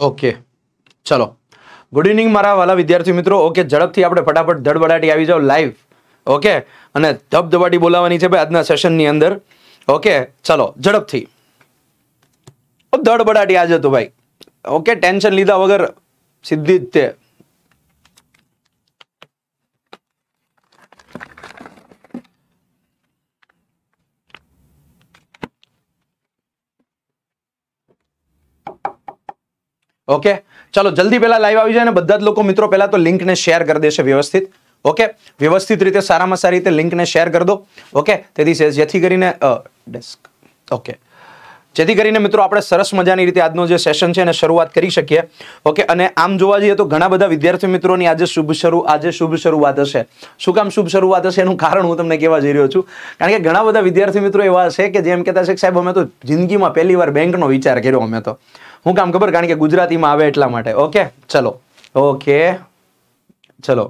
okay ચલો good evening મારા વાલા વિદ્યાર્થી મિત્રો ઓકે ઝડપથી આપણે ફટાફટ ધડબડાટી આવી જાઓ લાઈવ ઓકે અને ધબધબાટી બોલાવાની છે ભાઈ આજના સેશનની અંદર ઓકે ચલો ઝડપથી ધડબડાટી આજે હતું ભાઈ ઓકે ટેન્શન લીધા વગર સીધી જ તે ઓકે ચાલો જલ્દી પહેલાં લાઈવ આવી જાય ને બધા જ લોકો મિત્રો પહેલાં તો લિંકને શેર કરી દેશે વ્યવસ્થિત ઓકે વ્યવસ્થિત રીતે સારામાં સારી રીતે લિંકને શેર કરી દો ઓકે તેથી જેથી કરીને ડેસ્ક ઓકે જેથી કરીને મિત્રો આપણે સરસ મજાની રીતે આજનો જે સેશન છે એને શરૂઆત કરી શકીએ ઓકે અને આમ જોવા જઈએ તો ઘણા બધા વિદ્યાર્થી મિત્રોની આજે શુભ શરૂ આજે શુભ શરૂઆત હશે શું કામ શુભ શરૂઆત હશે એનું કારણ હું તમને કહેવા જઈ રહ્યો છું કારણ કે ઘણા બધા વિદ્યાર્થી મિત્રો એવા હશે કે જેમ કહેતા છે કે સાહેબ અમે તો જિંદગીમાં પહેલી વાર બેંકનો વિચાર કર્યો અમે તો હું કામ ખબર કારણ કે ગુજરાતીમાં આવે એટલા માટે ઓકે ચલો ઓકે ચલો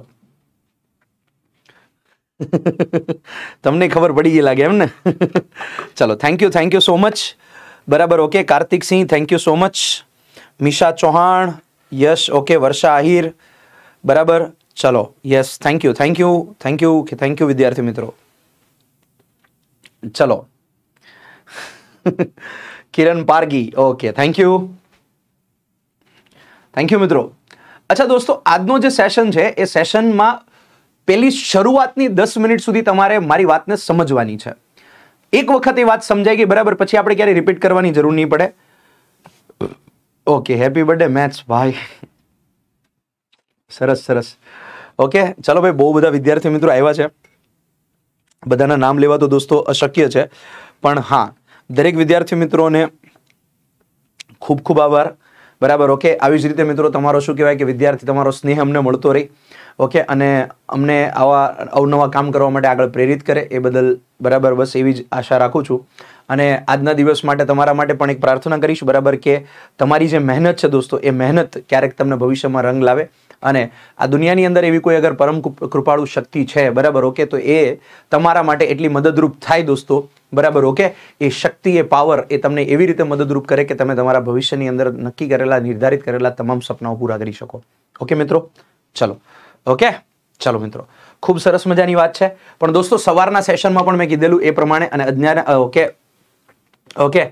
તમને ખબર પડી ગઈ લાગે એમ ને ચલો thank you thank you so much બરાબર okay Kartik Singh thank you so much Misha Chauhan Yash okay Varsha Ahir બરાબર ચલો yes thank you thank you thank you thank you વિદ્યાર્થી મિત્રો ચલો Kiran Pargi okay thank you thank you મિત્રો અચ્છા દોસ્તો આજનો જે સેશન છે એ સેશનમાં પેલી શરૂઆતની દસ મિનિટ સુધી તમારે મારી વાતને સમજવાની છે એક વખત એ વાત સમજાઈ ગઈ બરાબર પછી આપણે ક્યારેય રિપીટ કરવાની જરૂર નહીં પડે ઓકે હેપી બર્થડે મેથ્સ ભાઈ સરસ સરસ ઓકે ચાલો ભાઈ બહુ બધા વિદ્યાર્થી મિત્રો આવ્યા છે બધાના નામ લેવા તો દોસ્તો અશક્ય છે પણ હા દરેક વિદ્યાર્થી મિત્રોને ખૂબ ખૂબ આભાર બરાબર ઓકે આવી જ રીતે મિત્રો તમારો શું કહેવાય કે વિદ્યાર્થી તમારો સ્નેહ અમને મળતો રહે ઓકે અને અમને આવા અવનવા કામ કરવા માટે આગળ પ્રેરિત કરે એ બદલ બરાબર બસ એવી જ આશા રાખું છું અને આજના દિવસ માટે તમારા માટે પણ એક પ્રાર્થના કરીશ બરાબર કે તમારી જે મહેનત છે દોસ્તો એ મહેનત ક્યારેક તમને ભવિષ્યમાં રંગ લાવે અને આ દુનિયાની અંદર એવી કોઈ અગર પરમ કૃપાળુ શક્તિ છે બરાબર ઓકે તો એ તમારા માટે એટલી મદદરૂપ થાય દોસ્તો બરાબર ઓકે એ શક્તિ એ પાવર એ તમને એવી રીતે મદદરૂપ કરે કે તમે તમારા ભવિષ્યની અંદર નક્કી કરેલા નિર્ધારિત કરેલા તમામ સપનાઓ પૂરા કરી શકો ઓકે મિત્રો ચલો ઓકે ચાલો મિત્રો ખૂબ સરસ મજાની વાત છે પણ દોસ્તો સવારના સેશનમાં પણ મેં કીધેલું એ પ્રમાણે અને અજ્ઞાન ઓકે ઓકે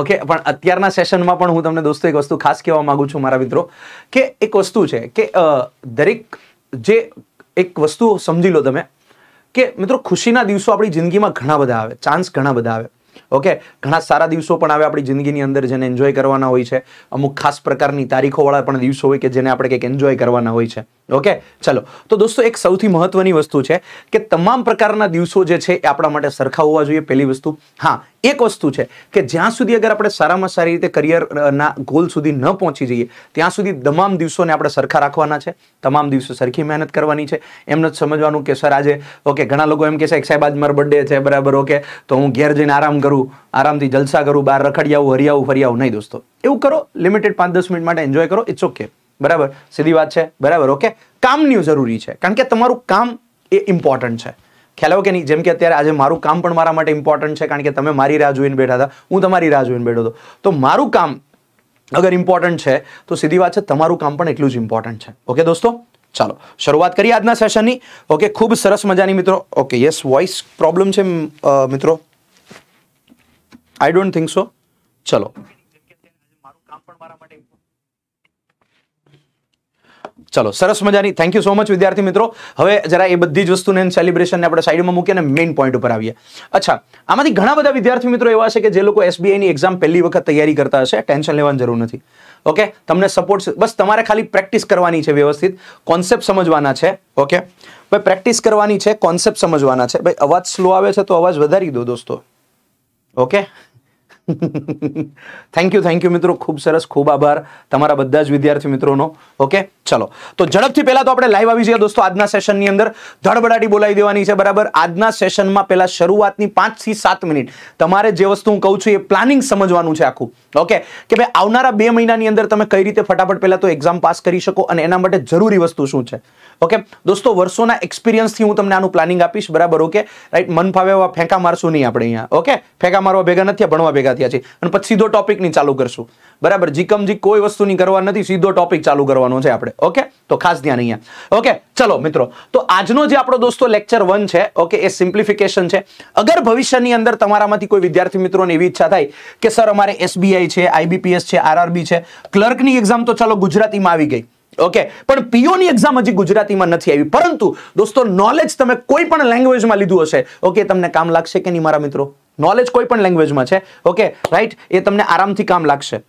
ઓકે પણ અત્યારના સેશનમાં પણ હું તમને દોસ્તો એક વસ્તુ ખાસ કહેવા માંગુ છું મારા મિત્રો કે એક વસ્તુ છે કે દરેક જે એક વસ્તુ સમજી લો તમે કે મિત્રો ખુશીના દિવસો આપણી જિંદગીમાં ઘણા બધા આવે ચાન્સ ઘણા બધા આવે ઓકે ઘણા સારા દિવસો પણ આવે આપણી જિંદગીની અંદર જેને એન્જોય કરવાના હોય છે અમુક ખાસ પ્રકારની તારીખોવાળા પણ દિવસો હોય કે જેને આપણે કંઈક એન્જોય કરવાના હોય છે ઓકે ચલો તો દોસ્તો એક સૌથી મહત્વની વસ્તુ છે કે તમામ પ્રકારના દિવસો જે છે એ આપણા માટે સરખા હોવા જોઈએ પહેલી વસ્તુ હા એક વસ્તુ છે કે જ્યાં સુધી અગર આપણે સારામાં સારી રીતે કરિયરના ગોલ સુધી ન પહોંચી જઈએ ત્યાં સુધી તમામ દિવસોને આપણે સરખા રાખવાના છે તમામ દિવસો સરખી મહેનત કરવાની છે એમને જ સમજવાનું કે સર આજે ઓકે ઘણા લોકો એમ કે કહેશે સાહેબ આજ મારો બર્થડે છે બરાબર ઓકે તો હું ઘેર જઈને આરામ કરું આરામથી જલસા કરું બહાર રખડિયાવું હરિયાવું ફરિયાવું નહીં દોસ્તો એવું કરો લિમિટેડ પાંચ દસ મિનિટ માટે એન્જોય કરો ઇટ્સ ઓકે બરાબર સીધી વાત છે બરાબર ઓકે કામની જરૂરી છે કારણ કે તમારું કામ એ ઇમ્પોર્ટન્ટ છે ખ્યાલ કે નહીં જેમ કે અત્યારે આજે મારું કામ પણ મારા માટે ઇમ્પોર્ટન્ટ છે કારણ કે તમે મારી રાહ જોઈને બેઠા હતા હું તમારી રાહ જોઈને બેઠો હતો તો મારું કામ અગર ઇમ્પોર્ટન્ટ છે તો સીધી વાત છે તમારું કામ પણ એટલું જ ઇમ્પોર્ટન્ટ છે ઓકે દોસ્તો ચાલો શરૂઆત કરીએ આજના સેશનની ઓકે ખૂબ સરસ મજાની મિત્રો ઓકે યસ વોઇસ પ્રોબ્લેમ છે મિત્રો આઈ ડોન્ટ થિંક સો ચલો ચલો સરસ મજાની થેન્ક યુ સો મચ વિદ્યાર્થી મિત્રો હવે જરા એ બધી જ વસ્તુને સેલિબ્રેશનને આપણે સાઈડમાં મૂકીને મેઇન પોઈન્ટ ઉપર આવીએ અચ્છા આમાંથી ઘણા બધા વિદ્યાર્થી મિત્રો એવા છે કે જે લોકો એસબીઆઈની એક્ઝામ પહેલી વખત તૈયારી કરતા હશે ટેન્શન લેવાની જરૂર નથી ઓકે તમને સપોર્ટ બસ તમારે ખાલી પ્રેક્ટિસ કરવાની છે વ્યવસ્થિત કોન્સેપ્ટ સમજવાના છે ઓકે ભાઈ પ્રેક્ટિસ કરવાની છે કોન્સેપ્ટ સમજવાના છે ભાઈ અવાજ સ્લો આવે છે તો અવાજ વધારી દો દોસ્તો okay thank you thank you મિત્રો ખૂબ સરસ ખૂબ આભાર તમારા બધા જ વિદ્યાર્થી મિત્રોનો ઓકે ચલો તો ઝડપથી પહેલાં તો આપણે લાઈવ આવી જઈએ દોસ્તો આજના સેશનની અંદર ધડબડાટી બોલાવી દેવાની છે બરાબર આજના સેશનમાં પહેલાં શરૂઆતની પાંચથી સાત મિનિટ તમારે જે વસ્તુ હું કહું છું એ પ્લાનિંગ સમજવાનું છે આખું ઓકે કે ભાઈ આવનારા બે મહિનાની અંદર તમે કઈ રીતે ફટાફટ પહેલાં તો એક્ઝામ પાસ કરી શકો અને એના માટે જરૂરી વસ્તુ શું છે ઓકે દોસ્તો વર્ષોના એક્સપિરિયન્સથી હું તમને આનું પ્લાનિંગ આપીશ બરાબર ઓકે રાઈટ મન ફાવે એવા ફેંકા મારશું નહીં આપણે અહીંયા ઓકે ફેંકા મારવા ભેગા નથી ભણવા ભેગા થયા છે અને પછી સીધો ટોપિક નહીં ચાલુ કરશું બરાબર જીકમજી કોઈ વસ્તુની કરવા નથી સીધો ટોપિક ચાલુ કરવાનો છે આપણે ઓકે તો ખાસ ધ્યાન અહીંયા ઓકે ચલો મિત્રો તો આજનો જે આપણો દોસ્તો લેક્ચર વન છે ઓકે એ સિમ્પ્લિફિકેશન છે અગર ભવિષ્યની અંદર તમારામાંથી કોઈ વિદ્યાર્થી મિત્રોની એવી ઈચ્છા થાય કે સર અમારે એસબીઆઈ છે આઈબીપીએસ છે આરઆરબી છે ક્લર્કની એક્ઝામ તો ચાલો ગુજરાતીમાં આવી ગઈ ઓકે પણ પીઓની એક્ઝામ હજી ગુજરાતીમાં નથી આવી પરંતુ દોસ્તો નોલેજ તમે કોઈ પણ લેંગ્વેજમાં લીધું હશે ઓકે તમને કામ લાગશે કે નહીં મારા મિત્રો નોલેજ કોઈ પણ લેંગ્વેજમાં છે ઓકે રાઈટ એ તમને આરામથી કામ લાગશે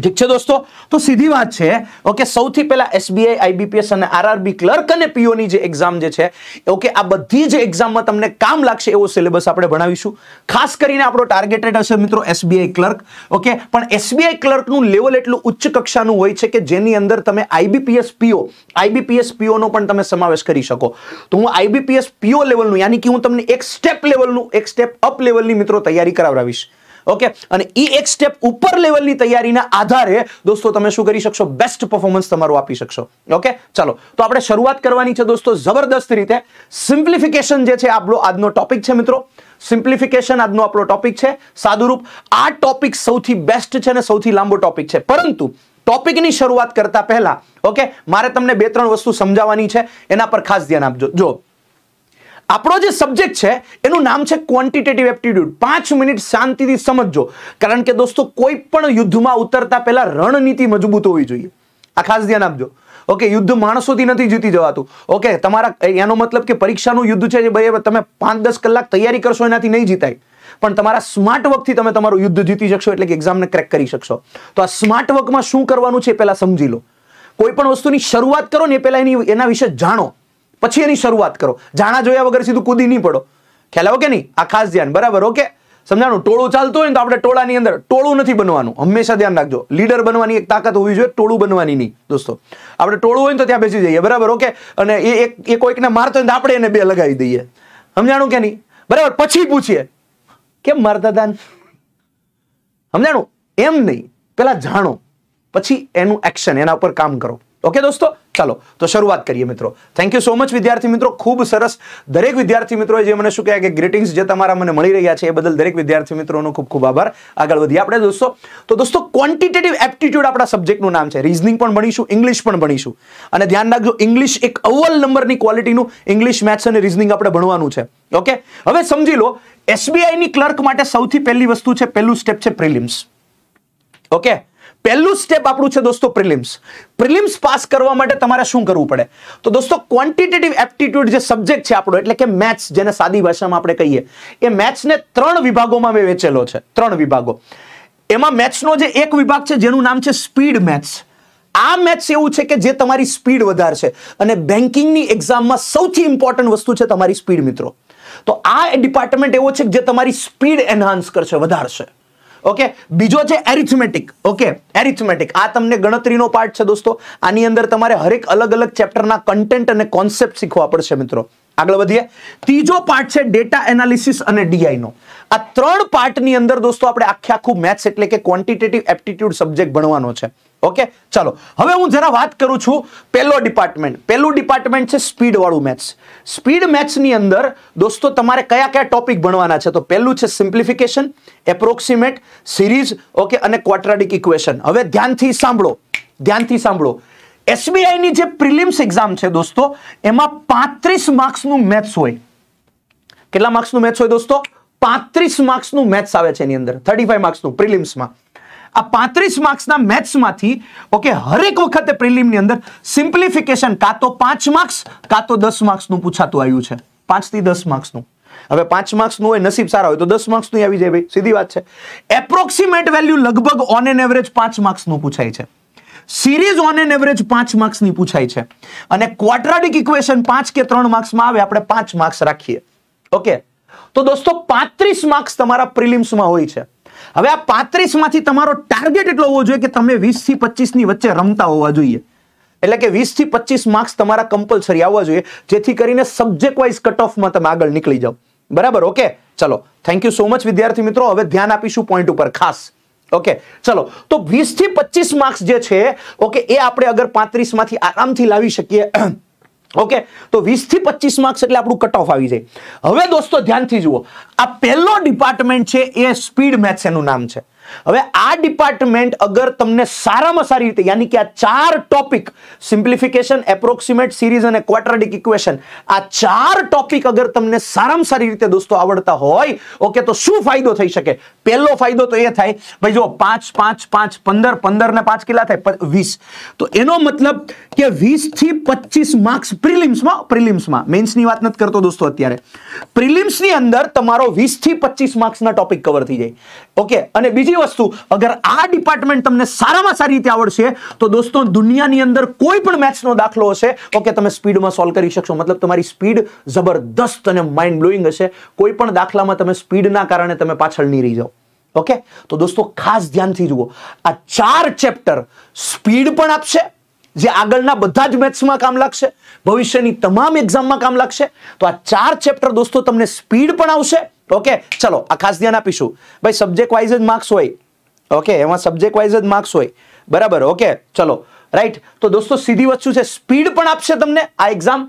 ઠીક છે દોસ્તો તો સીધી વાત છે ઓકે સૌથી પહેલા એસબીઆઈ આઈબીપીએસ અને આરઆરબી ક્લર્ક અને પીઓની જે એક્ઝામ જે છે ઓકે આ બધી જ એક્ઝામમાં તમને કામ લાગશે એવો સિલેબસ આપણે ભણાવીશું ખાસ કરીને આપણો ટાર્ગેટેડ હશે મિત્રો એસબીઆઈ ક્લર્ક ઓકે પણ એસબીઆઈ ક્લર્કનું લેવલ એટલું ઉચ્ચ કક્ષાનું હોય છે કે જેની અંદર તમે આઈબીપીએસ પીઓ આઈબીપીએસ પીઓનો પણ તમે સમાવેશ કરી શકો તો હું આઈબીપીએસ પીઓ લેવલનું યાની કે હું તમને એક સ્ટેપ લેવલનું એક સ્ટેપ અપ લેવલની મિત્રો તૈયારી કરાવડાવીશ ઓકે અને એ એક સ્ટેપ ઉપર લેવલની તૈયારીના આધારે દોસ્તો તમે શું કરી શકશો બેસ્ટ પરફોર્મન્સ તમારું આપી શકશો ઓકે ચાલો તો આપણે શરૂઆત કરવાની છે દોસ્તો જબરદસ્ત રીતે સિમ્પ્લિફિકેશન જે છે આપણો આજનો ટોપિક છે મિત્રો સિમ્પ્લિફિકેશન આજનો આપણો ટોપિક છે સાદુરૂપ આ ટોપિક સૌથી બેસ્ટ છે અને સૌથી લાંબો ટોપિક છે પરંતુ ટોપિકની શરૂઆત કરતા પહેલા ઓકે મારે તમને બે ત્રણ વસ્તુ સમજાવવાની છે એના પર ખાસ ધ્યાન આપજો જો આપણો જે સબ્જેક્ટ છે એનું નામ છે ક્વોન્ટિટેટિવ એપ્ટિટ્યૂડ પાંચ મિનિટ શાંતિથી સમજજો કારણ કે દોસ્તો કોઈ પણ યુદ્ધમાં ઉતરતા પહેલાં રણનીતિ મજબૂત હોવી જોઈએ આ ખાસ ધ્યાન આપજો ઓકે યુદ્ધ માણસોથી નથી જીતી જવાતું ઓકે તમારા એનો મતલબ કે પરીક્ષાનું યુદ્ધ છે જે તમે પાંચ દસ કલાક તૈયારી કરશો એનાથી નહીં જીતાય પણ તમારા સ્માર્ટ વર્કથી તમે તમારું યુદ્ધ જીતી શકશો એટલે કે એક્ઝામને ક્રેક કરી શકશો તો આ સ્માર્ટ વર્કમાં શું કરવાનું છે પહેલાં સમજી લો કોઈ પણ વસ્તુની શરૂઆત કરો ને એ પહેલાં એની એના વિશે જાણો પછી એની શરૂઆત કરો જાણા જોયા વગર સીધું કૂદી નહીં પડો ખ્યાલ આવો કે નહીં આ ખાસ ધ્યાન બરાબર ઓકે સમજાણું ટોળું ચાલતું હોય ને તો આપણે ટોળાની અંદર ટોળું નથી બનવાનું હંમેશા ધ્યાન રાખજો લીડર બનવાની એક તાકાત હોવી જોઈએ ટોળું બનવાની નહીં દોસ્તો આપણે ટોળું હોય ને તો ત્યાં બેસી જઈએ બરાબર ઓકે અને એ એક એ કોઈકને મારતો હોય તો આપણે એને બે લગાવી દઈએ સમજાણું કે નહીં બરાબર પછી પૂછીએ કેમ મારતા ધ્યાન સમજાણું એમ નહીં પેલા જાણો પછી એનું એક્શન એના ઉપર કામ કરો ઓકે દોસ્તો ચાલો તો શરૂઆત કરીએ મિત્રો થેન્ક યુ સો મચ વિદ્યાર્થી મિત્રો ખૂબ સરસ દરેક વિદ્યાર્થી મિત્રોએ જે મને શું કહ્યા કે ગ્રીટિંગ્સ જે તમારા મને મળી રહ્યા છે એ બદલ દરેક વિદ્યાર્થી મિત્રોનો ખૂબ ખૂબ આભાર આગળ વધીએ આપણે દોસ્તો તો દોસ્તો ક્વોન્ટિટેટિવ એપ્ટિટ્યૂડ આપણા સબ્જેક્ટનું નામ છે રીઝનિંગ પણ ભણીશું ઇંગ્લિશ પણ ભણીશું અને ધ્યાન રાખજો ઇંગ્લિશ એક અવ્વલ નંબરની ક્વોલિટીનું ઇંગ્લિશ મેથ્સ અને રીઝનિંગ આપણે ભણવાનું છે ઓકે હવે સમજી લો એસબીઆઈની ક્લર્ક માટે સૌથી પહેલી વસ્તુ છે પહેલું સ્ટેપ છે પ્રિલિમ્સ ઓકે પહેલું સ્ટેપ આપણું છે દોસ્તો પ્રિલિમ્સ પ્રિલિમ્સ પાસ કરવા માટે તમારે શું કરવું પડે તો દોસ્તો ક્વોન્ટિટેટિવ એપ્ટિટ્યૂડ જે સબ્જેક્ટ છે આપણો એટલે કે મેથ્સ જેને સાદી ભાષામાં આપણે કહીએ એ મેથ્સને ત્રણ વિભાગોમાં મેં વેચેલો છે ત્રણ વિભાગો એમાં મેથ્સનો જે એક વિભાગ છે જેનું નામ છે સ્પીડ મેથ્સ આ મેથ્સ એવું છે કે જે તમારી સ્પીડ વધારશે અને બેન્કિંગની એક્ઝામમાં સૌથી ઇમ્પોર્ટન્ટ વસ્તુ છે તમારી સ્પીડ મિત્રો તો આ ડિપાર્ટમેન્ટ એવો છે કે જે તમારી સ્પીડ એન્હાન્સ કરશે વધારશે ઓકે બીજો છે એરિથમેટિક ઓકે એરિથમેટિક આ તમને ગણતરીનો પાર્ટ છે દોસ્તો આની અંદર તમારે હરેક અલગ અલગ ચેપ્ટરના કન્ટેન્ટ અને કોન્સેપ્ટ શીખવા પડશે મિત્રો આગળ વધીએ ત્રીજો પાર્ટ છે ડેટા એનાલિસિસ અને ડીઆઈનો આ ત્રણ પાર્ટની અંદર દોસ્તો આપણે આખે આખું મેથ્સ એટલે કે ક્વોન્ટિટેટિવ એપ્ટિટ્યુડ સબ્જેક્ટ ભણવાનો છે ઓકે ચાલો હવે હું જરા વાત કરું છું પહેલો ડિપાર્ટમેન્ટ પહેલું ડિપાર્ટમેન્ટ છે સ્પીડવાળું મેથ્સ સ્પીડ મેથ્સની અંદર દોસ્તો તમારે કયા કયા ટોપિક ભણવાના છે તો પહેલું છે સિમ્પ્લિફિકેશન એપ્રોક્સિમેટ સિરીઝ ઓકે અને ક્વાડ્રેટિક ઇક્વેશન હવે ધ્યાનથી સાંભળો ધ્યાનથી સાંભળો એસબીઆઈની જે પ્રિલિમ્સ એક્ઝામ છે દોસ્તો એમાં પાંત્રીસ માર્ક્સનું મેથ્સ હોય કેટલા માર્ક્સનું મેથ્સ હોય દોસ્તો પાંત્રીસ માર્ક્સનું મેથ્સ આવે છે એની અંદર થર્ટી ફાઈવ માર્ક્સનું પ્રિલિમ્સમાં આ પાંત્રીસ માર્ક્સના મેથ્સમાંથી ઓકે હરેક વખતે પ્રિલિમની અંદર સિમ્પ્લિફિકેશન કાં તો પાંચ માર્ક્સ કાં તો દસ માર્ક્સનું પૂછાતું આવ્યું છે પાંચથી દસ માર્ક્સનું હવે પાંચ માર્ક્સનું હોય નસીબ સારા હોય તો દસ માર્ક્સનું આવી જાય ભાઈ સીધી વાત છે એપ્રોક્સિમેટ વેલ્યુ લગભગ ઓન એન એવરેજ પાંચ માર્ક્સનું પૂછાય છે સિરીઝ ઓન એન એવરેજ પાંચ માર્ક્સની પૂછાય છે અને ક્વાડ્રાટિક ઇક્વેશન પાંચ કે ત્રણ માર્ક્સમાં આવે આપણે પાંચ માર્ક્સ રાખીએ ઓકે તો દોસ્તો પાંત્રીસ માર્ક્સ તમારા પ્રિલિમ્સમાં હોય છે હવે આ પાંત્રીસમાંથી તમારો ટાર્ગેટ એટલો હોવો જોઈએ કે તમે વીસ વીસથી પચીસની વચ્ચે રમતા હોવા જોઈએ એટલે કે વીસ થી પચીસ માર્ક્સ તમારા કમ્પલસરી આવવા જોઈએ જેથી કરીને સબ્જેક્ટ વાઇઝ કટ ઓફમાં તમે આગળ નીકળી જાઓ બરાબર ઓકે ચલો થેન્ક યુ સો મચ વિદ્યાર્થી મિત્રો હવે ધ્યાન આપીશું પોઈન્ટ ઉપર ખાસ ઓકે ચલો તો વીસ થી પચીસ માર્ક્સ જે છે ઓકે એ આપણે અગર પાંત્રીસમાંથી આરામથી લાવી શકીએ ઓકે તો થી પચીસ માર્ક્સ એટલે આપણું કટ ઓફ આવી જાય હવે દોસ્તો ધ્યાનથી જુઓ આ પહેલો ડિપાર્ટમેન્ટ છે એ સ્પીડ મેથ્સ એનું નામ છે હવે આ ડિપાર્ટમેન્ટ અગર તમને સારામાં સારી રીતે યાની કે આ ચાર ટોપિક સિમ્પ્લિફિકેશન એપ્રોક્સિમેટ સિરીઝ અને ક્વાડ્રેટિક ઇક્વેશન આ ચાર ટોપિક અગર તમને સારામાં સારી રીતે દોસ્તો આવડતા હોય ઓકે તો શું ફાયદો થઈ શકે પહેલો ફાયદો તો એ થાય ભાઈ જો પાંચ પાંચ પાંચ પંદર પંદર ને પાંચ કેટલા થાય વીસ તો એનો મતલબ કે વીસ થી પચીસ માર્ક્સ પ્રિલિમ્સમાં પ્રિલિમ્સમાં મેન્સની વાત નથી કરતો દોસ્તો અત્યારે પ્રિલિમ્સની અંદર તમારો વીસ થી પચીસ માર્ક્સના ટોપિક કવર થઈ જાય ઓકે અને બીજી વસ્તુ અગર આ ડિપાર્ટમેન્ટ તમને સારામાં સારી રીતે આવડશે તો દોસ્તો દુનિયાની અંદર કોઈ પણ મેથ્સનો દાખલો હશે ઓકે તમે સ્પીડમાં સોલ્વ કરી શકશો મતલબ તમારી સ્પીડ જબરદસ્ત અને માઇન્ડ બ્લોઈંગ હશે કોઈ પણ દાખલામાં તમે સ્પીડના કારણે તમે પાછળ નહીં રહી જાઓ ઓકે તો દોસ્તો ખાસ ધ્યાનથી જુઓ આ ચાર ચેપ્ટર સ્પીડ પણ આપશે જે આગળના બધા જ મેથ્સમાં કામ લાગશે ભવિષ્યની તમામ એક્ઝામમાં કામ લાગશે તો આ ચાર ચેપ્ટર દોસ્તો તમને સ્પીડ પણ આવશે ઓકે ચલો આ ખાસ ધ્યાન આપીશું ભાઈ સબ્જેક્ટ વાઇઝ જ માર્ક્સ હોય ઓકે એમાં સબ્જેક્ટ વાઇઝ જ માર્ક્સ હોય બરાબર ઓકે ચલો રાઈટ તો દોસ્તો સીધી વસ્તુ છે સ્પીડ પણ આપશે તમને આ એક્ઝામ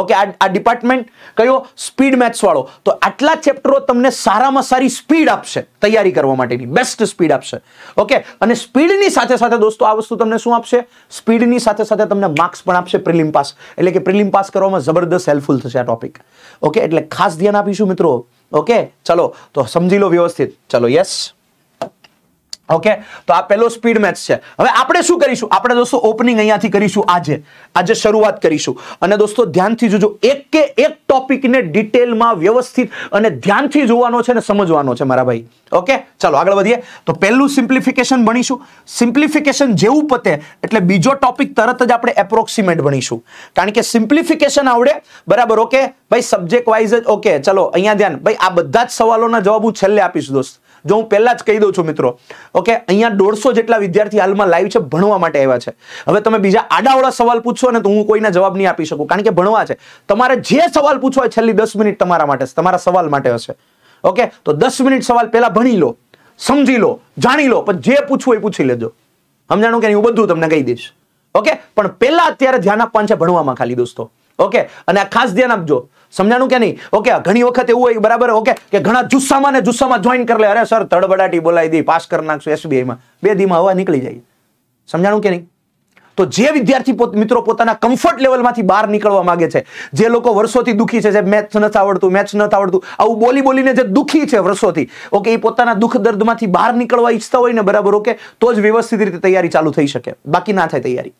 ઓકે આ ડિપાર્ટમેન્ટ કયો સ્પીડ મેથ્સ વાળો તો આટલા ચેપ્ટરો તમને સારામાં સારી સ્પીડ આપશે તૈયારી કરવા માટેની બેસ્ટ સ્પીડ આપશે ઓકે અને સ્પીડની સાથે સાથે દોસ્તો આ વસ્તુ તમને શું આપશે સ્પીડની સાથે સાથે તમને માર્ક્સ પણ આપશે પ્રિલિમ પાસ એટલે કે પ્રિલિમ પાસ કરવામાં જબરદસ્ત હેલ્પફુલ થશે આ ટોપિક ઓકે એટલે ખાસ ધ્યાન આપીશું મિત્રો ઓકે ચલો તો સમજી લો વ્યવસ્થિત ચલો યસ ઓકે તો આ પહેલો સ્પીડ મેચ છે હવે આપણે શું કરીશું આપણે દોસ્તો ઓપનિંગ અહીંયાથી કરીશું આજે આજે શરૂઆત કરીશું અને દોસ્તો ધ્યાનથી જોજો એક કે એક ટોપિકને ડિટેલમાં વ્યવસ્થિત અને ધ્યાનથી જોવાનો છે અને સમજવાનો છે મારા ભાઈ ઓકે ચાલો આગળ વધીએ તો પહેલું સિમ્પ્લિફિકેશન ભણીશું સિમ્પ્લિફિકેશન જેવું પતે એટલે બીજો ટોપિક તરત જ આપણે એપ્રોક્સિમેટ ભણીશું કારણ કે સિમ્પ્લિફિકેશન આવડે બરાબર ઓકે ભાઈ સબ્જેક્ટ વાઇઝ જ ઓકે ચલો અહીંયા ધ્યાન ભાઈ આ બધા જ સવાલોના જવાબ હું છેલ્લે આપીશું દોસ્ત જો હું પહેલાં જ કહી દઉં છું મિત્રો ઓકે અહીંયા દોઢસો જેટલા વિદ્યાર્થી હાલમાં લાઈવ છે ભણવા માટે આવ્યા છે હવે તમે બીજા આડાવડા સવાલ પૂછો ને તો હું કોઈને જવાબ નહીં આપી શકું કારણ કે ભણવા છે તમારે જે સવાલ પૂછવા છેલ્લી દસ મિનિટ તમારા માટે તમારા સવાલ માટે હશે ઓકે તો દસ મિનિટ સવાલ પહેલા ભણી લો સમજી લો જાણી લો પણ જે પૂછવું એ પૂછી લેજો સમજાણું કે હું બધું તમને કહી દઈશ ઓકે પણ પહેલા અત્યારે ધ્યાન આપવાનું છે ભણવામાં ખાલી દોસ્તો ઓકે અને આ ખાસ ધ્યાન આપજો સમજાણું કે નહીં ઓકે ઘણી વખત એવું હોય બરાબર ઓકે કે ઘણા જુસ્સામાં ને જુસ્સામાં જોઈન કરી લે અરે સર તડબડાટી બોલાવી દઈ પાસ કરી નાખશું એસબીઆઈમાં બે દીમાં હવા નીકળી જાય સમજાણું કે નહીં તો જે વિદ્યાર્થી મિત્રો પોતાના કમ્ફર્ટ લેવલમાંથી બહાર નીકળવા માંગે છે જે લોકો વર્ષોથી દુઃખી છે જે મેથ્સ નથી આવડતું મેથ્સ નથી આવડતું આવું બોલી બોલીને જે દુઃખી છે વર્ષોથી ઓકે એ પોતાના દુઃખ દર્દમાંથી બહાર નીકળવા ઈચ્છતા હોય ને બરાબર ઓકે તો જ વ્યવસ્થિત રીતે તૈયારી ચાલુ થઈ શકે બાકી ના થાય તૈયારી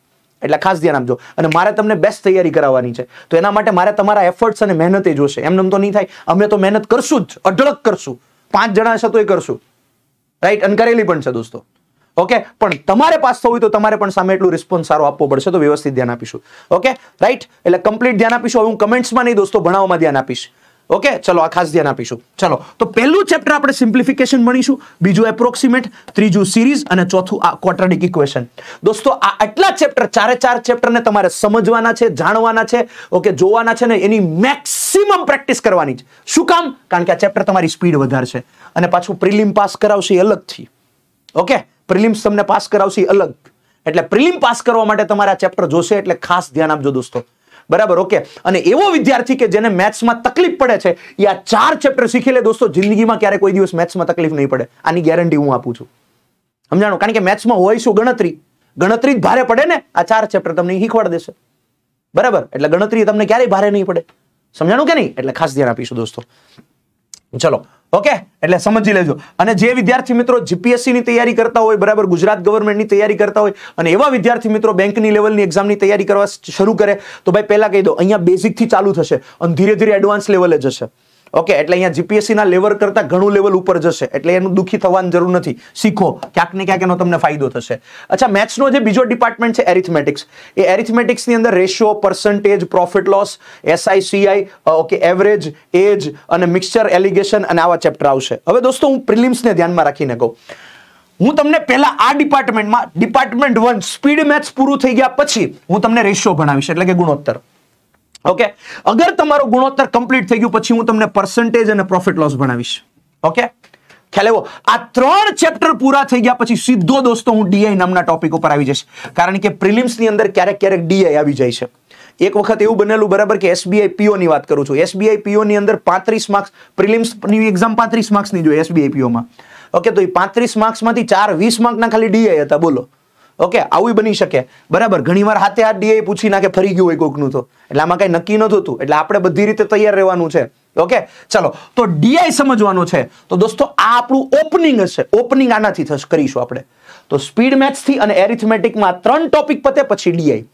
એટલે ખાસ ધ્યાન આપજો અને મારે તમને બેસ્ટ તૈયારી કરાવવાની છે તો એના માટે મારે તમારા એફર્ટ્સ અને મહેનત એ જોશે એમને તો નહીં થાય અમે તો મહેનત કરશું જ અઢળક કરશું પાંચ જણા હશે તો એ કરશું રાઈટ અને કરેલી પણ છે દોસ્તો ઓકે પણ તમારે પાસ થવું હોય તો તમારે પણ સામે એટલું રિસ્પોન્સ સારો આપવો પડશે તો વ્યવસ્થિત ધ્યાન આપીશું ઓકે રાઈટ એટલે કમ્પ્લીટ ધ્યાન આપીશું હવે હું કમેન્ટ્સમાં નહીં દોસ્તો ભણાવવામાં ધ્યાન આપીશ ઓકે ચલો આ ખાસ ધ્યાન આપીશું ચલો તો પહેલું ચેપ્ટર આપણે સિમ્પ્લિફિકેશન ભણીશું બીજું એપ્રોક્સિમેટ ત્રીજું સિરીઝ અને ચોથું આ ક્વોટરડિક ઇક્વેશન દોસ્તો આ આટલા ચેપ્ટર ચારે ચાર ચેપ્ટરને તમારે સમજવાના છે જાણવાના છે ઓકે જોવાના છે ને એની મેક્સિમમ પ્રેક્ટિસ કરવાની છે શું કામ કારણ કે આ ચેપ્ટર તમારી સ્પીડ વધારશે અને પાછું પ્રિલિમ પાસ કરાવશે અલગથી ઓકે પ્રિલિમ્સ તમને પાસ કરાવશે અલગ એટલે પ્રિલિમ પાસ કરવા માટે તમારે આ ચેપ્ટર જોશે એટલે ખાસ ધ્યાન આપજો દોસ્તો બરાબર ઓકે અને એવો વિદ્યાર્થી કે જેને મેથ્સમાં તકલીફ પડે છે એ આ ચાર ચેપ્ટર શીખી લે દોસ્તો જિંદગીમાં ક્યારે કોઈ દિવસ મેથ્સમાં તકલીફ નહીં પડે આની ગેરંટી હું આપું છું સમજાણો કારણ કે મેથ્સમાં હોય શું ગણતરી ગણતરી જ ભારે પડે ને આ ચાર ચેપ્ટર તમને શીખવાડ દેશે બરાબર એટલે ગણતરી તમને ક્યારેય ભારે નહીં પડે સમજાણું કે નહીં એટલે ખાસ ધ્યાન આપીશું દોસ્તો ચલો ઓકે એટલે સમજી લેજો અને જે વિદ્યાર્થી મિત્રો જીપીએસસી ની તૈયારી કરતા હોય બરાબર ગુજરાત ગવર્મેન્ટની તૈયારી કરતા હોય અને એવા વિદ્યાર્થી મિત્રો બેંકની લેવલની એક્ઝામની તૈયારી કરવા શરૂ કરે તો ભાઈ પહેલા કહી દો અહીંયા બેઝિકથી ચાલુ થશે અને ધીરે ધીરે એડવાન્સ લેવલે જશે ઓકે એટલે અહીંયા જીપીએસસીના લેવલ કરતાં ઘણું લેવલ ઉપર જશે એટલે એનું દુઃખી થવાની જરૂર નથી શીખો ક્યાંક ને ક્યાંક એનો તમને ફાયદો થશે અચ્છા મેથ્સનો જે બીજો ડિપાર્ટમેન્ટ છે એરિથમેટિક્સ એ એરિથમેટિક્સની અંદર ratio percentage profit loss SICI okay average age અને મિક્સચર એલિગેશન અને આવા ચેપ્ટર આવશે હવે દોસ્તો હું પ્રિલિમ્સને ધ્યાનમાં રાખીને કહું હું તમને પહેલા આ ડિપાર્ટમેન્ટમાં ડિપાર્ટમેન્ટ વન સ્પીડ મેથ્સ પૂરું થઈ ગયા પછી હું તમને રેશિયો ભણાવીશ એટલે કે ગુણોત્તર ઓકે અગર તમારું ગુણોત્તર કમ્પ્લીટ થઈ ગયું પછી હું તમને પર્સન્ટેજ અને પ્રોફિટ લોસ ભણાવીશ ઓકે ખ્યાલ એવો આ ત્રણ ચેપ્ટર પૂરા થઈ ગયા પછી સીધો દોસ્તો હું ડીઆઈ નામના ટોપિક ઉપર આવી જઈશ કારણ કે પ્રિલિમ્સની અંદર ક્યારેક ક્યારેક ડીઆઈ આવી જાય છે એક વખત એવું બનેલું બરાબર કે એસબીઆઈ પીઓની વાત કરું છું એસબીઆઈ પીઓની અંદર પાંત્રીસ માર્ક્સ પ્રિલિમ્સની એક્ઝામ પાંત્રીસ માર્ક્સની જોઈએ એસબીઆઈ પીઓમાં ઓકે તો એ પાંત્રીસ માર્ક્સમાંથી ચાર વીસ માર્કના ખાલી ડીઆઈ હતા બોલો ઓકે આવું બની શકે બરાબર ઘણીવાર હાથે હાથ ડીએ પૂછી નાખે ફરી ગયું હોય કોકનું તો એટલે આમાં કઈ નક્કી ન એટલે આપણે બધી રીતે તૈયાર રહેવાનું છે ઓકે ચલો તો ડીઆઈ સમજવાનું છે તો દોસ્તો આ આપણું ઓપનિંગ હશે ઓપનિંગ આનાથી થશે કરીશું આપણે તો સ્પીડ મેથ્સથી અને એરિથમેટિકમાં ત્રણ ટોપિક પતે પછી ડીઆઈ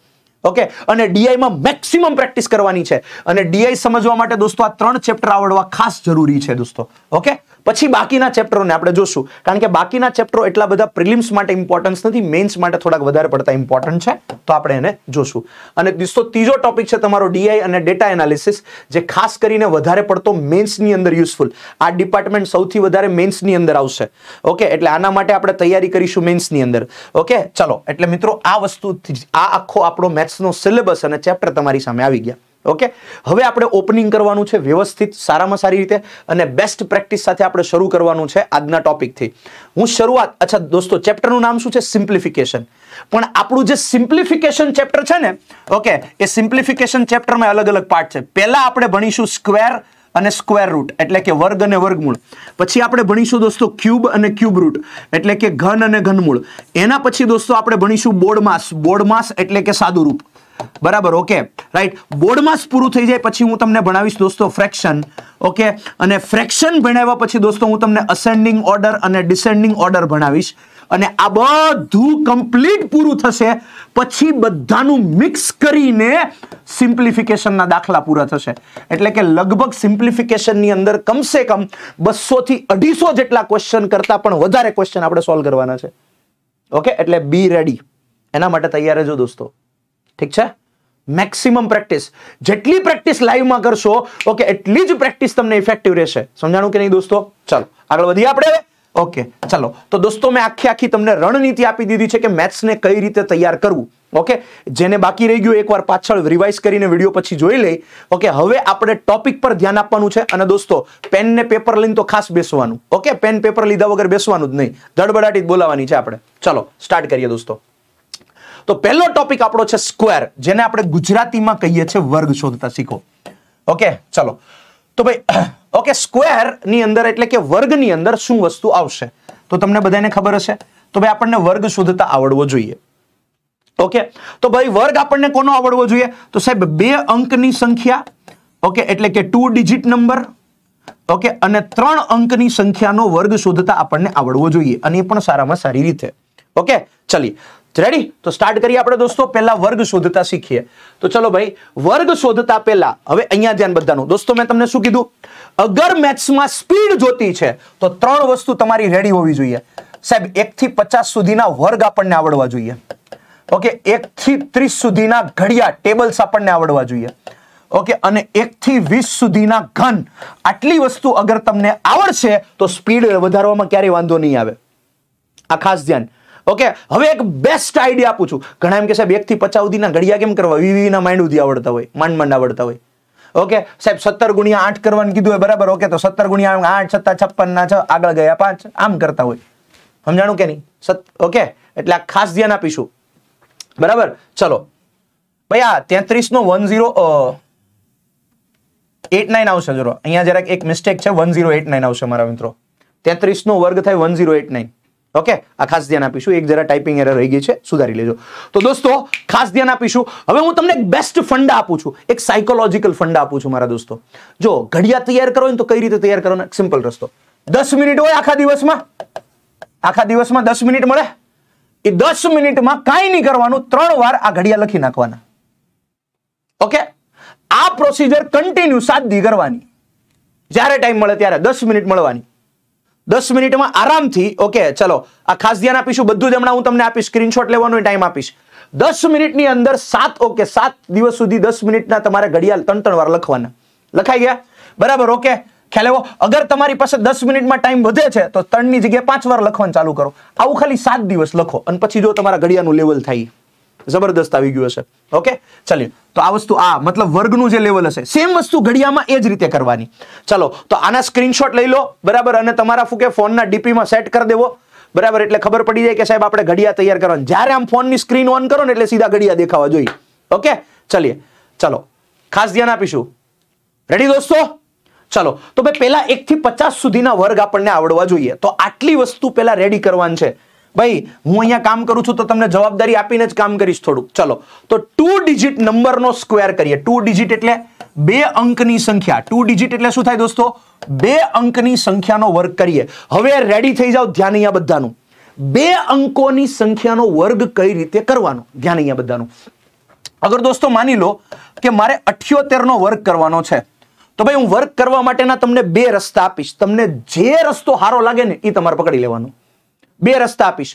ઓકે અને ડીઆઈમાં મેક્સિમમ પ્રેક્ટિસ કરવાની છે અને ડીઆઈ સમજવા માટે દોસ્તો આ ત્રણ ચેપ્ટર આવડવા ખાસ જરૂરી છે દોસ્તો ઓકે પછી બાકીના ચેપ્ટરોને આપણે જોશું કારણ કે બાકીના ચેપ્ટરો એટલા બધા પ્રિલિમ્સ માટે ઇમ્પોર્ટન્સ નથી મેન્સ માટે થોડાક વધારે પડતા ઇમ્પોર્ટન્ટ છે તો આપણે એને જોશું અને દોસ્તો ત્રીજો ટોપિક છે તમારો ડીઆઈ અને ડેટા એનાલિસિસ જે ખાસ કરીને વધારે પડતો મેન્સની અંદર યુઝફુલ આ ડિપાર્ટમેન્ટ સૌથી વધારે મેન્સની અંદર આવશે ઓકે એટલે આના માટે આપણે તૈયારી કરીશું મેન્સની અંદર ઓકે ચલો એટલે મિત્રો આ વસ્તુ આ આખો આપણો મેથ્સનો સિલેબસ અને ચેપ્ટર તમારી સામે આવી ગયા ઓકે હવે આપણે ઓપનિંગ કરવાનું છે વ્યવસ્થિત સારામાં સારી રીતે અને બેસ્ટ પ્રેક્ટિસ સાથે આપણે શરૂ કરવાનું છે આજના ટોપિકથી હું શરૂઆત અચ્છા દોસ્તો ચેપ્ટરનું નામ શું છે સિમ્પ્લિફિકેશન પણ આપણું જે સિમ્પ્લિફિકેશન ચેપ્ટર છે ને ઓકે એ સિમ્પ્લિફિકેશન ચેપ્ટરમાં અલગ અલગ પાર્ટ છે પહેલાં આપણે ભણીશું સ્ક્વેર અને સ્કવેર રૂટ એટલે કે વર્ગ અને વર્ગમૂળ પછી આપણે ભણીશું દોસ્તો ક્યુબ અને ક્યુબ રૂટ એટલે કે ઘન અને ઘનમૂળ એના પછી દોસ્તો આપણે ભણીશું બોર્ડ માસ બોર્ડ માસ એટલે કે સાદું રૂપ બરાબર ઓકે રાઈટ બોર્ડમાં પૂરું થઈ જાય પછી હું તમને ભણાવીશ દોસ્તો ફ્રેક્શન ઓકે અને ફ્રેક્શન ભણાવ્યા પછી દોસ્તો હું તમને અસેન્ડિંગ ઓર્ડર અને ડિસેન્ડિંગ ઓર્ડર ભણાવીશ અને આ બધું કમ્પ્લીટ પૂરું થશે પછી બધાનું મિક્સ કરીને સિમ્પ્લિફિકેશનના દાખલા પૂરા થશે એટલે કે લગભગ સિમ્પ્લિફિકેશનની અંદર કમસે કમ બસોથી અઢીસો જેટલા ક્વેશ્ચન કરતાં પણ વધારે ક્વેશ્ચન આપણે સોલ્વ કરવાના છે ઓકે એટલે બી રેડી એના માટે તૈયાર રહેજો દોસ્તો ઠીક છે મેક્સિમમ પ્રેક્ટિસ જેટલી પ્રેક્ટિસ લાઈવમાં કરશો ઓકે એટલી જ પ્રેક્ટિસ તમને ઇફેક્ટિવ રહેશે સમજાણું કે નહીં દોસ્તો ચાલો આગળ વધીએ આપણે ઓકે ચાલો તો દોસ્તો મેં આખી આખી તમને રણનીતિ આપી દીધી છે કે મેથ્સને કઈ રીતે તૈયાર કરવું ઓકે જેને બાકી રહી ગયું એકવાર પાછળ રિવાઇઝ કરીને વિડીયો પછી જોઈ લઈ ઓકે હવે આપણે ટોપિક પર ધ્યાન આપવાનું છે અને દોસ્તો પેન ને પેપર લઈને તો ખાસ બેસવાનું ઓકે પેન પેપર લીધા વગર બેસવાનું જ નહીં ધડબડાટી બોલાવાની છે આપણે ચાલો સ્ટાર્ટ કરીએ દોસ્તો તો પહેલો ટોપિક આપણો છે સ્ક્વેર જેને આપણે ગુજરાતીમાં કહીએ છીએ વર્ગ શોધતા શીખો ઓકે ચલો તો ભાઈ ઓકે સ્ક્વેર ની અંદર એટલે કે વર્ગની અંદર શું વસ્તુ આવશે તો તમને બધાને ખબર હશે તો ભાઈ આપણને વર્ગ શોધતા આવડવો જોઈએ ઓકે તો ભાઈ વર્ગ આપણને કોનો આવડવો જોઈએ તો સાહેબ બે અંકની સંખ્યા ઓકે એટલે કે ટુ ડિજિટ નંબર ઓકે અને ત્રણ અંકની સંખ્યાનો વર્ગ શોધતા આપણને આવડવો જોઈએ અને એ પણ સારામાં સારી રીતે ઓકે ચલીએ રેડી તો સ્ટાર્ટ કરીએ આપણે દોસ્તો પહેલા વર્ગ શોધતા શીખીએ તો ચલો ભાઈ વર્ગ શોધતા પહેલા હવે અહીંયા ધ્યાન બધાનું દોસ્તો મેં તમને શું કીધું અગર મેથ્સમાં સ્પીડ જોતી છે તો ત્રણ વસ્તુ તમારી રેડી હોવી જોઈએ સાહેબ એક થી પચાસ સુધીના વર્ગ આપણને આવડવા જોઈએ ઓકે એક થી ત્રીસ સુધીના ઘડિયા ટેબલ્સ આપણને આવડવા જોઈએ ઓકે અને એક થી વીસ સુધીના ઘન આટલી વસ્તુ અગર તમને આવડશે તો સ્પીડ વધારવામાં ક્યારેય વાંધો નહીં આવે આ ખાસ ધ્યાન ઓકે હવે એક બેસ્ટ આઈડિયા આપું છું ઘણા એમ કે સાહેબ એકથી પચાસ સુધીના ઘડિયા કેમ કરવા વિવિના માઇન્ડ સુધી આવડતા હોય માંડ માંડ આવડતા હોય ઓકે સાહેબ સત્તર ગુણ્યા આઠ કરવાનું કીધું હોય બરાબર ઓકે તો સત્તર ગુણ્યા આઠ સત્તા છપ્પન ના છ આગળ ગયા પાંચ આમ કરતા હોય સમજાણું કે નહીં ઓકે એટલે આ ખાસ ધ્યાન આપીશું બરાબર ચલો ભાઈ આ તેત્રીસ નો વન ઝીરો એટ નાઇન આવશે જરો અહીંયા જરાક એક મિસ્ટેક છે વન ઝીરો એટ નાઇન આવશે મારા મિત્રો તેત્રીસ નો વર્ગ થાય one zero eight nine okay આ ખાસ ધ્યાન આપીશું એક જરા ટાઈપિંગ એરર રહી ગઈ છે સુધારી લેજો તો દોસ્તો ખાસ ધ્યાન આપીશું હવે હું તમને એક બેસ્ટ ફંડ આપું છું એક સાયકોલોજીકલ ફંડ આપું છું મારા દોસ્તો જો ઘડિયા તૈયાર કરો ને તો કઈ રીતે તૈયાર કરવાનો સિમ્પલ રસ્તો દસ મિનિટ હોય આખા દિવસમાં આખા દિવસમાં દસ મિનિટ મળે એ દસ મિનિટમાં કાંઈ નહીં કરવાનું ત્રણ વાર આ ઘડિયા લખી નાખવાના ઓકે આ પ્રોસિજર કન્ટિન્યુ સાત દી કરવાની જ્યારે ટાઈમ મળે ત્યારે દસ મિનિટ મળવાની દસ મિનિટમાં આરામથી ઓકે ચલો આ ખાસ ધ્યાન આપીશું બધું જ હમણાં હું તમને આપીશ સ્ક્રીનશોટ લેવાનો ટાઈમ આપીશ દસ મિનિટની અંદર સાત ઓકે સાત દિવસ સુધી દસ મિનિટના તમારે ઘડિયાળ ત્રણ ત્રણ વાર લખવાના લખાઈ ગયા બરાબર ઓકે ખ્યાલ એવો અગર તમારી પાસે દસ મિનિટમાં ટાઈમ વધે છે તો ત્રણની જગ્યાએ પાંચ વાર લખવાનું ચાલુ કરો આવું ખાલી સાત દિવસ લખો અને પછી જો તમારા ઘડિયાળનું લેવલ થાય જબરદસ્ત આવી ગયું હશે ઓકે ચાલ્યું તો આ વસ્તુ આ મતલબ વર્ગનું જે લેવલ હશે સેમ વસ્તુ ઘડિયામાં એ જ રીતે કરવાની ચાલો તો આના સ્ક્રીનશોટ લઈ લો બરાબર અને તમારા ફૂકે ફોનના ડીપીમાં સેટ કરી દેવો બરાબર એટલે ખબર પડી જાય કે સાહેબ આપણે ઘડિયા તૈયાર કરવાની જ્યારે આમ ફોનની સ્ક્રીન ઓન કરો ને એટલે સીધા ઘડિયા દેખાવા જોઈએ ઓકે ચલીએ ચાલો ખાસ ધ્યાન આપીશું રેડી દોસ્તો ચલો તો ભાઈ પહેલા એકથી પચાસ સુધીના વર્ગ આપણને આવડવા જોઈએ તો આટલી વસ્તુ પહેલા રેડી કરવાની છે ભાઈ હું અહીંયા કામ કરું છું તો તમને જવાબદારી આપીને જ કામ કરીશ થોડુંક ચલો તો ટુ ડિજિટ નંબરનો સ્ક્વેર કરીએ ટુ ડિજિટ એટલે બે અંકની સંખ્યા ટુ ડિજિટ એટલે શું થાય દોસ્તો બે અંકની સંખ્યાનો વર્ગ કરીએ હવે રેડી થઈ જાઓ ધ્યાન અહીંયા બધાનું બે અંકોની સંખ્યાનો વર્ગ કઈ રીતે કરવાનો ધ્યાન અહીંયા બધાનું અગર દોસ્તો માની લો કે મારે અઠ્યોતેરનો વર્ગ કરવાનો છે તો ભાઈ હું વર્ક કરવા માટેના તમને બે રસ્તા આપીશ તમને જે રસ્તો સારો લાગે ને એ તમારે પકડી લેવાનું બે રસ્તા આપીશ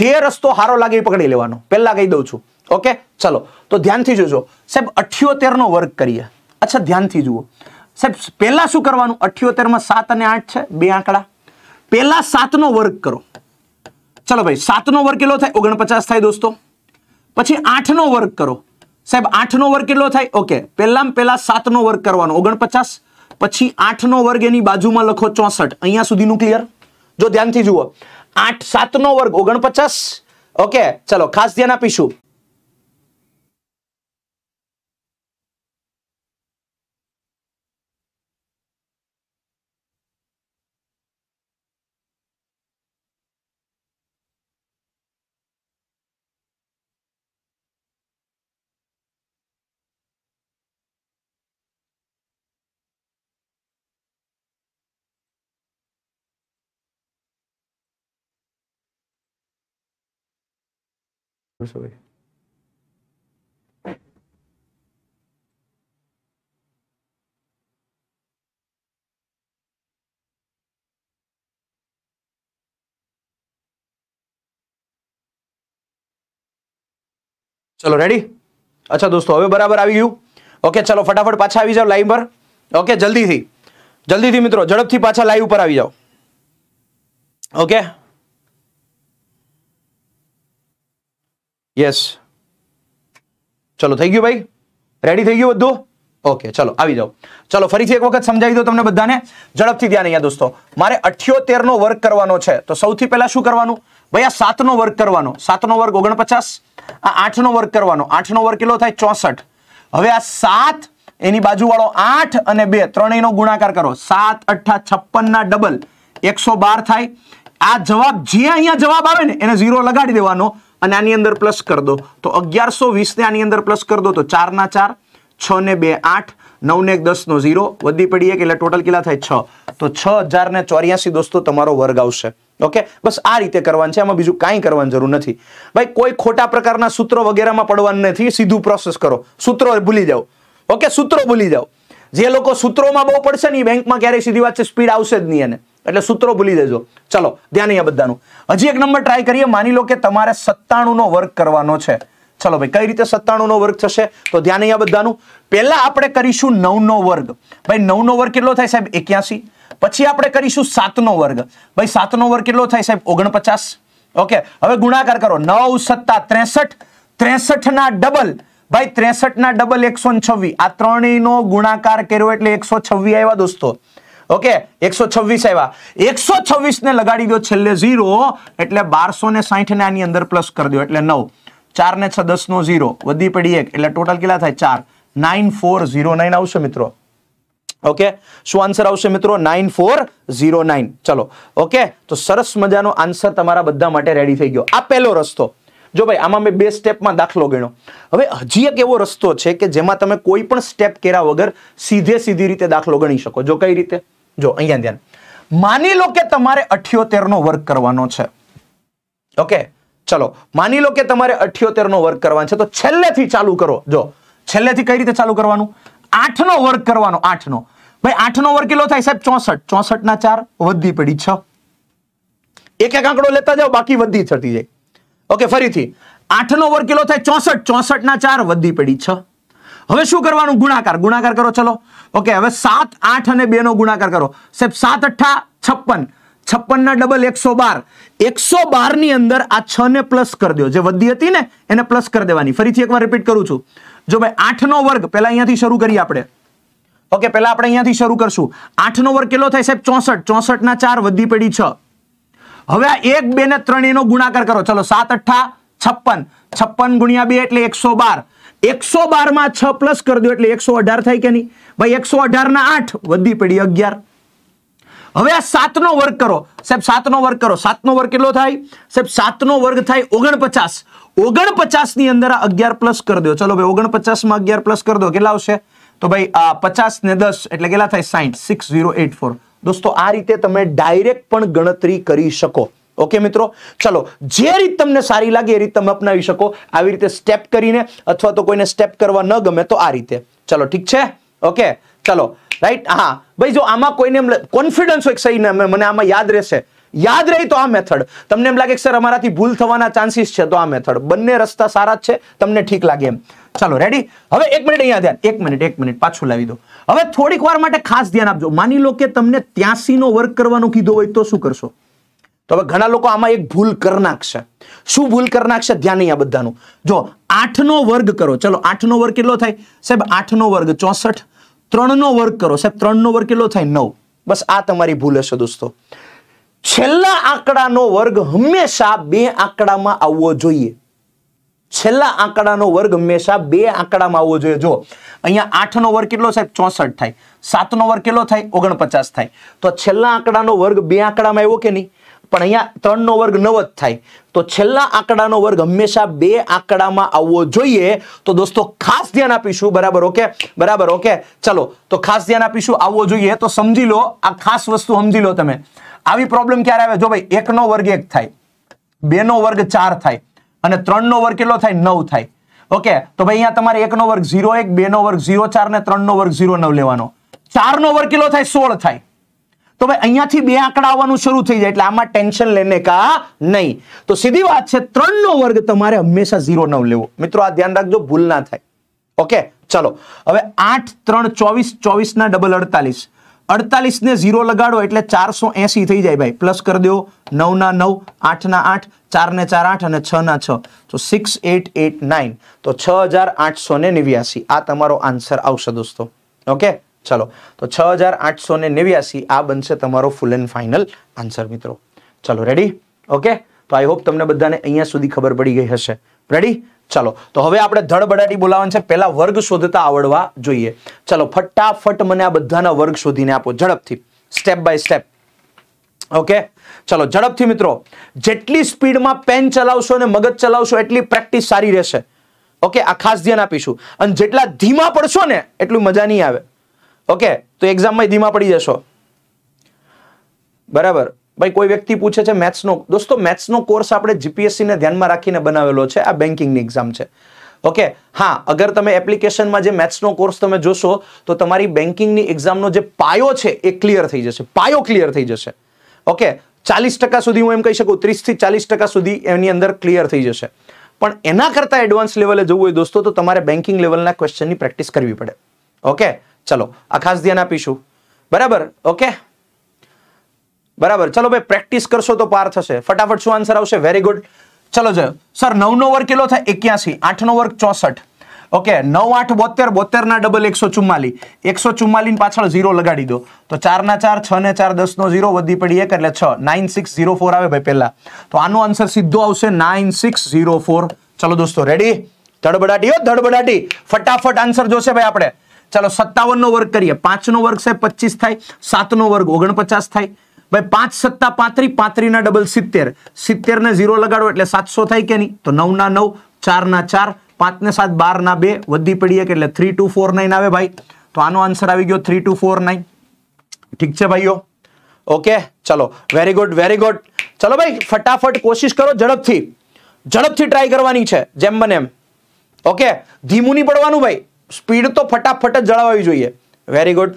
જે રસ્તો હારો લાગે એ પકડી લેવાનો પહેલા કહી દઉં છું ઓકે ચલો તો ધ્યાનથી જોજો સાહેબ અઠ્યોતેર નો વર્ગ કરીએ અચ્છા ધ્યાનથી જુઓ સાહેબ પહેલા શું કરવાનું અઠ્યોતેર માં સાત અને આઠ છે બે આંકડા પહેલા સાત નો વર્ગ કરો ચલો ભાઈ સાત વર્ગ કેટલો થાય ઓગણપચાસ થાય દોસ્તો પછી આઠ નો વર્ગ કરો સાહેબ આઠ વર્ગ કેટલો થાય ઓકે પહેલામાં પહેલા સાત નો વર્ગ કરવાનો ઓગણપચાસ પછી આઠ વર્ગ એની બાજુમાં લખો ચોસઠ અહીંયા સુધીનું ક્લિયર જો ધ્યાનથી જુઓ આઠ સાતનો વર્ગ ઓગણપચાસ ઓકે ચલો ખાસ ધ્યાન આપીશું Where's चलो रेडी अच्छा दोस्तों अभी बराबर आ गयू ओके चलो फटाफट पाचा आ जाओ लाइव पर ओके जल्दी थी जल्दी थी मित्रों झड़प थी पाछा लाइव पर आ जाओ ओके યસ ચલો થઈ ગયું ભાઈ રેડી થઈ ગયું બધું ઓકે ચલો આવી જાઓ ચલો ફરીથી એક વખત સમજાવી દો તમને બધાને ઝડપથી ધ્યાન અહીંયા દોસ્તો મારે અઠ્યોતેર નો વર્ગ કરવાનો છે તો સૌથી પહેલા શું કરવાનું ભાઈ આ સાત નો વર્ગ કરવાનો સાત નો વર્ગ ઓગણપચાસ આ આઠ નો વર્ગ કરવાનો આઠ નો વર્ગ કેટલો થાય ચોસઠ હવે આ સાત એની બાજુવાળો આઠ અને બે ત્રણેયનો ગુણાકાર કરો સાત અઠા છપ્પન ના ડબલ એકસો બાર થાય આ જવાબ જે અહીંયા જવાબ આવે ને એને ઝીરો લગાડી દેવાનો અને આની અંદર પ્લસ કરી દો તો અગિયારસો વીસને આની અંદર પ્લસ કરી દો તો ચારના ચાર છ ને બે આઠ નવ ને એક દસનો ઝીરો વધી પડી એક એટલે ટોટલ કેટલા થાય છ તો છ હજાર ને ચોર્યાસી દોસ્તો તમારો વર્ગ આવશે ઓકે બસ આ રીતે કરવાનું છે આમાં બીજું કાંઈ કરવાની જરૂર નથી ભાઈ કોઈ ખોટા પ્રકારના સૂત્રો વગેરેમાં પડવાનું નથી સીધું પ્રોસેસ કરો સૂત્રો ભૂલી જાઓ ઓકે સૂત્રો ભૂલી જાઓ જે લોકો સૂત્રોમાં બહુ પડશે ને એ બેંકમાં ક્યારેય સીધી વાત છે સ્પીડ આવશે જ નહીં એને એટલે સૂત્રો ભૂલી દેજો ચલો ધ્યાન અહીંયા બધાનું હજી એક નંબર ટ્રાય કરીએ માની લો કે તમારે સત્તાણુંનો વર્ગ કરવાનો છે ચલો ભાઈ કઈ રીતે સત્તાણુંનો વર્ગ થશે તો ધ્યાન અહીંયા બધાનું પહેલા આપણે કરીશું નવનો વર્ગ ભાઈ નવનો વર્ગ કેટલો થાય સાહેબ એક્યાસી પછી આપણે કરીશું સાતનો વર્ગ ભાઈ સાતનો વર્ગ કેટલો થાય સાહેબ ઓગણપચાસ ઓકે હવે ગુણાકાર કરો નવ સત્તા ત્રેસઠ ત્રેસઠના ડબલ ભાઈ ત્રેસઠના ડબલ એકસો છવ્વીસ આ ત્રણેયનો ગુણાકાર કર્યો એટલે એકસો છવ્વીસ આવ્યા દોસ્તો ઓકે એકસો છવ્વીસ આવ્યા એકસો છવ્વીસને લગાડી દો છેલ્લે ઝીરો એટલે બારસો ને ને આની અંદર પ્લસ કરી દો એટલે નવ ચાર ને છ દસનો ઝીરો વધી પડી એક એટલે ટોટલ કેટલા થાય ચાર નાઇન ફોર ઝીરો નાઇન આવશે મિત્રો ઓકે શું આન્સર આવશે મિત્રો નાઇન ફોર ઝીરો નાઇન ચલો ઓકે તો સરસ મજાનો આન્સર તમારા બધા માટે રેડી થઈ ગયો આ પહેલો રસ્તો જો ભાઈ આમાં મેં બે સ્ટેપમાં દાખલો ગણ્યો હવે હજી એક એવો રસ્તો છે કે જેમાં તમે કોઈ પણ સ્ટેપ કર્યા વગર સીધે સીધી રીતે દાખલો ગણી શકો જો કઈ રીતે જો અહીંયા ધ્યાન માની લો કે તમારે અઠ્યોતેરનો વર્ક કરવાનો છે ઓકે ચલો માની લો કે તમારે અઠ્યોતેરનો વર્ક કરવાનો છે તો છેલ્લેથી ચાલુ કરો જો છેલ્લેથી કઈ રીતે ચાલુ કરવાનું આઠનો વર્ક કરવાનો આઠનો ભાઈ આઠનો વર્ગ કેટલો થાય સાહેબ ચોસઠ ચોસઠ ના ચાર વધી પડી છ એક એક આંકડો લેતા જાઓ બાકી વધી થતી જાય ઓકે ફરીથી આઠનો વર્ગ કેટલો થાય ચોસઠ ચોસઠ ના ચાર વધી પડી છ હવે શું કરવાનું ગુણાકાર ગુણાકાર કરો ચલો ઓકે હવે સાત આઠ અને બે નો ગુણાકાર કરો સાહેબ સાત અઠ્ઠા છપ્પન છપ્પન ના ડબલ એકસો બાર એકસો બાર ની અંદર આ છ ને પ્લસ કરી દો જે વધી હતી ને એને પ્લસ કરી દેવાની ફરીથી એકવાર રિપીટ કરું છું જો ભાઈ આઠ નો વર્ગ પહેલા અહીંયાથી શરૂ કરીએ આપણે ઓકે પહેલા આપણે અહીંયાથી શરૂ કરશું આઠ નો વર્ગ કેટલો થાય સાહેબ ચોસઠ ચોસઠ ના ચાર વધી પડી છ હવે આ એક બે ને ત્રણ એનો ગુણાકાર કરો ચલો સાત અઠ્ઠા છપ્પન છપ્પન ગુણ્યા બે એટલે એકસો બાર એકસો બારમાં છ પ્લસ કરી દો એટલે એકસો અઢાર થાય કે નહીં ભાઈ એકસો અઢારના આઠ વધી પડી અગિયાર હવે આ સાતનો વર્ગ કરો સાહેબ સાતનો વર્ગ કરો સાતનો વર્ગ કેટલો થાય સાહેબ સાતનો વર્ગ થાય ઓગણપચાસ ઓગણપચાસની અંદર આ અગિયાર પ્લસ કરી દો ચલો ભાઈ ઓગણપચાસમાં અગિયાર પ્લસ કરી દો કેટલા આવશે તો ભાઈ આ પચાસ ને દસ એટલે કેટલા થાય સાઈઠ સિક્સ ઝીરો એટ ફોર દોસ્તો આ રીતે તમે ડાયરેક્ટ પણ ગણતરી કરી શકો ઓકે મિત્રો ચલો જે રીત તમને સારી લાગે એ રીત તમે અપનાવી શકો આવી રીતે સ્ટેપ કરીને અથવા તો કોઈને સ્ટેપ કરવા ન ગમે તો આ રીતે ચલો ઠીક છે ઓકે ચલો રાઈટ હા ભાઈ જો આમાં કોઈને કોન્ફિડન્સ હોય સહી મને આમાં યાદ રહેશે યાદ રહી તો આ મેથડ તમને એમ લાગે કે સર અમારાથી ભૂલ થવાના ચાન્સીસ છે તો આ મેથડ બંને રસ્તા સારા જ છે તમને ઠીક લાગે એમ ચાલો રેડી હવે એક મિનિટ અહીંયા ધ્યાન એક મિનિટ એક મિનિટ પાછું લાવી દો હવે થોડીક વાર માટે ખાસ ધ્યાન આપજો માની લો કે તમને ત્યાંસી નો વર્ક કરવાનું કીધું હોય તો શું કરશો તો હવે ઘણા લોકો આમાં એક ભૂલ કરી નાખશે શું ભૂલ કરી નાખશે ધ્યાન નહીં આ બધાનું જો આઠનો વર્ગ કરો ચલો આઠનો વર્ગ કેટલો થાય સાહેબ આઠનો વર્ગ ચોસઠ ત્રણનો વર્ગ કરો સાહેબ ત્રણનો વર્ગ કેટલો થાય નવ બસ આ તમારી ભૂલ હશે દોસ્તો છેલ્લા આંકડાનો વર્ગ હંમેશા બે આંકડામાં આવવો જોઈએ છેલ્લા આંકડાનો વર્ગ હંમેશા બે આંકડામાં આવવો જોઈએ જો અહીંયા આઠનો વર્ગ કેટલો સાહેબ ચોસઠ થાય સાતનો વર્ગ કેટલો થાય ઓગણપચાસ થાય તો છેલ્લા આંકડાનો વર્ગ બે આંકડામાં આવ્યો કે નહીં પણ અહીંયા ત્રણનો વર્ગ નવ જ થાય તો છેલ્લા આંકડાનો વર્ગ હંમેશા બે આંકડામાં આવવો જોઈએ તો દોસ્તો ખાસ ધ્યાન આપીશું બરાબર ઓકે બરાબર ઓકે ચલો તો ખાસ ધ્યાન આપીશું આવવો જોઈએ તો સમજી લો આ ખાસ વસ્તુ સમજી લો તમે આવી પ્રોબ્લેમ ક્યારે આવે જો ભાઈ એકનો વર્ગ એક થાય બેનો વર્ગ ચાર થાય અને ત્રણનો વર્ગ કેટલો થાય નવ થાય ઓકે તો ભાઈ અહીંયા તમારે એકનો વર્ગ ઝીરો એક બેનો વર્ગ ઝીરો ચાર ને ત્રણનો વર્ગ ઝીરો નવ લેવાનો ચારનો વર્ગ કેટલો થાય સોળ થાય તો ભાઈ અહીંયાથી બે આંકડા આવવાનું શરૂ થઈ જાય એટલે આમાં ટેન્શન લેને કા નહીં તો સીધી વાત છે ત્રણનો વર્ગ તમારે હંમેશા ઝીરો નવ લેવો મિત્રો આ ધ્યાન રાખજો ભૂલ ના થાય ઓકે ચલો હવે આઠ ત્રણ ચોવીસ ચોવીસના ડબલ અડતાલીસ અડતાલીસ ને ઝીરો લગાડો એટલે ચારસો એસી થઈ જાય ભાઈ પ્લસ કરી દો નવના નવ આઠના આઠ ચાર ને ચાર આઠ અને છ ના છ તો સિક્સ એટ એટ નાઇન તો છ હજાર આઠસો ને નેવ્યાસી આ તમારો આન્સર આવશે દોસ્તો ઓકે ચલો તો છ હજાર આઠસો ને નેવ્યાસી આ બનશે તમારો ફૂલ એન્ડ ફાઇનલ આન્સર મિત્રો ચલો રેડી ઓકે તો આઈ હોપ તમને બધાને અહીંયા સુધી ખબર પડી ગઈ હશે રેડી ચલો તો હવે આપણે ધડબડાટી બોલાવવાનું છે પહેલા વર્ગ શોધતા આવડવા જોઈએ ચલો ફટાફટ મને આ બધાના વર્ગ શોધીને આપો ઝડપથી સ્ટેપ બાય સ્ટેપ ઓકે ચલો ઝડપથી મિત્રો જેટલી સ્પીડમાં પેન ચલાવશો અને મગજ ચલાવશો એટલી પ્રેક્ટિસ સારી રહેશે ઓકે આ ખાસ ધ્યાન આપીશું અને જેટલા ધીમા પડશો ને એટલું મજા નહીં આવે ઓકે તો એક્ઝામમાં ધીમા પડી જશો બરાબર ભાઈ કોઈ વ્યક્તિ પૂછે છે મેથ્સનો દોસ્તો મેથ્સનો કોર્સ આપણે જીપીએસસીને ધ્યાનમાં રાખીને બનાવેલો છે આ બેન્કિંગની એક્ઝામ છે ઓકે હા અગર તમે એપ્લિકેશનમાં જે મેથ્સનો કોર્સ તમે જોશો તો તમારી બેન્કિંગની એક્ઝામનો જે પાયો છે એ ક્લિયર થઈ જશે પાયો ક્લિયર થઈ જશે ઓકે ચાલીસ ટકા સુધી હું એમ કહી શકું ત્રીસથી ચાલીસ ટકા સુધી એની અંદર ક્લિયર થઈ જશે પણ એના કરતાં એડવાન્સ લેવલે જવું હોય દોસ્તો તો તમારે બેન્કિંગ લેવલના ક્વેશ્ચનની પ્રેક્ટિસ કરવી પડે ઓકે चलो आकाश दिया ना पीसू बराबर ओके बराबर चलो भाई प्रैक्टिस करसो तो पार થશે फटाफट શું આન્સર આવશે વેરી ગુડ ચલો જો સર 9 નો વર્ગ કેટલો થાય 81 8 નો વર્ગ 64 ઓકે 9 8 72 72 ના ડબલ 144 144 ને પાછળ 0 લગાડી દો તો 4 ના 4 6 ને 4 10 નો 0 વધી પડી એક એટલે 6 9604 આવે ભાઈ પહેલા તો આનો આન્સર સીધો આવશે 9604 ચલો દોસ્તો રેડી તડબડાટી ઓ તડબડાટી फटाफट આન્સર જોસે ભાઈ આપણે ચાલો સત્તાવનનો વર્ગ કરીએ પાંચનો વર્ગ સાહેબ પચીસ થાય સાતનો વર્ગ ઓગણપચાસ થાય ભાઈ પાંચ સત્તા પાંત્રી પાંત્રીના ડબલ સિત્તેર સિત્તેરને ઝીરો લગાડો એટલે સાતસો થાય કે નહીં તો નવના નવ ચારના ચાર પાંચને સાત બારના બે વધી પડીએ કે એટલે થ્રી ટુ ફોર નાઇન આવે ભાઈ તો આનો આન્સર આવી ગયો થ્રી ટુ ફોર નાઇન ઠીક છે ભાઈઓ ઓકે ચલો વેરી ગુડ વેરી ગુડ ચલો ભાઈ ફટાફટ કોશિશ કરો ઝડપથી ઝડપથી ટ્રાય કરવાની છે જેમ બને એમ ઓકે ધીમું નહીં પડવાનું ભાઈ સ્પીડ તો ફટાફટ જ જળવાવી જોઈએ વેરી ગુડ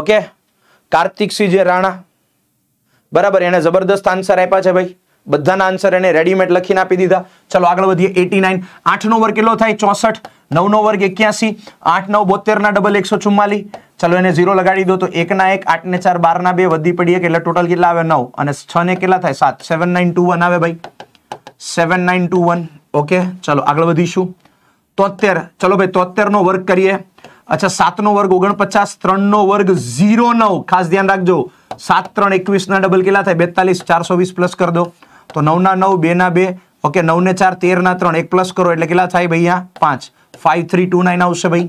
ઓકે કાર્તિકસિંહ જે રાણા બરાબર એને જબરદસ્ત આન્સર આપ્યા છે ભાઈ બધાના આન્સર એને રેડીમેડ લખીને આપી દીધા ચલો આગળ વધીએ એટી નાઇન આઠનો વર્ગ કેટલો થાય ચોસઠ નવનો વર્ગ એક્યાસી આઠ નવ બોતેરના ડબલ એકસો ચુમ્માલી ચલો એને ઝીરો લગાડી દો તો એકના એક આઠને ચાર બારના બે વધી પડીએ એટલે ટોટલ કેટલા આવે નવ અને છ ને કેટલા થાય સાત સેવન નાઇન ટુ વન આવે ભાઈ seven nine two one okay ચલો આગળ વધીશું तो 73 चलो भाई 73 નો વર્ગ કરીએ અચ્છા 7 નો વર્ગ 49 3 નો વર્ગ 09 ખાસ ધ્યાન રાખજો 7 3 21 ના ડબલ કેટલા થાય 42 420 પ્લસ કર દો તો 9 ના 9 2 ના 2 ઓકે 9 ને 4 13 ના 3 1 પ્લસ કરો એટલે કેટલા થાય ભઈયા 5 5329 આવશે ભઈ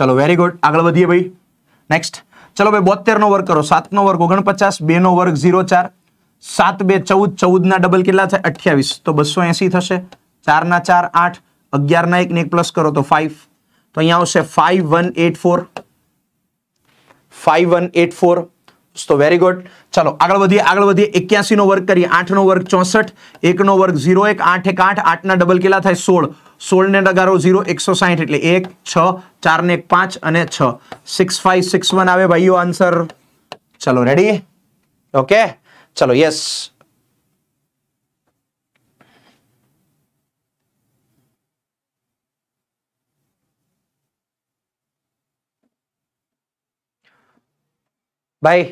चलो वेरी गुड આગળ વધીએ ભઈ નેક્સ્ટ चलो भाई 72 નો વર્ગ કરો 7 નો વર્ગ 49 2 નો વર્ગ 04 7 2 14 14 ના ડબલ કેટલા થાય 28 તો 280 થશે 4 ना 4 8 11 ना 1 1 प्लस करो तो 5 तो यहां આવશે 5184 5184 सो वेरी गुड चलो આગળ बढिए આગળ बढिए 81 નો વર્ગ કરીએ 8 નો વર્ગ 64 1 નો વર્ગ 01 8 * 8 8 ના ડબલ કેલા થાય 16 16 ને લગારો 0 160 એટલે 1 6 4 ને 5 અને 6 6561 આવે ભાઈઓ આન્સર चलो રેડી ઓકે चलो यस ભાઈ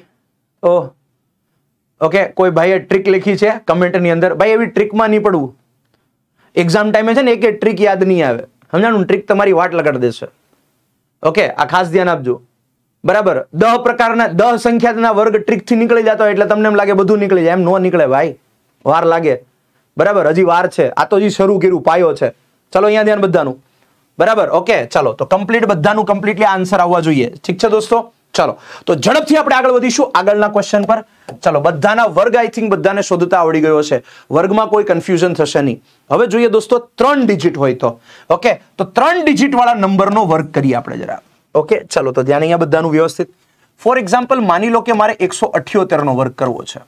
તો ઓકે કોઈ ભાઈએ ટ્રીક લખી છે કમેન્ટની અંદર ભાઈ એવી ટ્રીકમાં નહીં પડવું એક્ઝામ ટાઈમે છે ને એક ટ્રીક યાદ નહીં આવે સમજાણું ટ્રીક તમારી વાટ લગાડી દેશે ઓકે આ ખાસ ધ્યાન આપજો બરાબર દહ પ્રકારના દહ સંખ્યાના વર્ગ ટ્રીકથી નીકળી જતો એટલે તમને એમ લાગે બધું નીકળી જાય એમ ન નીકળે ભાઈ વાર લાગે બરાબર હજી વાર છે આ તો હજી શરૂ કર્યું પાયો છે ચલો અહીંયા ધ્યાન બધાનું બરાબર ઓકે ચાલો તો કમ્પ્લીટ બધાનું કમ્પ્લીટલી આન્સર આવવા જોઈએ ઠીક છે દોસ્તો ચાલો તો ઝડપથી આપણે આગળ વધીશું આગળના ક્વેશ્ચન પર ચાલો બધાના વર્ગ આઈ થિંક બધાને શોધતા આવડી ગયો છે વર્ગમાં કોઈ કન્ફ્યુઝન થશે નહીં હવે જોઈએ દોસ્તો ત્રણ ડિજિટ હોય તો ઓકે તો ત્રણ ડિજિટ વાળા નંબરનો વર્ગ કરીએ આપણે જરા ઓકે ચાલો તો ધ્યાન અહીંયા બધાનું વ્યવસ્થિત ફોર એક્ઝામ્પલ માની લો કે મારે એકસો અઠ્યોતેરનો વર્ગ કરવો છે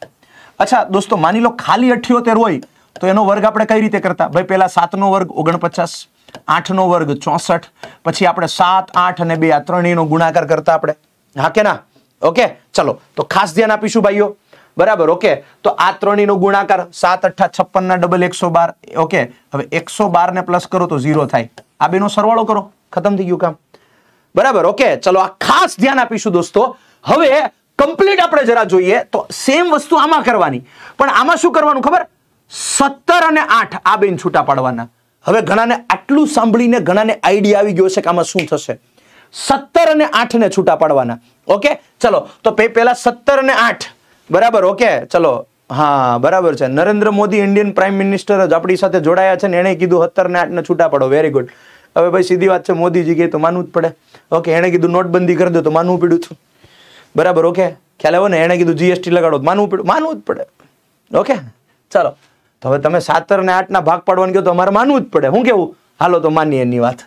અચ્છા દોસ્તો માની લો ખાલી અઠ્યોતેર હોય તો એનો વર્ગ આપણે કઈ રીતે કરતા ભાઈ પહેલા સાતનો વર્ગ ઓગણપચાસ આઠનો વર્ગ ચોસઠ પછી આપણે સાત આઠ અને બે આ ત્રણેયનો ગુણાકાર કરતા આપણે હા કે ના ઓકે ચલો તો ખાસ ધ્યાન આપીશું ભાઈઓ બરાબર ઓકે તો આ ત્રણેયનો ગુણાકાર સાત અઠ્ઠા ના ડબલ એકસો બાર ઓકે હવે એકસો બાર ને પ્લસ કરો તો ઝીરો થાય આ બેનો સરવાળો કરો ખતમ થઈ ગયું કામ બરાબર ઓકે ચલો આ ખાસ ધ્યાન આપીશું દોસ્તો હવે કમ્પ્લીટ આપણે જરા જોઈએ તો સેમ વસ્તુ આમાં કરવાની પણ આમાં શું કરવાનું ખબર સત્તર અને આઠ આ બેન છૂટા પાડવાના હવે ઘણાને આટલું સાંભળીને ઘણાને આઈડિયા આવી ગયો છે કે આમાં શું થશે સત્તર અને ને છૂટા પાડવાના ઓકે ચલો તો પેલા સત્તર અને આઠ બરાબર ઓકે ચલો હા બરાબર છે Narendra Modi Indian prime minister જ આપણી સાથે જોડાયા છે ને એને કીધું સત્તર ને આઠ ને છૂટા પાડો વેરી ગુડ હવે ભાઈ સીધી વાત છે મોદીજી કે તો માનવું જ પડે ઓકે એણે કીધું નોટબંધી કરી દો તો માનવું પડ્યું છું બરાબર ઓકે ખ્યાલ આવ્યો ને એણે કીધું જીએસટી લગાડો માનવું પડ્યું માનવું જ પડે ઓકે ચાલો તો હવે તમે સાતર ને ના ભાગ પાડવાનું કહો તો અમારે માનવું જ પડે શું કેવું હાલો તો માનીએ એની વાત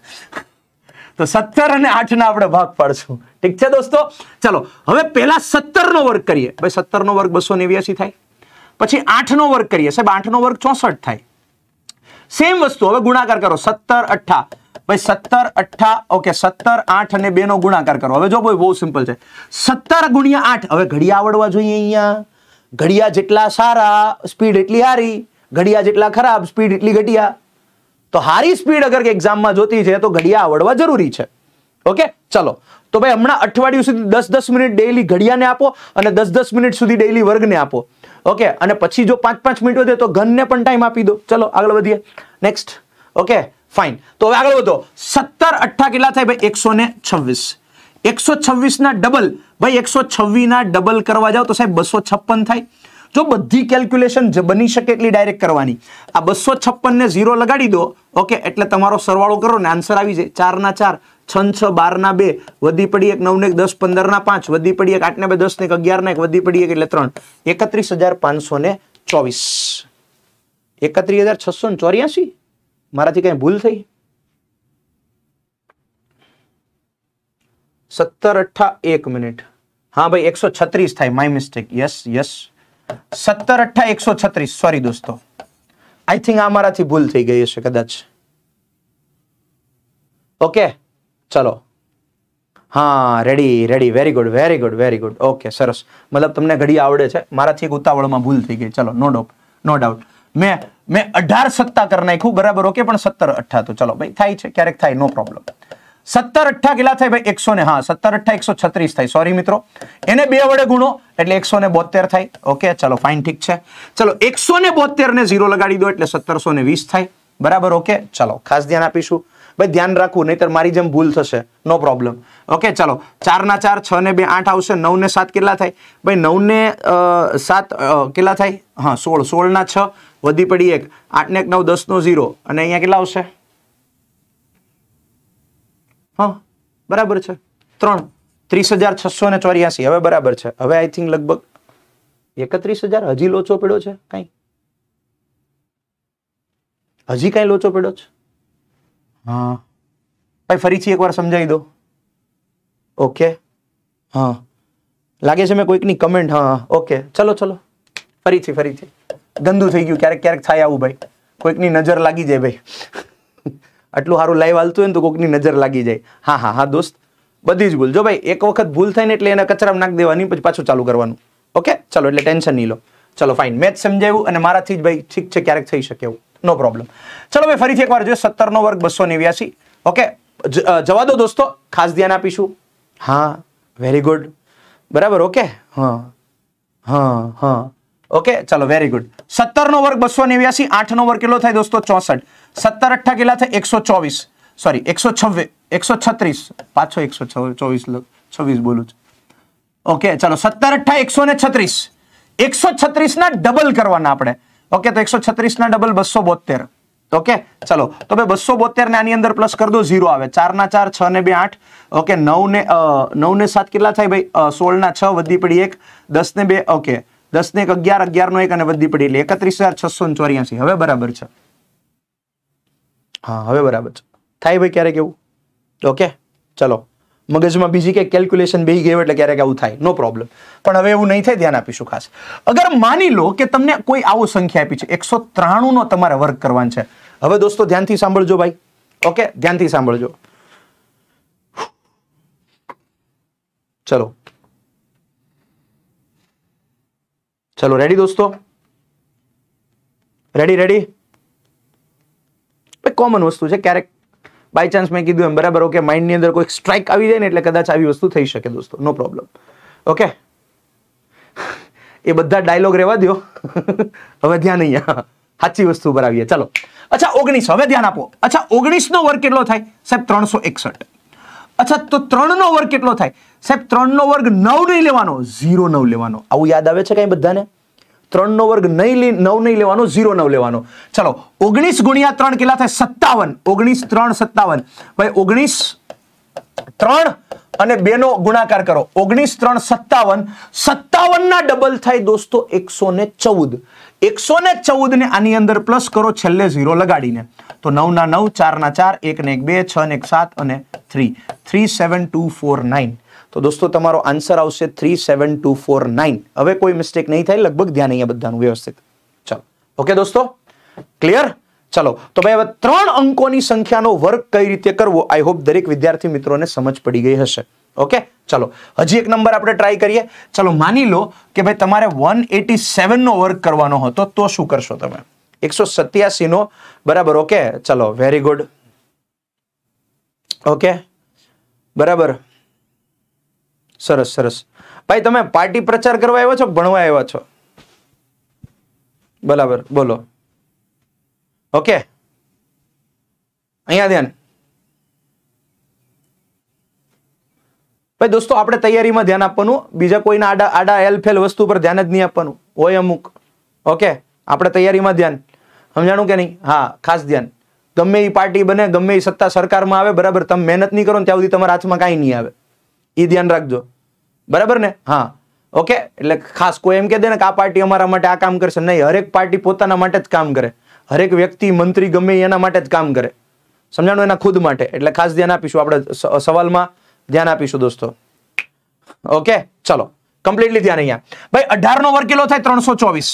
તો સત્તર અને આઠના આપણે ભાગ પાડશું ઠીક છે દોસ્તો ચલો હવે પહેલા સત્તરનો વર્ગ કરીએ ભાઈ સત્તરનો વર્ગ બસો નેવ્યાસી થાય પછી આઠનો વર્ગ કરીએ સાહેબ આઠનો વર્ગ ચોસઠ થાય સેમ વસ્તુ હવે ગુણાકાર કરો સત્તર અઠ્ઠા ભાઈ સત્તર અઠ્ઠા ઓકે સત્તર આઠ અને બે નો ગુણાકાર કરો હવે જો ભાઈ બહુ સિમ્પલ છે સત્તર ગુણ્યા આઠ હવે ઘડિયા આવડવા જોઈએ અહીંયા ઘડિયા જેટલા સારા સ્પીડ એટલી સારી ઘડિયા જેટલા ખરાબ સ્પીડ એટલી ઘટિયા તો હારી સ્પીડ અગર એક્ઝામમાં જોતી છે તો ઘડિયા આવડવા જરૂરી છે ઓકે ચલો તો ભાઈ હમણાં અઠવાડિયું સુધી દસ દસ મિનિટ ડેઈલી ઘડિયાને આપો અને દસ દસ મિનિટ સુધી ડેઈલી વર્ગને આપો ઓકે અને પછી જો પાંચ પાંચ મિનિટ વધે તો ઘનને પણ ટાઈમ આપી દો ચલો આગળ વધીએ નેક્સ્ટ ઓકે ફાઇન તો હવે આગળ વધો સત્તર અઠ્ઠા કેટલા થાય ભાઈ એકસો ને છવ્વીસ એકસો છવ્વીસના ડબલ ભાઈ એકસો છવ્વીસના ડબલ કરવા જાઓ તો સાહેબ બસો છપ્પન થાય જો બધી કેલ્ક્યુલેશન બની શકે એટલી ડાયરેક્ટ કરવાની આ બસો છપ્પનને ઝીરો લગાડી દો ઓકે એટલે તમારો સરવાળો કરો ને આન્સર આવી જાય ચારના ચાર છ છ બારના બે વધી પડી એક નવને એક દસ પંદરના પાંચ વધી પડી એક આઠ ને બે દસને એક અગિયારના એક વધી પડી એક એટલે ત્રણ એકત્રીસ હજાર પાંચસો ને ચોવીસ એકત્રીસ હજાર છસો ને ચોર્યાસી મારાથી કંઈ ભૂલ થઈ સત્તર અઠ્ઠા એક મિનિટ હા ભાઈ એકસો છત્રીસ થાય માય મિસ્ટેક યસ યસ સત્તર અઠ્ઠા એકસો છત્રીસ સોરી દોસ્તો આઈ થિંક આ મારાથી ભૂલ થઈ ગઈ હશે કદાચ ઓકે ચલો હા ready ready very good very good very good okay સરસ મતલબ તમને ઘડી આવડે છે મારાથી એક ઉતાવળમાં ભૂલ થઈ ગઈ ચલો નો ડોપ નો ડાઉટ મેં મેં અઢાર સત્તા કરી નાખ્યું બરાબર ઓકે પણ સત્તર અઠ્ઠા તો ચલો ભાઈ થાય છે ક્યારેક થાય નો પ્રોબ્લેમ સત્તર અઠ્ઠા કેટલા થાય ભાઈ એકસો ને હા સત્તર અઠ્ઠા એકસો છત્રીસ થાય સોરી મિત્રો એને બે વડે ગુણો એટલે એકસો ને બોતેર થાય ઓકે ચલો ફાઇન ઠીક છે ચલો એકસો ને બોતેર ને ઝીરો લગાડી દો એટલે સત્તરસો ને વીસ થાય બરાબર ઓકે ચલો ખાસ ધ્યાન આપીશું ભાઈ ધ્યાન રાખવું નહીતર મારી જેમ ભૂલ થશે નો પ્રોબ્લેમ ઓકે ચલો ચારના ચાર છ ને બે આઠ આવશે નવ ને સાત કેટલા થાય ભાઈ નવ ને સાત કેટલા થાય હા સોળ સોળના છ વધી પડી એક આઠ ને એક નવ દસનો ઝીરો અને અહીંયા કેટલા આવશે હા બરાબર છે ત્રણ ત્રીસ હજાર છસો ને ચોર્યાસી હવે બરાબર છે હવે આઈ થિંક લગભગ એકત્રીસ હજાર હજી લોચો પડ્યો છે કઈ હજી કઈ લોચો પડ્યો છે હા ફરીથી એકવાર સમજાવી દો ઓકે હા લાગે છે મેં કોઈકની કમેન્ટ હા ઓકે ચલો ચલો ફરીથી ફરીથી ગંદુ થઈ ગયું ક્યારેક ક્યારેક થાય આવું ભાઈ કોઈકની નજર લાગી જાય ભાઈ આટલું સારું લાઈવ હાલતું હોય ને તો કોકની નજર લાગી જાય હા હા હા દોસ્ત બધી જ ભૂલ જો ભાઈ એક વખત ભૂલ થાય ને એટલે એને કચરામાં નાખી દેવાની પછી પાછું ચાલુ કરવાનું ઓકે ચલો એટલે ટેન્શન નહીં લો ચલો ફાઇન મેચ સમજાવ્યું અને મારાથી જ ભાઈ ઠીક છે ક્યારેક થઈ શકે એવું નો પ્રોબ્લેમ ચલો ભાઈ ફરીથી એકવાર જોઈએ સત્તરનો વર્ગ બસો નેવ્યાસી ઓકે જવા દો દોસ્તો ખાસ ધ્યાન આપીશું હા વેરી ગુડ બરાબર ઓકે હા હા હા ઓકે ચલો વેરી ગુડ સત્તરનો વર્ગ બસો નેવ્યાસી આઠનો વર્ગ કેટલો થાય દોસ્તો ચોસઠ સત્તર અઠ્ઠા કેટલા થાય એકસો ચોવીસ સોરી એકસો છવ્વીસ એકસો છત્રીસ પાછો એકસો ચોવીસ છવ્વીસ બોલું છું ઓકે ચાલો સત્તર અઠ્ઠા એકસો ને છત્રીસ એકસો છત્રીસના ડબલ કરવાના આપણે ઓકે તો એકસો છત્રીસના ડબલ બસો બોતેર ઓકે ચલો તો ભાઈ બસો બોતેર ને આની અંદર પ્લસ કરી દો ઝીરો આવે ચાર ના ચાર છ ને બે આઠ ઓકે નવ ને નવ ને સાત કેટલા થાય ભાઈ સોળ ના છ વધી પડી એક દસ ને બે ઓકે દસ ને એક અગિયાર અગિયાર નો એક અને વધી પડી એટલે એકત્રીસ હજાર છસો ને ચોર્યાસી હવે બરાબર છે હા હવે બરાબર છે થાય ભાઈ ક્યારેક એવું ઓકે ચલો મગજમાં બીજી કંઈક કેલ્ક્યુલેશન બેસી ગયું એટલે ક્યારેક આવું થાય નો પ્રોબ્લેમ પણ હવે એવું નહીં થાય ધ્યાન આપીશું ખાસ અગર માની લો કે તમને કોઈ આવો સંખ્યા આપી છે એકસો ત્રાણુંનો તમારે વર્ક કરવાનું છે હવે દોસ્તો ધ્યાનથી સાંભળજો ભાઈ ઓકે ધ્યાનથી સાંભળજો ચલો ચલો રેડી દોસ્તો રેડી રેડી કોમન વસ્તુ છે ક્યારેક બાય ચાન્સ મેં કીધું એમ બરાબર ઓકે માઇન્ડની અંદર કોઈ સ્ટ્રાઇક આવી જાય ને એટલે કદાચ આવી વસ્તુ થઈ શકે દોસ્તો નો પ્રોબ્લેમ ઓકે એ બધા ડાયલોગ રહેવા દો હવે ધ્યાન અહીંયા સાચી વસ્તુ ઉપર આવીએ ચલો અચ્છા ઓગણીસ હવે ધ્યાન આપો અચ્છા ઓગણીસ નો વર્ગ કેટલો થાય સાહેબ ત્રણસો એકસઠ અચ્છા તો ત્રણનો વર્ગ કેટલો થાય સાહેબ ત્રણનો વર્ગ નવ નહીં લેવાનો ઝીરો નવ લેવાનો આવું યાદ આવે છે કંઈ બધાને ત્રણનો વર્ગ નહીં નવ નહીં લેવાનો ઝીરો નવ લેવાનો ચલો ઓગણીસ ગુણ્યા ત્રણ કેટલા થાય સત્તાવન ઓગણીસ ત્રણ સત્તાવન ભાઈ ઓગણીસ ત્રણ અને બે નો ગુણાકાર કરો ઓગણીસ ત્રણ સત્તાવન સત્તાવન ના ડબલ થાય દોસ્તો એકસો ને ચૌદ એકસો ને ચૌદ ને આની અંદર પ્લસ કરો છેલ્લે ઝીરો લગાડીને તો નવ ના નવ ચાર ના ચાર એક ને એક બે છ ને એક સાત અને three three seven two four nine તો દોસ્તો તમારો આન્સર આવશે three seven two four nine હવે કોઈ મિસ્ટેક નહીં થાય લગભગ ધ્યાન અહીંયા બધાનું વ્યવસ્થિત ચલો ઓકે દોસ્તો ક્લિયર ચલો તો ભાઈ હવે ત્રણ અંકોની સંખ્યાનો વર્ક કઈ રીતે કરવો આઈ હોપ દરેક વિદ્યાર્થી મિત્રોને સમજ પડી ગઈ હશે ઓકે ચલો હજી એક નંબર આપણે ટ્રાય કરીએ ચલો માની લો કે ભાઈ તમારે વન એટી સેવનનો વર્ક કરવાનો હતો તો શું કરશો તમે એકસો સત્યાસીનો બરાબર ઓકે ચલો વેરી ગુડ ઓકે બરાબર સરસ સરસ ભાઈ તમે પાર્ટી પ્રચાર કરવા આવ્યા છો ભણવા આવ્યા છો બરાબર બોલો ઓકે અહીંયા ધ્યાન ભાઈ દોસ્તો આપણે તૈયારીમાં ધ્યાન આપવાનું બીજા કોઈના આડા આડા એલફેલ વસ્તુ પર ધ્યાન જ નહીં આપવાનું હોય અમુક ઓકે આપણે તૈયારીમાં ધ્યાન સમજાણું કે નહીં હા ખાસ ધ્યાન ગમે એ પાર્ટી બને ગમે એ સત્તા સરકારમાં આવે બરાબર તમે મહેનત નહીં કરો ને ત્યાં સુધી તમારા હાથમાં કાંઈ નહીં આવે એ ધ્યાન રાખજો બરાબર ને હા ઓકે એટલે ખાસ કોઈ એમ કે દે ને કે આ પાર્ટી અમારા માટે આ કામ કરશે નહીં હરેક પાર્ટી પોતાના માટે જ કામ કરે હરેક વ્યક્તિ મંત્રી ગમે એના માટે જ કામ કરે સમજાણું એના ખુદ માટે એટલે ખાસ ધ્યાન આપીશું આપણે સવાલમાં ધ્યાન આપીશું દોસ્તો ઓકે ચલો કમ્પ્લીટલી ધ્યાન અહીંયા ભાઈ અઢાર નો વર્ગ કેટલો થાય ત્રણસો ચોવીસ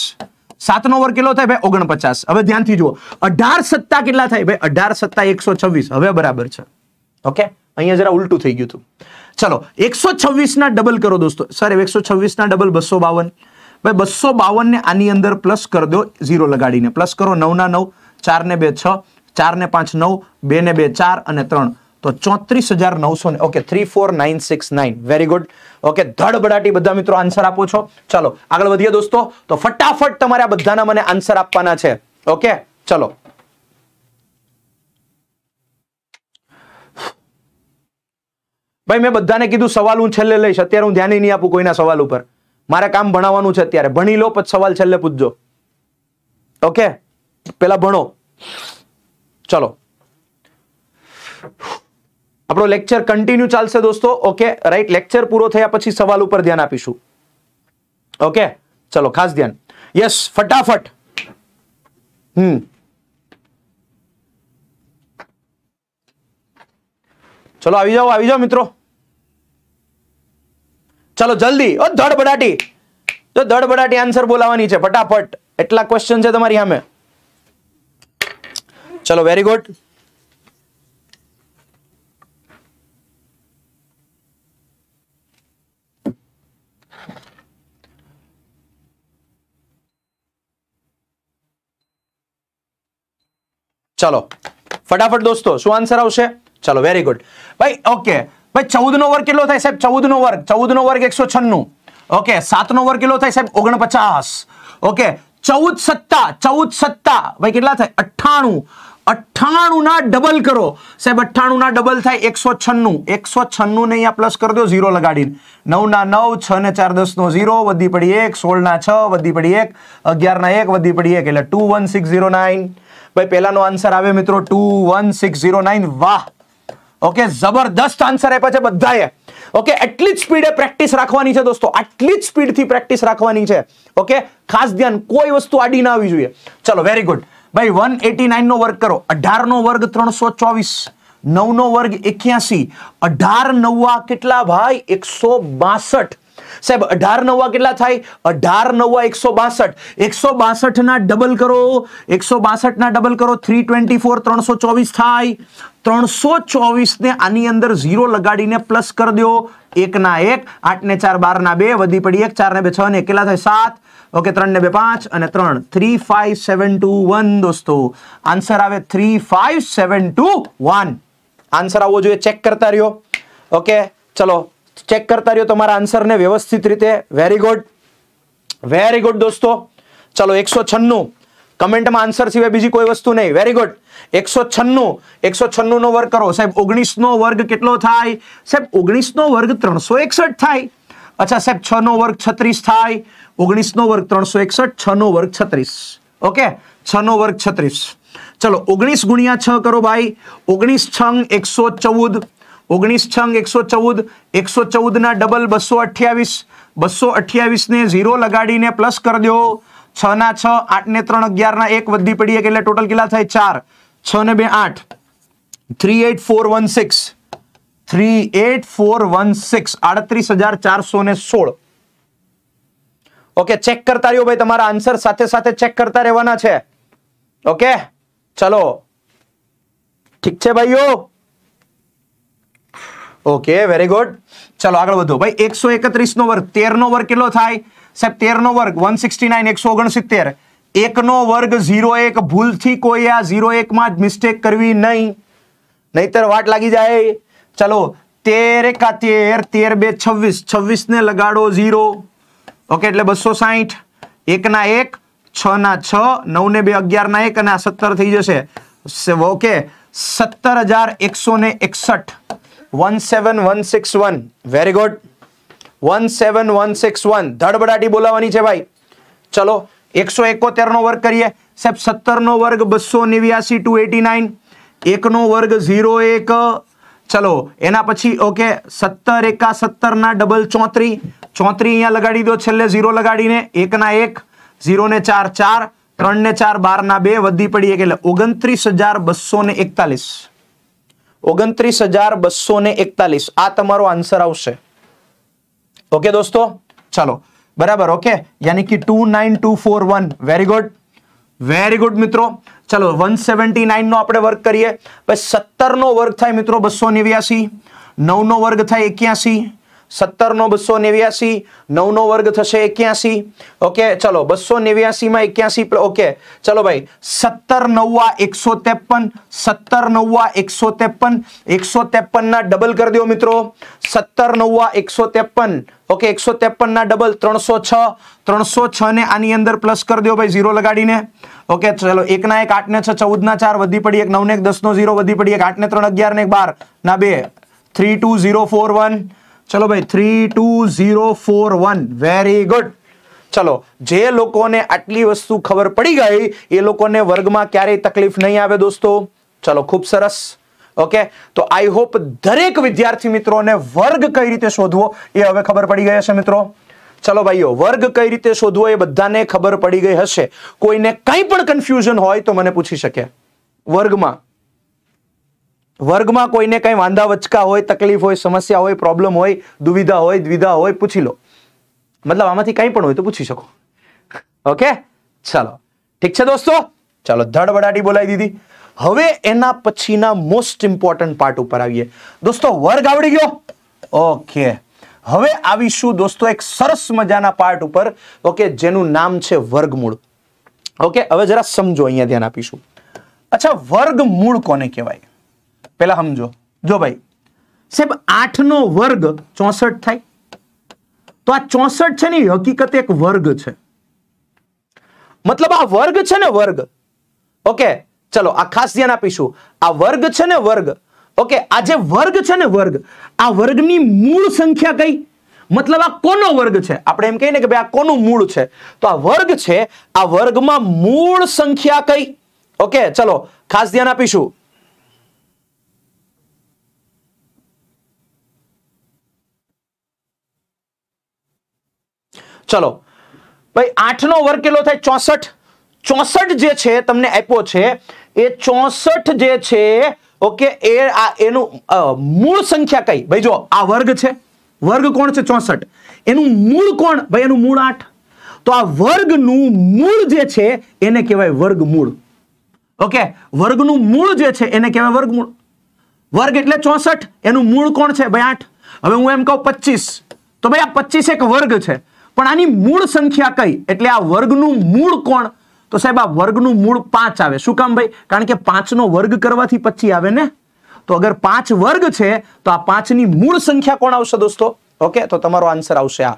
સાત નો વર્ગ કેટલો થાય ભાઈ ઓગણપચાસ હવે ધ્યાનથી જુઓ અઢાર સત્તા કેટલા થાય ભાઈ અઢાર સત્તા એકસો છવ્વીસ હવે બરાબર છે ઓકે અહીંયા જરા ઉલટું થઈ ગયું હતું ચલો એકસો છવ્વીસના ડબલ કરો દોસ્તો સર એકસો છવ્વીસના ડબલ બસો બાવન ભાઈ બસો બાવનને આની અંદર પ્લસ કરી દો ઝીરો લગાડીને પ્લસ કરો નવના નવ ચારને બે છ ચારને પાંચ નવ બેને બે ચાર અને ત્રણ તો ચોત્રીસ હજાર નવસો ને okay three four nine six nine very good okay ધડબડાટી બધા મિત્રો આન્સર આપો છો ચલો આગળ વધીએ દોસ્તો તો ફટાફટ તમારે આ બધાના મને આન્સર આપવાના છે ઓકે ચલો भाई मैं બધાને કીધું સવાલ હું છલ્લે લઈશ અત્યારે હું ધ્યાન એ નહીં આપું કોઈના સવાલ ઉપર મારે કામ ભણાવવાનું છે અત્યારે ભણી લો પછી સવાલ છલ્લે પૂછજો ઓકે પહેલા ભણો ચલો આપણો લેક્ચર કન્ટિન્યુ ચાલશે દોસ્તો ઓકે રાઈટ લેક્ચર પૂરો થયા પછી સવાલ ઉપર ધ્યાન આપીશ ઓકે ચલો ખાસ ધ્યાન યસ फटाफट हूं चलो આવી जाओ આવી जाओ મિત્રો ચાલો જલ્દી ઓ ધડબડાટી તો ધડબડાટી આન્સર બોલાવવાની છે ફટાફટ એટલા ક્વેશ્ચન છે તમારી સામે ચલો વેરી ગુડ ચલો ફટાફટ દોસ્તો શું આન્સર આવશે ચાલો વેરી ગુડ ભાઈ ઓકે भाई 14 નો વર્ગ કેટલો થાય સાહેબ 14 નો વર્ગ 14 નો વર્ગ 196 ઓકે 7 નો વર્ગ કેટલો થાય સાહેબ 49 ઓકે 14 સત્તા 14 સત્તા ભાઈ કેટલા થાય 98 98 ના ડબલ કરો સાહેબ 98 ના ડબલ થાય 196 196 ને અહીંયા પ્લસ કરી દો 0 લગાડીન 9 ના 9 6 ને 4 10 નો 0 વધી પડી 1 16 ના 6 વધી પડી 1 11 ના 1 વધી પડી 1 એટલે 21609 ભાઈ પહેલા નો આન્સર આવે મિત્રો 21609 વાહ ઓકે જબરદસ્ત આન્સર આપ્યા છે બધાએ ઓકે એટલી જ સ્પીડે પ્રેક્ટિસ રાખવાની છે દોસ્તો આટલી જ સ્પીડથી પ્રેક્ટિસ રાખવાની છે ઓકે ખાસ ધ્યાન કોઈ વસ્તુ આડી ના આવવી જોઈએ ચલો વેરી ગુડ ભાઈ વન એટી નો વર્ગ કરો અઢાર નો વર્ગ ત્રણસો ચોવીસ નવ નો વર્ગ એક્યાસી અઢાર નવવા કેટલા ભાઈ એકસો બાસઠ સાહેબ અઢાર નવા કેટલા થાય અઢાર નવા એકસો બાસઠ એકસો બાસઠના ડબલ કરો એકસો બાસઠના ડબલ કરો થ્રી ટ્વેન્ટી ફોર ત્રણસો ચોવીસ થાય ત્રણસો ચોવીસને આની અંદર ઝીરો લગાડીને પ્લસ કરી દો એકના એક આઠને ચાર બારના બે વધી પડી એક ચાર ને બે છ ને કેટલા થાય સાત ઓકે ત્રણ ને બે પાંચ અને ત્રણ three five seven two one દોસ્તો આન્સર આવે three five seven two one answer આવવો જોઈએ ચેક કરતા રહ્યો ઓકે ચલો चेक करता रहो तुम्हारा आंसर ने व्यवस्थित रीते वेरी गुड वेरी गुड दोस्तों चलो एक कमेंट में आंसर सीवे बीजी कोई वस्तु नहीं वेरी गुड एक सौ छन्नु एक सौ छन्नु नो वर्ग करो साहब ओगनीस नो वर्ग के ओगनीस नो वर्ग त्रो एकसठ थाय अच्छा साहब छ नो वर्ग छत्स थाय ओगनीस नो वर्ग त्रो एकसठ छ नो वर्ग छत्स ओके छ नो वर्ग छत्स चलो ओगनीस गुणिया छ करो भाई ओगनीस छंग एक सौ चौदह ઓગણીસ છંગ એકસો ચૌદ એકસો ચૌદના ડબલ બસો અઠ્યાવીસ બસો અઠ્યાવીસને ઝીરો લગાડીને પ્લસ કરી દો છ ના છ આઠને ત્રણ અગિયારના એક વધી પડી એક એટલે ટોટલ કેટલા થાય ચાર છ ને બે આઠ three eight four one six three eight four one six આડત્રીસ હજાર ચારસો ને સોળ ઓકે ચેક કરતા રહ્યો ભાઈ તમારા આન્સર સાથે સાથે ચેક કરતા રહેવાના છે ઓકે ચલો ઠીક છે ભાઈઓ ओके वेरी गुड चलो अगला बदो भाई 131 નો વર્ગ 13 નો વર્ગ કેટલો થાય સાહેબ 13 નો વર્ગ 169 169 1 નો વર્ગ 01 ભૂલ થી કોઈ આ 01 માં મિસ્ટેક કરી નહીં નહીતર વાટ લાગી જાય चलो 13 * 13 13 * 2 26 26 ને લગાડો 0 ઓકે એટલે 260 1 ના 1 6 ના 6 9 * 2 11 ના 1 અને આ 17 થઈ જશે okay 70169 one seven one six one very good one seven one six one ધડબડાટી બોલાવવાની છે ભાઈ ચલો એકસો એકોતેરનો વર્ગ કરીએ સાહેબ સત્તરનો વર્ગ બસો નેવ્યાસી ટુ એટી નાઇન એકનો વર્ગ ઝીરો એક ચલો એના પછી ઓકે સત્તર એકા સત્તરના ડબલ ચોત્રી ચોત્રી અહીંયા લગાડી દો છેલ્લે ઝીરો લગાડીને એકના એક ઝીરો ને ચાર ચાર ત્રણ ને ચાર બારના બે વધી પડી એક એટલે ઓગણત્રીસ હજાર બસો ને એકતાલીસ ઓગણત્રીસ હજાર બસો ને એકતાલીસ આ તમારો આન્સર આવશે ઓકે દોસ્તો ચાલો બરાબર ઓકે યાની કે two nine two four one very good very good મિત્રો ચાલો વન સેવન્ટી નાઇનનો આપણે વર્ક કરીએ પછી સત્તરનો વર્ગ થાય મિત્રો બસો નેવ્યાસી નવનો વર્ગ થાય એક્યાસી सत्तर नो बसो नेव्यासी नौ नो वर्ग थे एक ओके चलो बसो नेव्यासी एक ओके चलो भाई सत्तर नव्वा एक सौ तेपन सत्तर नव्वा एक सौ तेपन एक सौ तेपन ना डबल कर दियो मित्रों सत्तर नव्वा एक सौ तेपन ओके एक सौ तेपन ना डबल त्रो छ त्रो छ ने आंदर प्लस कर दियो भाई जीरो लगाड़ी ने ओके चलो एक ना एक आठ ने छ चौदह ना चार वी पड़ी एक नौ ने एक दस नो जीरो वी पड़ी एक आठ ने त्र अगर ने एक बार ना बे three two zero four one चलो भाई 32041 वेरी गुड चलो जे लोगों ने આટલી વસ્તુ ખબર પડી ગઈ એ લોકો ને વર્ગ માં ક્યારેય તકલીફ નહીં આવે દોસ્તો चलो ખૂબ સરસ ઓકે તો આઈ હોપ દરેક વિદ્યાર્થી મિત્રો ને વર્ગ કઈ રીતે સોધવો એ હવે ખબર પડી ગઈ હશે મિત્રો चलो ભાઈઓ વર્ગ કઈ રીતે સોધવો એ બધા ને ખબર પડી ગઈ હશે કોઈ ને કંઈ પણ કન્ફ્યુઝન હોય તો મને પૂછી શકે વર્ગ માં વર્ગમાં કોઈને કંઈ વાંધા વચકા હોય તકલીફ હોય સમસ્યા હોય પ્રોબ્લેમ હોય દુવિધા હોય દ્વિધા હોય પૂછી લો મતલબ આમાંથી કંઈ પણ હોય તો પૂછી શકો ઓકે ચાલો ઠીક છે દોસ્તો ચાલો ધડબડાટી બોલાવી દીધી હવે એના પછીના મોસ્ટ ઇમ્પોર્ટન્ટ પાર્ટ ઉપર આવીએ દોસ્તો વર્ગ આવડી ગયો ઓકે હવે આવીશું દોસ્તો એક સરસ મજાના પાર્ટ ઉપર ઓકે જેનું નામ છે વર્ગમૂળ ઓકે હવે જરા સમજો અહીંયા ધ્યાન આપીશું અચ્છા વર્ગમૂળ કોને કહેવાય પહેલા સમજો જો ભાઈ સાહેબ આઠનો વર્ગ ચોસઠ થાય તો આ ચોસઠ છે ને હકીકત એક વર્ગ છે મતલબ આ વર્ગ છે ને વર્ગ ઓકે ચલો આ ખાસ ધ્યાન આપીશું આ વર્ગ છે ને વર્ગ ઓકે આ જે વર્ગ છે ને વર્ગ આ વર્ગની મૂળ સંખ્યા કઈ મતલબ આ કોનો વર્ગ છે આપણે એમ કહીએ ને કે ભાઈ આ કોનું મૂળ છે તો આ વર્ગ છે આ વર્ગમાં મૂળ સંખ્યા કઈ ઓકે ચલો ખાસ ધ્યાન આપીશું ચલો ભાઈ આઠ નો વર્ગ કેટલો થાય ચોસઠ ચોસઠ જે છે તમને આપ્યો છે એ ચોસઠ જે છે ઓકે એ આ એનું મૂળ સંખ્યા કઈ ભાઈ જો આ વર્ગ છે વર્ગ કોણ છે ચોસઠ એનું મૂળ કોણ ભાઈ એનું મૂળ આઠ તો આ વર્ગનું મૂળ જે છે એને કહેવાય વર્ગ મૂળ ઓકે વર્ગનું મૂળ જે છે એને કહેવાય વર્ગ મૂળ વર્ગ એટલે ચોસઠ એનું મૂળ કોણ છે ભાઈ આઠ હવે હું એમ કહું પચીસ તો ભાઈ આ પચીસ એક વર્ગ છે પણ આની મૂળ સંખ્યા કઈ એટલે આ વર્ગનું મૂળ કોણ તો સાહેબ આ વર્ગનું મૂળ પાંચ આવે શું કામ ભાઈ કારણ કે પાંચનો વર્ગ કરવાથી પછી આવે ને તો અગર પાંચ વર્ગ છે તો આ પાંચની મૂળ સંખ્યા કોણ આવશે દોસ્તો ઓકે તો તમારો આન્સર આવશે આ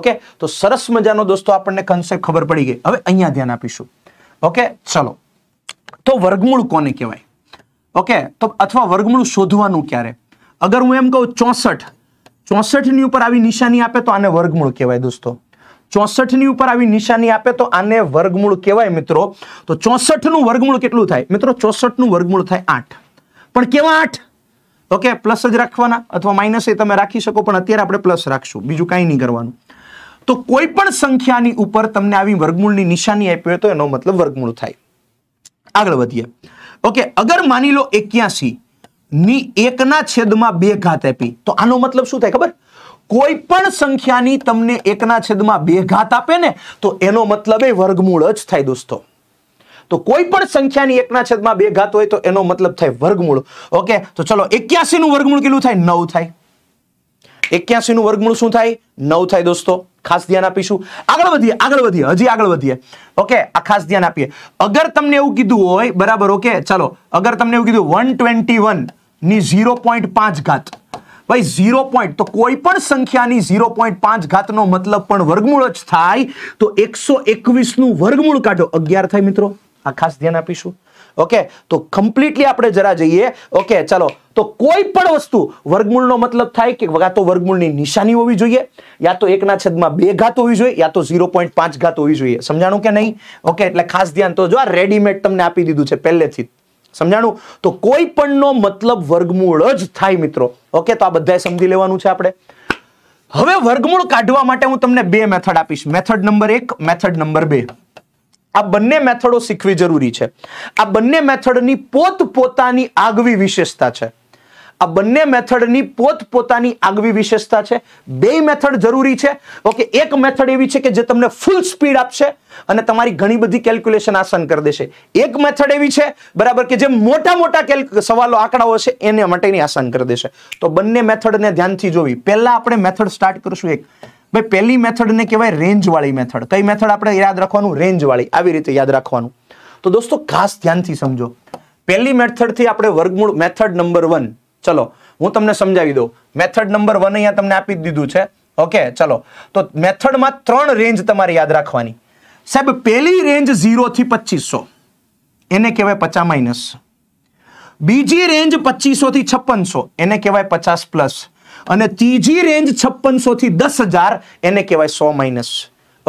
ઓકે તો સરસ મજાનો દોસ્તો આપણને કન્સેપ્ટ ખબર પડી ગઈ હવે અહીંયા ધ્યાન આપીશું ઓકે ચલો તો વર્ગમૂળ કોને કહેવાય ઓકે તો અથવા વર્ગમૂળ શોધવાનું ક્યારે અગર હું એમ કહું ચોસઠ ચોસઠની ઉપર આવી નિશાની આપે તો આને વર્ગમૂળ કહેવાય દોસ્તો ચોસઠની ઉપર આવી નિશાની આપે તો આને વર્ગમૂળ કહેવાય મિત્રો તો ચોસઠનું વર્ગમૂળ કેટલું થાય મિત્રો ચોસઠનું વર્ગમૂળ થાય આઠ પણ કેવા આઠ ઓકે પ્લસ જ રાખવાના અથવા માઇનસ એ તમે રાખી શકો પણ અત્યારે આપણે પ્લસ રાખશું બીજું કાંઈ નહીં કરવાનું તો કોઈ પણ સંખ્યાની ઉપર તમને આવી વર્ગમૂળની નિશાની આપી હોય તો એનો મતલબ વર્ગમૂળ થાય આગળ વધીએ ઓકે અગર માની લો એક્યાસી ની એકના છેદમાં બે ઘાત આપી તો આનો મતલબ શું થાય ખબર કોઈ પણ સંખ્યાની તમને એકના છેદમાં બે ઘાત આપે ને તો એનો મતલબ એ વર્ગમૂળ જ થાય દોસ્તો તો કોઈ પણ સંખ્યાની એકના છેદમાં બે ઘાત હોય તો એનો મતલબ થાય વર્ગમૂળ ઓકે તો ચલો એક્યાસીનું વર્ગમૂળ કેટલું થાય નવ થાય એક્યાસીનું વર્ગમૂળ શું થાય નવ થાય દોસ્તો ખાસ ધ્યાન આપીશું આગળ વધીએ આગળ વધીએ હજી આગળ વધીએ ઓકે આ ખાસ ધ્યાન આપીએ અગર તમને એવું કીધું હોય બરાબર ઓકે ચાલો અગર તમને એવું કીધું વન ટ્વેન્ટી વન ની ઝીરો પોઈન્ટ પાંચ ઘાત ભાઈ ઝીરો પોઈન્ટ તો કોઈ પણ સંખ્યાની ઝીરો પોઈન્ટ પાંચ ઘાતનો મતલબ પણ વર્ગમૂળ જ થાય તો એકસો એકવીસનું વર્ગમૂળ કાઢો અગિયાર થાય મિત્રો આ ખાસ ધ્યાન આપીશું ઓકે તો કમ્પ્લીટલી આપણે જરા જઈએ ઓકે ચાલો તો કોઈ પણ વસ્તુ વર્ગમૂળનો મતલબ થાય કે કાં તો વર્ગમૂળની નિશાની હોવી જોઈએ યા તો એકના છેદમાં બે ઘાત હોવી જોઈએ યા તો ઝીરો પોઈન્ટ પાંચ ઘાત હોવી જોઈએ સમજાણું કે નહીં ઓકે એટલે ખાસ ધ્યાન તો જો આ રેડીમેડ તમને આપી દીધું છે પહેલેથી જ સમજાણું તો કોઈ પણનો મતલબ વર્ગમૂળ જ થાય મિત્રો ઓકે તો આ બધાએ સમજી લેવાનું છે આપણે હવે વર્ગમૂળ કાઢવા માટે હું તમને બે મેથડ આપીશ મેથડ નંબર એક મેથડ નંબર બે આ બંને મેથડો શીખવી જરૂરી છે આ બંને મેથડની પોત પોતાની આગવી વિશેષતા છે આ બંને મેથડની પોતપોતાની આગવી વિશેષતા છે બે મેથડ જરૂરી છે ઓકે એક મેથડ એવી છે કે જે તમને ફૂલ સ્પીડ આપશે અને તમારી ઘણી બધી કેલ્ક્યુલેશન આસાન કરી દેશે એક મેથડ એવી છે બરાબર કે જે મોટા મોટા સવાલો આંકડાઓ છે એને માટેની આસાન કરી દેશે તો બંને મેથડને ધ્યાનથી જોવી પહેલા આપણે મેથડ સ્ટાર્ટ કરીશું એક ભાઈ પહેલી મેથડને કહેવાય રેન્જવાળી મેથડ કઈ મેથડ આપણે યાદ રાખવાનું રેન્જવાળી આવી રીતે યાદ રાખવાનું તો દોસ્તો ખાસ ધ્યાનથી સમજો પહેલી મેથડથી આપણે વર્ગમૂળ મેથડ નંબર વન ચલો હું તમને સમજાવી દઉં મેથડ નંબર વન અહીંયા તમને આપી દીધું છે ઓકે ચલો તો મેથડમાં ત્રણ રેન્જ તમારે યાદ રાખવાની સાહેબ પહેલી રેન્જ ઝીરોથી પચીસો એને કહેવાય પચાસ માઇનસ બીજી રેન્જ પચીસોથી છપ્પનસો એને કહેવાય પચાસ પ્લસ અને ત્રીજી રેન્જ છપ્પનસોથી દસ હજાર એને કહેવાય સો માઇનસ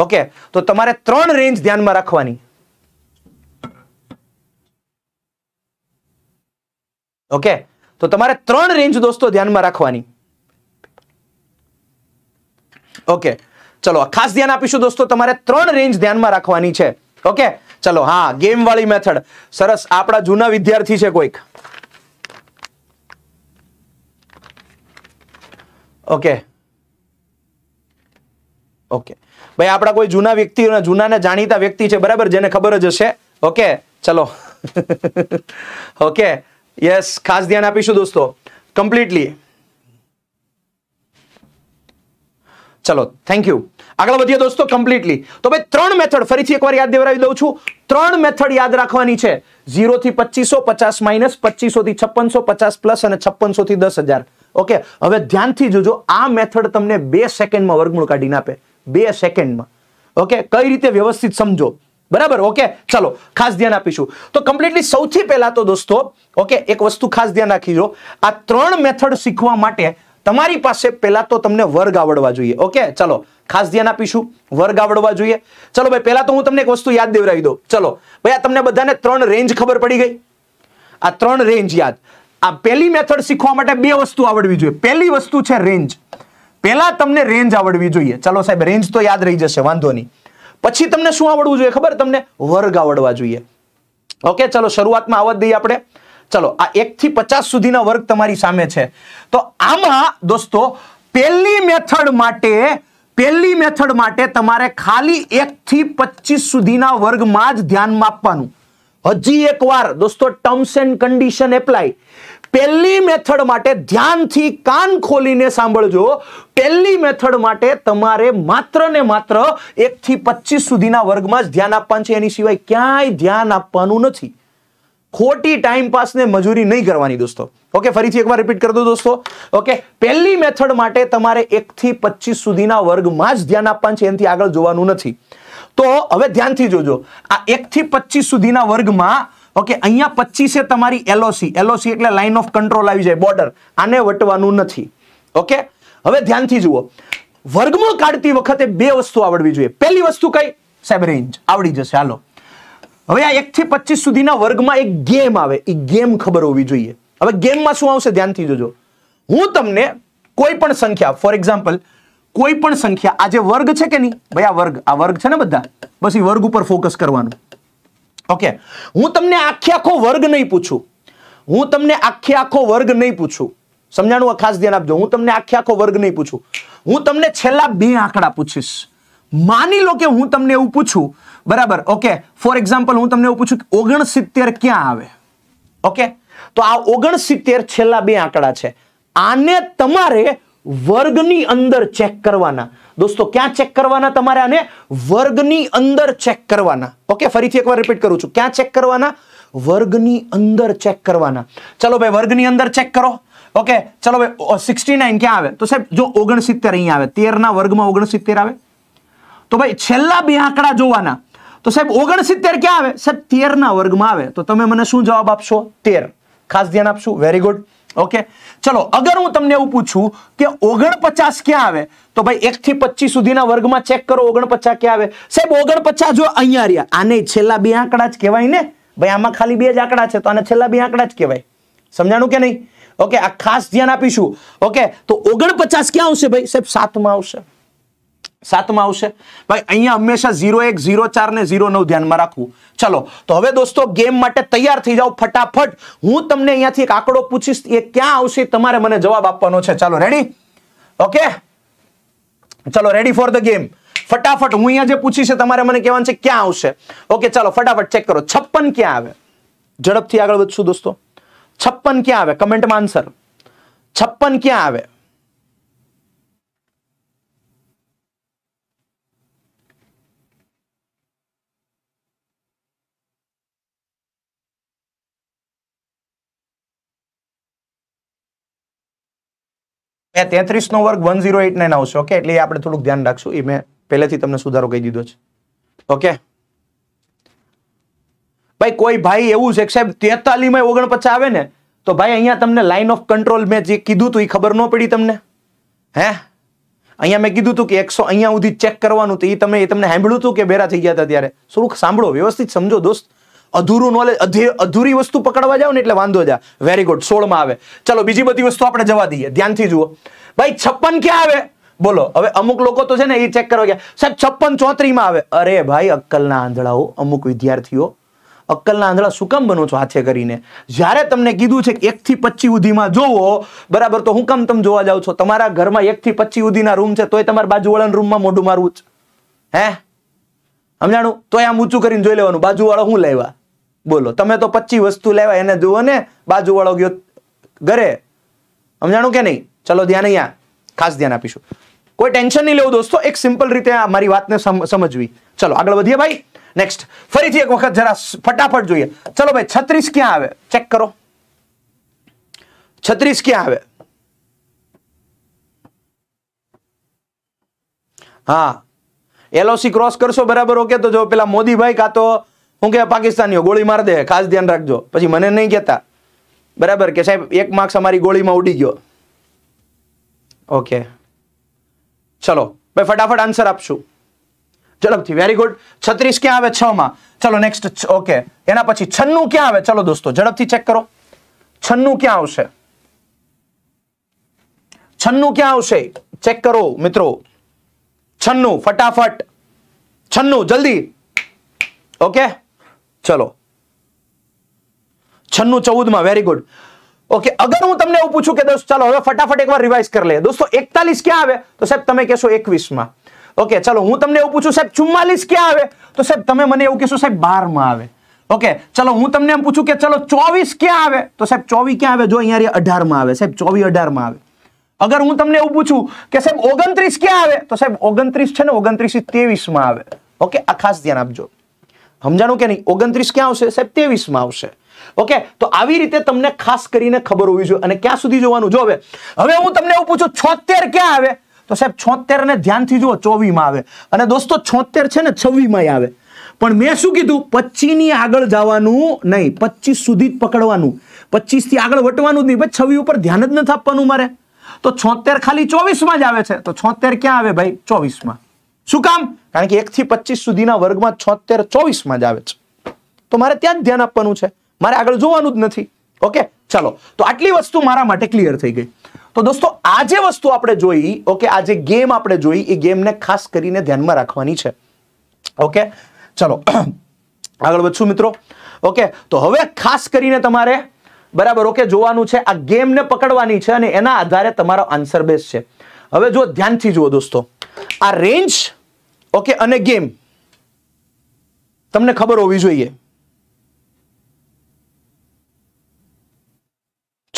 ઓકે તો તમારે ત્રણ રેન્જ ધ્યાનમાં રાખવાની ઓકે તો તમારે ત્રણ રેન્જ દોસ્તો ધ્યાનમાં રાખવાની ઓકે ચલો ખાસ ધ્યાન આપીશું દોસ્તો તમારે ત્રણ રેન્જ ધ્યાનમાં રાખવાની છે ઓકે ચલો હા ગેમ વાળી મેથડ સરસ આપણા જૂના વિદ્યાર્થી છે કોઈક ઓકે ઓકે ભાઈ આપણા કોઈ જૂના વ્યક્તિઓના જૂનાને જાણીતા વ્યક્તિ છે બરાબર જેને ખબર જ હશે ઓકે ચલો ઓકે યસ ખાસ ધ્યાન આપીશું દોસ્તો કમ્પ્લીટલી ચલો થેન્ક યુ આગળ વધીએ દોસ્તો કમ્પ્લીટલી તો ભાઈ ત્રણ મેથડ ફરીથી એકવાર યાદ દેવરાવી દઉં છું ત્રણ મેથડ યાદ રાખવાની છે ઝીરો થી પચીસો પચાસ માઇનસ પચીસો થી છપ્પનસો પચાસ પ્લસ અને છપ્પનસો થી દસ હજાર ઓકે હવે ધ્યાનથી જોજો આ મેથડ તમને બે સેકન્ડમાં વર્ગમૂળ કાઢીને આપે બે સેકન્ડમાં ઓકે કઈ રીતે વ્યવસ્થિત સમજો બરાબર ઓકે ચલો ખાસ ધ્યાન આપીશું તો કમ્પ્લીટલી સૌથી પહેલા તો દોસ્તો ઓકે એક વસ્તુ ખાસ ધ્યાન રાખીજો આ ત્રણ મેથડ શીખવા માટે તમારી પાસે પહેલા તો તમને વર્ગ આવડવા જોઈએ ઓકે ચલો ખાસ ધ્યાન આપીશું વર્ગ આવડવા જોઈએ ચલો ભાઈ પહેલા તો હું તમને એક વસ્તુ યાદ દેવરાવી દઉં ચલો ભાઈ તમને બધાને ત્રણ રેન્જ ખબર પડી ગઈ આ ત્રણ રેન્જ યાદ આ પહેલી મેથડ શીખવા માટે બે વસ્તુ આવડવી જોઈએ પહેલી વસ્તુ છે રેન્જ પહેલા તમને રેન્જ આવડવી જોઈએ ચલો સાહેબ રેન્જ તો યાદ રહી જશે વાંધો નહીં પછી તમને શું આવડવું જોઈએ ખબર તમને વર્ગ આવડવા જોઈએ ઓકે ચલો શરૂઆતમાં આવત દઈએ આપણે ચલો આ એક થી પચાસ સુધીના વર્ગ તમારી સામે છે તો આમાં દોસ્તો પહેલી મેથડ માટે પહેલી મેથડ માટે તમારે ખાલી એકથી પચીસ સુધીના વર્ગમાં જ ધ્યાનમાં આપવાનું હજી એક વાર દોસ્તો ટર્મ્સ એન્ડ કન્ડિશન એપ્લાય પહેલી મેથડ માટે ધ્યાનથી કાન ખોલીને સાંભળજો પહેલી મેથડ માટે તમારે માત્ર ને માત્ર એકથી પચીસ સુધીના વર્ગમાં જ ધ્યાન આપવાનું છે એની સિવાય ક્યાંય ધ્યાન આપવાનું નથી ખોટી ટાઈમ પાસને મજૂરી નહીં કરવાની દોસ્તો ઓકે ફરીથી એકવાર રિપીટ કરી દો દોસ્તો ઓકે પહેલી મેથડ માટે તમારે એકથી પચીસ સુધીના વર્ગમાં જ ધ્યાન આપવાનું છે એનાથી આગળ જોવાનું નથી તો હવે ધ્યાનથી જોજો આ એકથી પચીસ સુધીના વર્ગમાં ઓકે અહીંયા પચીસે તમારી એલઓસી એલઓસી એટલે લાઇન ઓફ કંટ્રોલ આવી જાય બોર્ડર આને વટવાનું નથી ઓકે હવે ધ્યાનથી જુઓ વર્ગમૂળ કાઢતી વખતે બે વસ્તુ આવડવી જોઈએ પહેલી વસ્તુ કઈ સાહેબ રેન્જ આવડી જશે હાલો હવે આ એક એકથી પચીસ સુધીના વર્ગમાં એક ગેમ આવે એ ગેમ ખબર હોવી જોઈએ હવે ગેમમાં શું આવશે ધ્યાનથી જોજો હું તમને કોઈ પણ સંખ્યા ફોર એક્ઝામ્પલ કોઈ પણ સંખ્યા આ જે વર્ગ છે કે નહીં ભાઈ આ વર્ગ આ વર્ગ છે ને બધા બસ એ વર્ગ ઉપર ફોકસ કરવાનું ઓકે હું તમને આખે આખો વર્ગ નહીં પૂછું હું તમને આખે આખો વર્ગ નહીં પૂછું સમજાણું ખાસ ધ્યાન આપજો હું તમને આખે આખો વર્ગ નહીં પૂછું હું તમને છેલ્લા બે આંકડા પૂછીશ માની લો કે હું તમને એવું પૂછું બરાબર ઓકે ફોર એક્ઝામ્પલ હું તમને એવું પૂછું કે ઓગણસિત્તેર ક્યાં આવે ઓકે તો આ ઓગણસિત્તેર છેલ્લા બે આંકડા છે આને તમારે વર્ગની અંદર ચેક કરવાના દોસ્તો ક્યાં ચેક કરવાના તમારે આને વર્ગની અંદર ચેક કરવાના ઓકે ફરીથી એકવાર રિપીટ કરું છું ક્યાં ચેક કરવાના વર્ગની અંદર ચેક કરવાના ચલો ભાઈ વર્ગની અંદર ચેક કરો ઓકે ચલો ભાઈ સિક્સટી નાઇન ક્યાં આવે તો સાહેબ જો ઓગણસિત્તેર અહીંયા આવે તેરના વર્ગમાં ઓગણસિત્તેર આવે તો ભાઈ છેલ્લા બે આંકડા જોવાના તો સાહેબ ઓગણસિત્તેર ક્યાં આવે સાહેબ તેરના વર્ગમાં આવે તો તમે મને શું જવાબ આપશો તેર ખાસ ધ્યાન આપશું વેરી ગુડ ઓકે ચલો અગર હું તમને એવું પૂછું કે ઓગણપચાસ ક્યાં આવે તો ભાઈ એક થી પચીસ સુધીના વર્ગમાં ચેક કરો ઓગણપચાસ ક્યાં આવે સાહેબ ઓગણપચાસ જો અહીંયા રહ્યા આને છેલ્લા બે આંકડા જ કહેવાય ને ભાઈ આમાં ખાલી બે જ આંકડા છે તો આને છેલ્લા બે આંકડા જ કહેવાય સમજાણું કે નહીં ઓકે આ ખાસ ધ્યાન આપીશું ઓકે તો ઓગણપચાસ ક્યાં આવશે ભાઈ સાહેબ સાતમાં આવશે સાતમાં આવશે ભાઈ અહીંયા હંમેશા ઝીરો એક ઝીરો ચાર ને ઝીરો નવ ધ્યાનમાં રાખવું ચલો તો હવે દોસ્તો ગેમ માટે તૈયાર થઈ જાઓ ફટાફટ હું તમને અહીંયાથી એક આંકડો પૂછીશ એ ક્યાં આવશે તમારે મને જવાબ આપવાનો છે ચાલો રેડી ઓકે ચલો રેડી ફોર ધ ગેમ ફટાફટ હું અહીંયા જે પૂછીશ તમારે મને કહેવાનું છે ક્યાં આવશે ઓકે ચાલો ફટાફટ ચેક કરો છપ્પન ક્યાં આવે ઝડપથી આગળ વધશું દોસ્તો છપ્પન ક્યાં આવે કમેન્ટમાં આન્સર છપ્પન ક્યાં આવે અહીંયા તેત્રીસનો વર્ગ વન આવશે ઓકે એટલે આપણે થોડુંક ધ્યાન રાખશું એ મેં પહેલેથી તમને સુધારો કહી દીધો છે ઓકે ભાઈ કોઈ ભાઈ એવું છે કે સાહેબ માં ઓગણપચાસ આવે ને તો ભાઈ અહીંયા તમને લાઇન ઓફ કંટ્રોલ મેં જે કીધું હતું એ ખબર ન પડી તમને હે અહીંયા મેં કીધું હતું કે એકસો અહીંયા સુધી ચેક કરવાનું તો એ તમે એ તમને સાંભળ્યું હતું કે બેરા થઈ ગયા હતા ત્યારે થોડુંક સાંભળો વ્યવસ્થિત સમજો દોસ્ત અધૂરું નોલેજ અધૂરી વસ્તુ પકડવા જાવ ને એટલે વાંધો જ વેરી ગુડ સોળમાં આવે ચલો બીજી બધી વસ્તુ આપણે જવા દઈએ ધ્યાનથી જુઓ ભાઈ છપ્પન ક્યાં આવે બોલો હવે અમુક લોકો તો છે ને એ ચેક કરવા ગયા સાહેબ છપ્પન ચોત્રીમાં આવે અરે ભાઈ અક્કલના આંધળાઓ અમુક વિદ્યાર્થીઓ અક્કલના આંધળા શું કામ બનો છો હાથે કરીને જ્યારે તમને કીધું છે કે એકથી પચીસ સુધીમાં જોવો બરાબર તો હું કામ તમે જોવા જાવ છો તમારા ઘરમાં એક થી પચીસ સુધીના રૂમ છે તોય તમારા બાજુવાળાના રૂમમાં મોઢું મારવું છે હે સમજાણું તોય આમ ઊંચું કરીને જોઈ લેવાનું બાજુવાળો હું લેવા બોલો તમે તો પચી વસ્તુ લેવાય એને જુઓ ને બાજુવાળો ગયો ઘરે સમજાણું કે નહીં ચલો ધ્યાન અહીંયા ખાસ ધ્યાન આપીશું કોઈ ટેન્શન નહીં લેવું દોસ્તો એક સિમ્પલ રીતે મારી વાતને સમજવી ચલો આગળ વધીએ ભાઈ નેક્સ્ટ ફરીથી એક વખત જરા ફટાફટ જોઈએ ચલો ભાઈ છત્રીસ ક્યાં આવે ચેક કરો છત્રીસ ક્યાં આવે હા એલઓસી ક્રોસ કરશો બરાબર ઓકે તો જો પેલા મોદીભાઈ કાં તો क्योंकि आप पाकिस्तानी हो गोली मार दे खास ध्यान रख दो પછી મને નહી કેતા બરાબર કે સાહેબ એક માર્કસ અમારી ગોળીમાં ઉડી ગયો ઓકે ચલો મે ફટાફટ આન્સર આપશું ચલો બ thi very good 36 કે આવે 6 માં ચલો નેક્સ્ટ ઓકે એના પછી 96 કે આવે ચલો દોસ્તો ઝડપથી ચેક કરો 96 કે આવશે 96 કે આવશે ચેક કરો મિત્રો 96 ફટાફટ 96 જલ્દી ઓકે चलो छन्नू चौदह वेरी गुड ओके अगर हूं तुमने पूछू के दोस्त चलो हम फटाफट एक बार रिवाइज कर ले दोस्तों एकतालीस क्या आवे तो साहब तुम कहो एक ओके चलो हूं तुमने पूछू साहब चुम्मालीस क्या आवे तो साहब तुम मैंने कहो साहब बार आवे ओके चलो हूं तुमने पूछू के चलो चौबीस क्या आवे तो साहब चौबीस क्या आवे जो अहियारी अठार आवे साहब चौबीस अठार आवे अगर हूं तुमने पूछू के साहब ओगतरीस क्या आवे तो साहब ओगतरीस है ओगतरीस तेवीस में आए ओके आ खास ध्यान आपजो સમજાણું કે નહીં ઓગણત્રીસ ક્યાં આવશે સાહેબ ત્રેવીસમાં આવશે ઓકે તો આવી રીતે તમને ખાસ કરીને ખબર હોવી જોઈએ અને ક્યાં સુધી જોવાનું જો હવે હવે હું તમને એવું પૂછું છોતેર ક્યાં આવે તો સાહેબ છોતેર ને ધ્યાનથી જુઓ ચોવીમાં આવે અને દોસ્તો છોતેર છે ને છવ્વીમાં આવે પણ મેં શું કીધું પચીની આગળ જવાનું નહીં પચીસ સુધી જ પકડવાનું પચીસથી આગળ વટવાનું જ નહીં ભાઈ છવ્વી ઉપર ધ્યાન જ નથી આપવાનું મારે તો છોતેર ખાલી ચોવીસમાં જ આવે છે તો છોતેર ક્યાં આવે ભાઈ ચોવીસમાં શું કામ કારણ કે એકથી પચીસ સુધીના વર્ગમાં છોતેર ચોવીસમાં જ આવે છે તો મારે ત્યાં જ ધ્યાન આપવાનું છે મારે આગળ જોવાનું જ નથી ઓકે ચાલો તો આટલી વસ્તુ મારા માટે ક્લિયર થઈ ગઈ તો દોસ્તો આજે વસ્તુ આપણે જોઈ ઓકે આજે ગેમ આપણે જોઈ એ ગેમને ખાસ કરીને ધ્યાનમાં રાખવાની છે ઓકે ચલો આગળ વધશું મિત્રો ઓકે તો હવે ખાસ કરીને તમારે બરાબર ઓકે જોવાનું છે આ ગેમને પકડવાની છે અને એના આધારે તમારો આન્સર બેસ છે હવે જો ધ્યાનથી જુઓ દોસ્તો આ રેન્જ ઓકે અને ગેમ તમને ખબર હોવી જોઈએ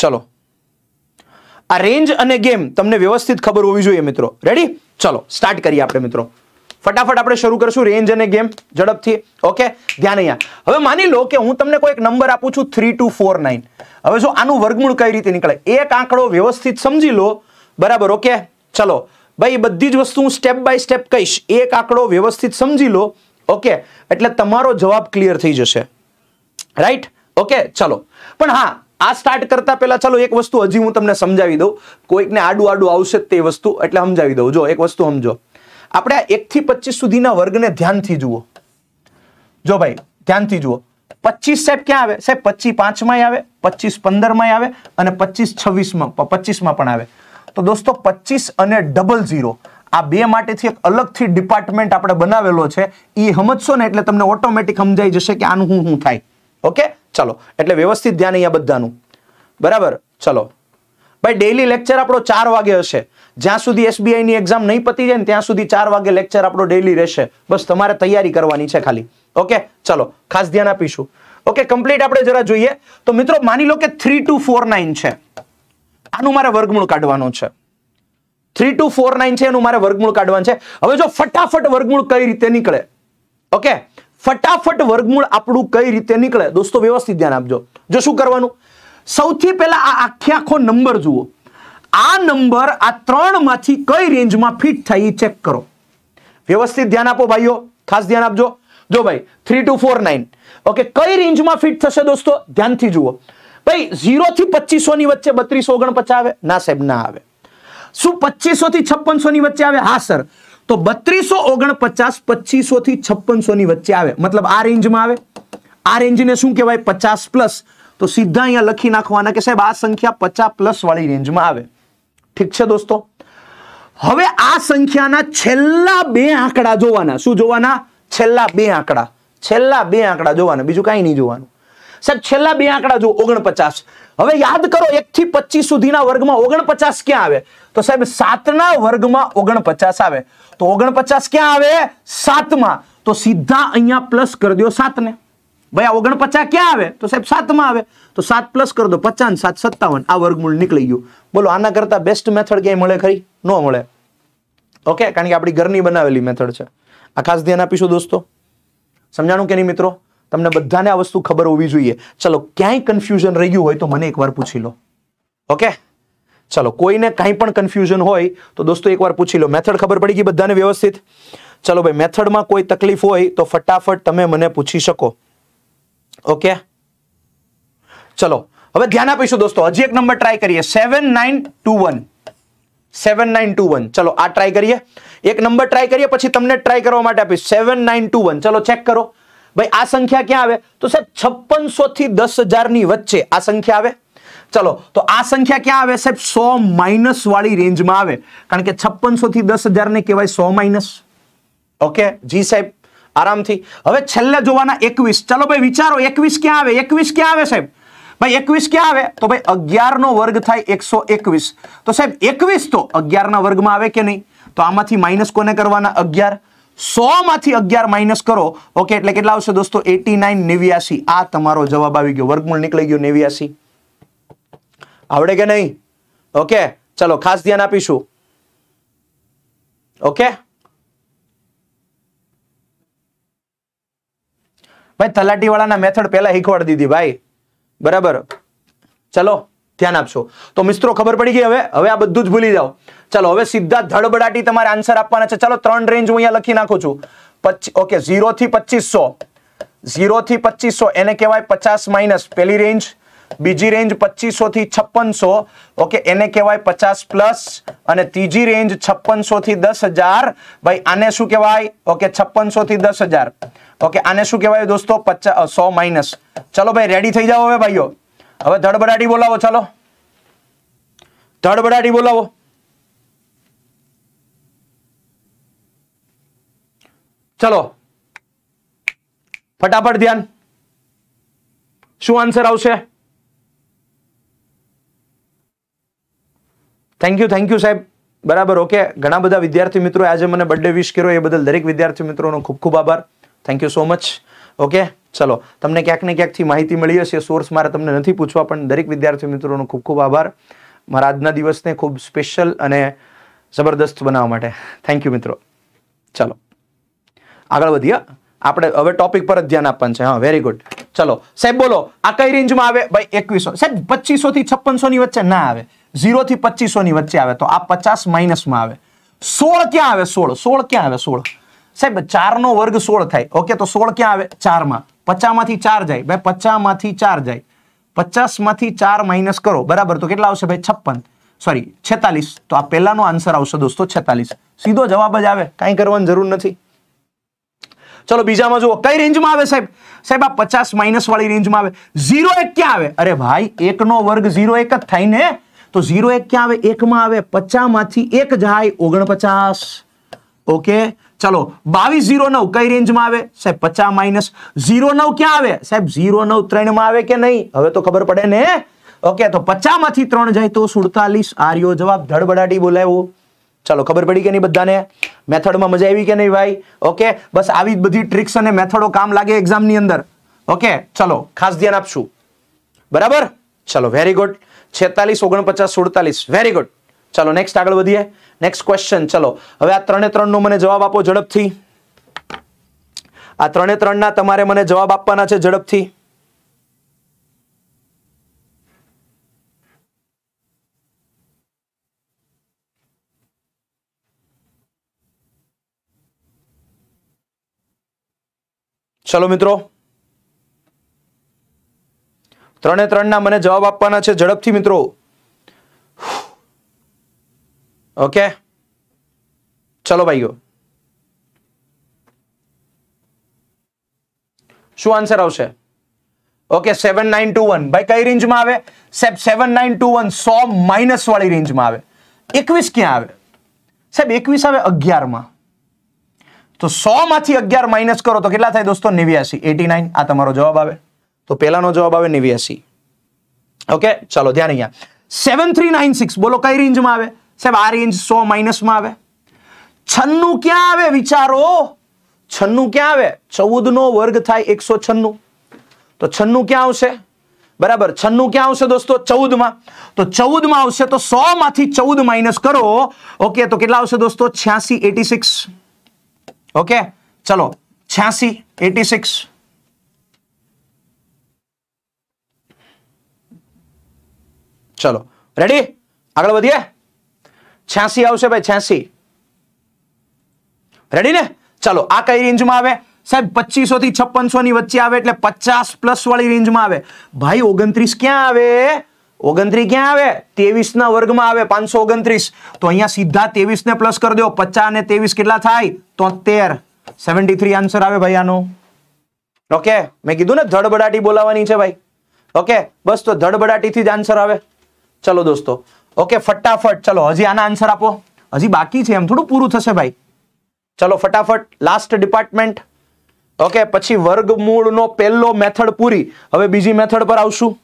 ચલો આ રેન્જ અને ગેમ તમને વ્યવસ્થિત ખબર હોવી જોઈએ મિત્રો રેડી ચલો સ્ટાર્ટ કરીએ આપણે મિત્રો ફટાફટ આપણે શરૂ કરશું રેન્જ અને ગેમ ઝડપથી ઓકે ધ્યાન અહીંયા હવે માની લો કે હું તમને કોઈ એક નંબર આપું છું થ્રી ટુ ફોર નાઇન હવે જો આનું વર્ગમૂળ કઈ રીતે નીકળે એક આંકડો વ્યવસ્થિત સમજી લો બરાબર ઓકે ચલો ભાઈ એ બધી જ વસ્તુ હું સ્ટેપ બાય સ્ટેપ કહીશ એક આંકડો વ્યવસ્થિત સમજી લો ઓકે એટલે તમારો જવાબ ક્લિયર થઈ જશે રાઈટ ઓકે ચાલો પણ હા આ સ્ટાર્ટ કરતા પહેલા ચાલો એક વસ્તુ હજી હું તમને સમજાવી દઉં કોઈકને આડું આડું આવશે તે વસ્તુ એટલે સમજાવી દઉં જો એક વસ્તુ સમજો આપણે એકથી પચીસ સુધીના વર્ગને ધ્યાનથી જુઓ જો ભાઈ ધ્યાનથી જુઓ પચીસ સાહેબ ક્યાં આવે સાહેબ પચીસ પાંચમાં આવે પચીસ પંદરમાં આવે અને પચીસ છવ્વીસમાં પચીસમાં પણ આવે તો દોસ્તો પચીસ અને ડબલ ઝીરો આ બે માટેથી એક અલગથી ડિપાર્ટમેન્ટ આપણે બનાવેલો છે એ સમજશો ને એટલે તમને ઓટોમેટિક સમજાઈ જશે કે આનું શું શું થાય ઓકે ચલો એટલે વ્યવસ્થિત ધ્યાન અહીંયા બધાનું બરાબર ચલો ભાઈ ડેઈલી લેક્ચર આપણો ચાર વાગે હશે જ્યાં સુધી ની એક્ઝામ નહીં પતી જાય ને ત્યાં સુધી ચાર વાગે લેક્ચર આપણો ડેલી રહેશે બસ તમારે તૈયારી કરવાની છે ખાલી ઓકે ચલો ખાસ ધ્યાન આપીશું ઓકે કમ્પ્લીટ આપણે જરા જોઈએ તો મિત્રો માની લો કે થ્રી ટુ ફોર નાઇન છે આનું મારે વર્ગમૂળ કાઢવાનું છે થ્રી ટુ ફોર નાઇન છે એનું મારે વર્ગમૂળ કાઢવાનું છે હવે જો ફટાફટ વર્ગમૂળ કઈ રીતે નીકળે ઓકે ફટાફટ વર્ગમૂળ આપણું કઈ રીતે નીકળે દોસ્તો વ્યવસ્થિત ધ્યાન આપજો જો શું કરવાનું સૌથી પહેલા આ આખે આખો નંબર જુઓ આ નંબર આ ત્રણમાંથી કઈ રેન્જમાં ફિટ થાય એ ચેક કરો વ્યવસ્થિત ધ્યાન આપો ભાઈઓ ખાસ ધ્યાન આપજો જો ભાઈ three two four nine okay કઈ રેન્જમાં ફિટ થશે દોસ્તો ધ્યાનથી જુઓ બે 0 થી 2500 ની વચ્ચે 3249 આવે ના સાહેબ ના આવે શું 2500 થી 5600 ની વચ્ચે આવે હા સર તો 3249 2500 થી 5600 ની વચ્ચે આવે મતલબ આ રેન્જમાં આવે આ રેન્જને શું કહેવાય 50 પ્લસ તો સીધા અહીંયા લખી નાખવાના કે સાહેબ આ સંખ્યા 50 પ્લસ વાળી રેન્જમાં આવે ઠીક છે દોસ્તો હવે આ સંખ્યાના છેલ્લા બે આંકડા જોવાના શું જોવાના છેલ્લા બે આંકડા છેલ્લા બે આંકડા જોવાના બીજું કાઈ ન જોવાનું સબ 6લા બી આંકડા જો 49 હવે યાદ કરો 1 થી 25 સુધીના વર્ગમાં 49 ક્યાં આવે તો સાહેબ 7 ના વર્ગમાં 49 આવે તો 49 ક્યાં આવે 7 માં તો સીધા અહીંયા પ્લસ કરી દો 7 ને ભાઈ આ 49 ક્યાં આવે તો સાહેબ 7 માં આવે તો 7 પ્લસ કરી દો 50 7 57 આ વર્ગમૂળ નીકળી ગયું બોલો આના કરતા બેસ્ટ મેથડ ક્યાં મળે ખરી નો મળે ઓકે કારણ કે આપડી ઘરની બનાવેલી મેથડ છે આ ખાસ ધ્યાન આપીજો દોસ્તો સમજવાનું કેની મિત્રો તમને બધાને આ વસ્તુ ખબર હોવી જોઈએ ચલો ક્યાંય કન્ફ્યુઝન રહ્યું હોય તો મને એકવાર પૂછી લો ઓકે ચલો કોઈને કાંઈ પણ કન્ફ્યુઝન હોય તો દોસ્તો એકવાર પૂછી લો મેથડ ખબર પડી ગઈ બધાને વ્યવસ્થિત ચલો ભાઈ મેથડમાં કોઈ તકલીફ હોય તો ફટાફટ તમે મને પૂછી શકો ઓકે ચલો હવે ધ્યાન આપીશું દોસ્તો હજી એક નંબર ટ્રાય કરીએ seven nine two one seven nine two one ચલો આ ટ્રાય કરીએ એક નંબર ટ્રાય કરીએ પછી તમને ટ્રાય કરવા માટે આપીશ સેવન નાઇન ટુ વન ચલો ચેક કરો भाई आ संख्या क्या आवे तो सर 5600 થી 10000 ની વચ્ચે આ સંખ્યા આવે चलो तो આ સંખ્યા શું આવે સર 100 માઈનસ વાળી રેન્જમાં આવે કારણ કે 5600 થી 10000 ને કહેવાય 100 માઈનસ ઓકે જી સાહેબ आराम થી હવે છલે જોવાના 21 चलो भाई વિચારો 21 કે આવે 21 કે આવે સાહેબ ભાઈ 21 કે આવે તો ભાઈ 11 નો વર્ગ થાય 121 તો સાહેબ 21 તો 11 ના વર્ગમાં આવે કે નહીં તો આમાંથી માઈનસ કોને કરવાના 11 સો માંથી અગિયાર માઇનસ કરો ઓકે એટલે કેટલા આવશે દોસ્તો એટી નાઇન નેવ્યાસી આ તમારો જવાબ આવી ગયો વર્ગમૂળ નીકળી ગયો નેવ્યાસી આવડે કે નહીં ઓકે ચલો ખાસ ધ્યાન આપીશું ઓકે ભાઈ તલાટી વાળાના મેથડ પહેલા શીખવાડી દીધી ભાઈ બરાબર ચલો ધ્યાન આપશો તો મિત્રો ખબર પડી ગઈ હવે હવે આ બધું જ ભૂલી જાઓ ચાલો હવે સીધા ધડબડાટી તમારે આન્સર આપવાના છે ચાલો ત્રણ રેન્જ હું અહીંયા લખી નાખું છું પચી ઓકે ઝીરો થી પચીસો ઝીરો થી પચીસો એને કહેવાય પચાસ માઇનસ પેલી રેન્જ બીજી રેન્જ પચીસો થી છપ્પનસો ઓકે એને કહેવાય પચાસ પ્લસ અને ત્રીજી રેન્જ છપ્પનસો થી દસ હજાર ભાઈ આને શું કહેવાય ઓકે છપ્પનસો થી દસ હજાર ઓકે આને શું કહેવાય દોસ્તો પચાસ સો માઇનસ ચલો ભાઈ રેડી થઈ જાઓ હવે ભાઈઓ હવે ધડબડાટી બોલાવો ચાલો ધડબડાટી બોલાવો ચલો ફટાફટ ધ્યાન શું આન્સર આવશે થેન્ક યુ થેન્ક યુ સાહેબ બરાબર ઓકે ઘણા બધા વિદ્યાર્થી મિત્રો આજે મને બર્થડે વિશ કર્યો એ બદલ દરેક વિદ્યાર્થી મિત્રોનો ખૂબ ખૂબ આભાર thank you so much okay ચલો તમને ક્યાંક ને ક્યાંકથી માહિતી મળી હશે સોર્સ મારે તમને નથી પૂછવા પણ દરેક વિદ્યાર્થી મિત્રોનો ખૂબ ખૂબ આભાર મારા આજના દિવસને ખૂબ સ્પેશિયલ અને જબરદસ્ત બનાવવા માટે થેન્ક યુ મિત્રો ચલો આગળ વધીએ આપણે હવે ટોપિક પર જ ધ્યાન આપવાનું છે હા વેરી ગુડ ચલો સાહેબ બોલો આ કઈ રેન્જમાં આવે ભાઈ એકવીસો સાહેબ પચીસો થી છપ્પનસો ની વચ્ચે ના આવે ઝીરો થી પચીસો ની વચ્ચે આવે તો આ પચાસ માઇનસમાં આવે સોળ ક્યાં આવે સોળ સોળ ક્યાં આવે સોળ साहेब 4 નો વર્ગ 16 થાય ઓકે તો 16 કે આવે 4 માં 50 માંથી 4 જાય ભાઈ 50 માંથી 4 જાય 50 માંથી 4 માઈનસ કરો બરાબર તો કેટલા આવશે ભાઈ 56 સોરી 46 તો આ પેલા નો આન્સર આવશે દોસ્તો 46 સીધો જવાબ જ આવે કંઈ કરવાની જરૂર નથી ચલો બીજા માં જો કઈ રેન્જ માં આવે સાહેબ સાહેબ આ 50 માઈનસ વાળી રેન્જ માં આવે 01 કે આવે અરે ભાઈ 1 નો વર્ગ 01 જ થઈને તો 01 કે આવે 1 માં આવે 50 માંથી 1 જાય 49 ઓકે ચાલો બાવીસ ઝીરો નવ કઈ રેન્જમાં આવે સાહેબ પચાસ માઇનસ ઝીરો નવ ક્યાં આવે સાહેબ ઝીરો નવ ત્રણમાં આવે કે નહીં હવે તો ખબર પડે ને ઓકે તો પચાસ માંથી ત્રણ જાય તો સુડતાલીસ આર્યો જવાબ ધડબડાટી બોલાવ્યો ચાલો ખબર પડી કે નહીં બધાને મેથડમાં મજા આવી કે નહીં ભાઈ ઓકે બસ આવી જ બધી ટ્રિક્સ અને મેથડો કામ લાગે એક્ઝામની અંદર ઓકે ચાલો ખાસ ધ્યાન આપશું બરાબર ચલો વેરી ગુડ છેતાલીસ ઓગણપચાસ સુડતાલીસ વેરી ગુડ ચાલો નેક્સ્ટ આગળ વધીએ નેક્સ્ટ ક્વેશ્ચન ચલો હવે આ ત્રણે ત્રણનો મને જવાબ આપો ઝડપથી આ ત્રણે ત્રણના તમારે મને જવાબ આપવાના છે ઝડપથી ચલો મિત્રો ત્રણે ત્રણના મને જવાબ આપવાના છે ઝડપથી મિત્રો ઓકે ચલો ભાઈઓ શું આન્સર આવશે okay seven nine two one ભાઈ કઈ રેન્જમાં આવે સાહેબ સેવન નાઇન ટુ વન સો માઇનસ વાળી રેન્જમાં આવે એકવીસ ક્યાં આવે સાહેબ એકવીસ આવે અગિયારમાં તો સો માંથી અગિયાર માઇનસ કરો તો કેટલા થાય દોસ્તો નેવ્યાસી એટી નાઇન આ તમારો જવાબ આવે તો પહેલાનો જવાબ આવે નેવ્યાસી ઓકે ચાલો ધ્યાન અહીંયા સેવન થ્રી નાઇન સિક્સ બોલો કઈ રેન્જમાં આવે सब आरेंज 100 माइनस में आवे 96 क्या आवे विचारो 96 क्या आवे 14 નો વર્ગ થાય 196 તો 96 શું આવશે બરાબર 96 શું આવશે દોસ્તો 14 માં તો 14 માં આવશે તો 100 માંથી 14 માઈનસ કરો ઓકે તો કેટલા આવશે દોસ્તો 86 86 ઓકે ચલો 86 86 ચલો રેડી આગળ વધીએ છ્યાસી આવશે ભાઈ છ્યાસી રેડી ને ચાલો આ કઈ રેન્જમાં આવે સાહેબ પચીસો થી છપ્પનસો ની વચ્ચે આવે એટલે પચાસ પ્લસ વાળી રેન્જમાં આવે ભાઈ ઓગણત્રીસ ક્યાં આવે ઓગણત્રીસ ક્યાં આવે તેવીસ ના વર્ગમાં આવે પાંચસો ઓગણત્રીસ તો અહીંયા સીધા તેવીસ ને પ્લસ કરી દો પચાસ ને તેવીસ કેટલા થાય તોતેર સેવન્ટી થ્રી આન્સર આવે ભાઈ આનો ઓકે મેં કીધું ને ધડબડાટી બોલાવાની છે ભાઈ ઓકે બસ તો ધડબડાટીથી જ આન્સર આવે ચલો દોસ્તો ઓકે ફટાફટ ચલો હજી આના આન્સર આપો હજી બાકી છે એમ થોડું પૂરું થશે ભાઈ ચલો ફટાફટ લાસ્ટ ડિપાર્ટમેન્ટ ઓકે પછી વર્ગમૂળનો પહેલો મેથડ પૂરી હવે બીજી મેથડ પર આવશું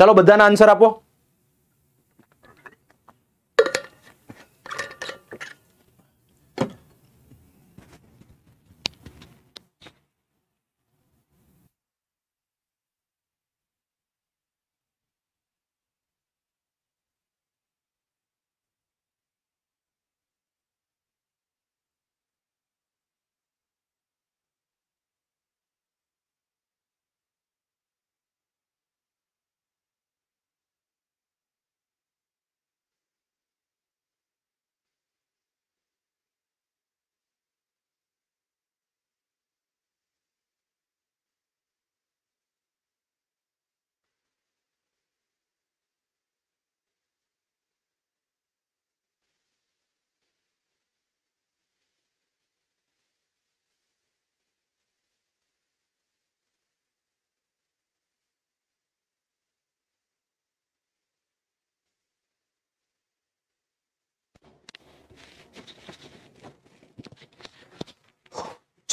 ચાલો બધાના આન્સર આપો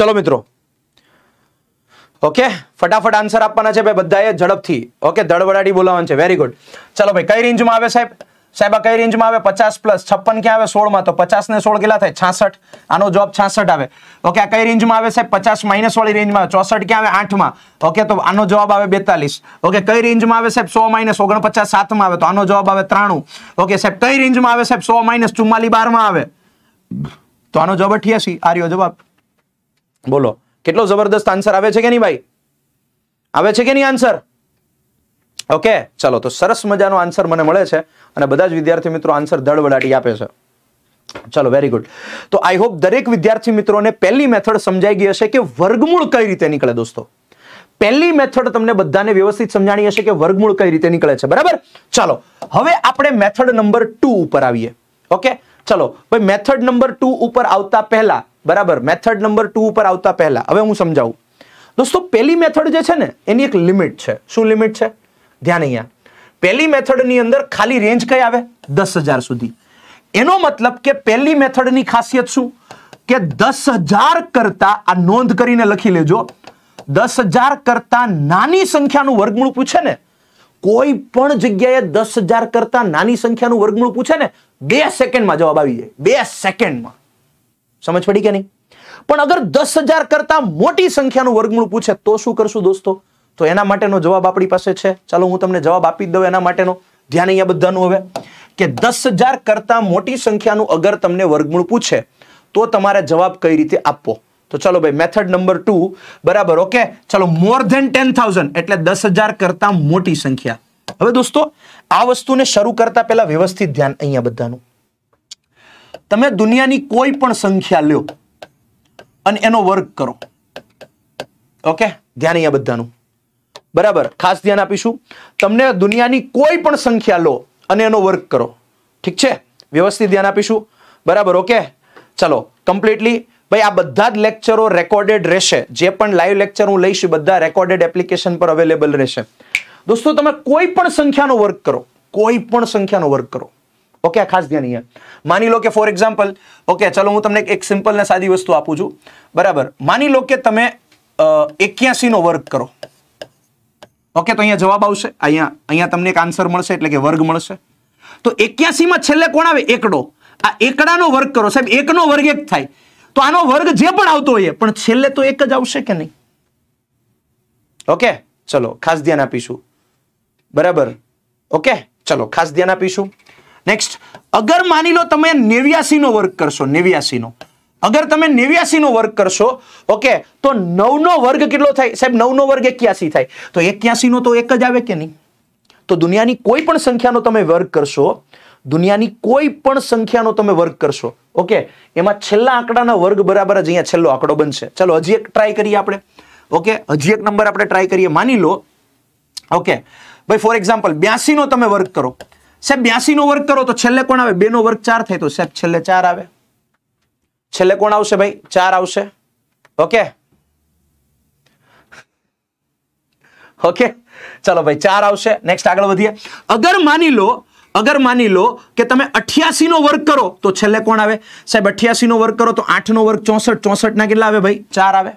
ચલો મિત્રો ઓકે ફટાફટ આન્સર આપવાના છે ભાઈ બધાએ ઝડપથી ઓકે ધડબડાટી બોલાવવાનું છે વેરી ગુડ ચલો ભાઈ કઈ રેન્જમાં આવે સાહેબ સાહેબ આ કઈ રેન્જમાં આવે પચાસ પ્લસ છપ્પન ક્યાં આવે સોળમાં તો પચાસ ને સોળ કેટલા થાય છાસઠ આનો જવાબ છાસઠ આવે ઓકે આ કઈ રેન્જમાં આવે સાહેબ પચાસ માઇનસ વાળી રેન્જમાં ચોસઠ ક્યાં આવે આઠમાં ઓકે તો આનો જવાબ આવે બેતાલીસ ઓકે કઈ રેન્જમાં આવે સાહેબ સો માઇનસ ઓગણપચાસ સાતમાં આવે તો આનો જવાબ આવે ત્રાણું ઓકે સાહેબ કઈ રેન્જમાં આવે સાહેબ સો માઇનસ ચુમ્માલી બારમાં આવે તો આનો જવાબ અઠ્યાસી આ રહ્યો જવાબ બોલો કેટલો જબરદસ્ત આન્સર આવે છે કે નહીં ભાઈ આવે છે કે નહીં આન્સર ઓકે ચલો તો સરસ મજાનો આન્સર મને મળે છે અને બધા જ વિદ્યાર્થી મિત્રો આન્સર ધડવડાટી આપે છે ચલો વેરી ગુડ તો આઈ હોપ દરેક વિદ્યાર્થી મિત્રોને પહેલી મેથડ સમજાઈ ગઈ હશે કે વર્ગમૂળ કઈ રીતે નીકળે દોસ્તો પહેલી મેથડ તમને બધાને વ્યવસ્થિત સમજાણી હશે કે વર્ગમૂળ કઈ રીતે નીકળે છે બરાબર ચાલો હવે આપણે મેથડ નંબર ટુ ઉપર આવીએ ઓકે ચલો ભાઈ મેથડ નંબર ટુ ઉપર આવતા પહેલા બરાબર મેથડ નંબર ટુ ઉપર આવતા પહેલાં હવે હું સમજાવું દોસ્તો પહેલી મેથડ જે છે ને એની એક લિમિટ છે શું લિમિટ છે ધ્યાન અહીંયા પહેલી મેથડની અંદર ખાલી રેન્જ કઈ આવે દસ હજાર સુધી એનો મતલબ કે પહેલી મેથડની ખાસિયત શું કે દસ હજાર કરતા આ નોંધ કરીને લખી લેજો દસ હજાર કરતા નાની સંખ્યાનું વર્ગમૂળ પૂછે ને કોઈ પણ જગ્યાએ દસ હજાર કરતા નાની સંખ્યાનું વર્ગમૂળ પૂછે ને બે સેકન્ડમાં જવાબ આવી જાય બે સેકન્ડમાં સમજ પડી કે નહીં પણ અગર દસ હજાર કરતા મોટી સંખ્યાનું વર્ગમૂળ પૂછે તો શું કરશું દોસ્તો તો એના માટેનો જવાબ આપણી પાસે છે ચાલો હું તમને જવાબ આપી દઉં એના માટેનો ધ્યાન અહીંયા બધાનું હવે કે દસ હજાર કરતા મોટી સંખ્યાનું અગર તમને વર્ગમૂળ પૂછે તો તમારે જવાબ કઈ રીતે આપવો તો ચલો ભાઈ મેથડ નંબર ટુ બરાબર ઓકે ચલો મોર ધેન ટેન થાઉઝન્ડ એટલે દસ હજાર કરતા મોટી સંખ્યા હવે દોસ્તો આ વસ્તુને શરૂ કરતા પહેલા વ્યવસ્થિત ધ્યાન અહીંયા બધાનું તમે દુનિયાની કોઈ પણ સંખ્યા લ્યો અને એનો વર્ગ કરો ઓકે ધ્યાન અહીંયા બધાનું બરાબર ખાસ ધ્યાન આપીશું તમને દુનિયાની કોઈ પણ સંખ્યા લો અને એનો વર્ગ કરો ઠીક છે વ્યવસ્થિત ધ્યાન આપીશું બરાબર ઓકે ચલો કમ્પ્લીટલી ભાઈ આ બધા જ લેક્ચરો રેકોર્ડેડ રહેશે જે પણ લાઈવ લેક્ચર હું લઈશ બધા રેકોર્ડેડ એપ્લિકેશન પર અવેલેબલ રહેશે દોસ્તો તમે કોઈ પણ સંખ્યાનો વર્ક કરો કોઈ પણ સંખ્યાનો વર્ક કરો ઓકે આ ખાસ ધ્યાન અહીંયા માની લો કે ફોર એક્ઝામ્પલ ઓકે ચલો હું તમને એક સિમ્પલ ને સાદી વસ્તુ આપું છું બરાબર માની લો કે તમે એક્યાસીનો વર્ગ કરો ઓકે તો અહીંયા જવાબ આવશે અહીંયા અહીંયા તમને એક આન્સર મળશે એટલે કે વર્ગ મળશે તો એક્યાસીમાં છેલ્લે કોણ આવે એકડો આ એકડાનો વર્ગ કરો સાહેબ એકનો વર્ગ એક થાય તો આનો વર્ગ જે પણ આવતો હોય પણ છેલ્લે તો એક જ આવશે કે નહીં ઓકે ચલો ખાસ ધ્યાન આપીશું બરાબર ઓકે ચલો ખાસ ધ્યાન આપીશું નેક્સ્ટ અગર માની લો તમે નેવ્યાસીનો વર્ગ કરશો નેવ્યાસીનો અગર તમે નેવ્યાસીનો વર્ગ કરશો ઓકે તો નવનો વર્ગ કેટલો થાય સાહેબ નવનો વર્ગ એક્યાસી થાય તો એક્યાસીનો તો એક જ આવે કે નહીં તો દુનિયાની કોઈ પણ સંખ્યાનો તમે વર્ગ કરશો દુનિયાની કોઈ પણ સંખ્યાનો તમે વર્ગ કરશો ઓકે એમાં છેલ્લા આંકડાના વર્ગ બરાબર જ અહીંયા છેલ્લો આંકડો બનશે ચલો હજી એક ટ્રાય કરીએ આપણે ઓકે હજી એક નંબર આપણે ટ્રાય કરીએ માની લો ઓકે ભાઈ ફોર એક્ઝામ્પલ બ્યાસીનો તમે વર્ગ કરો સાહેબ બ્યાસીનો વર્ગ કરો તો છેલ્લે કોણ આવે બેનો વર્ગ ચાર થાય તો સાહેબ છેલ્લે ચાર આવે છેલ્લે કોણ આવશે ભાઈ ચાર આવશે ઓકે ઓકે ચાલો ભાઈ ચાર આવશે નેક્સ્ટ આગળ વધીએ અગર માની લો અગર માની લો કે તમે અઠ્યાસી નો વર્ગ કરો તો છેલ્લે કોણ આવે સાહેબ અઠ્યાસી નો વર્ગ કરો તો આઠ નો વર્ગ ચોસઠ ચોસઠ ના કેટલા આવે ભાઈ ચાર આવે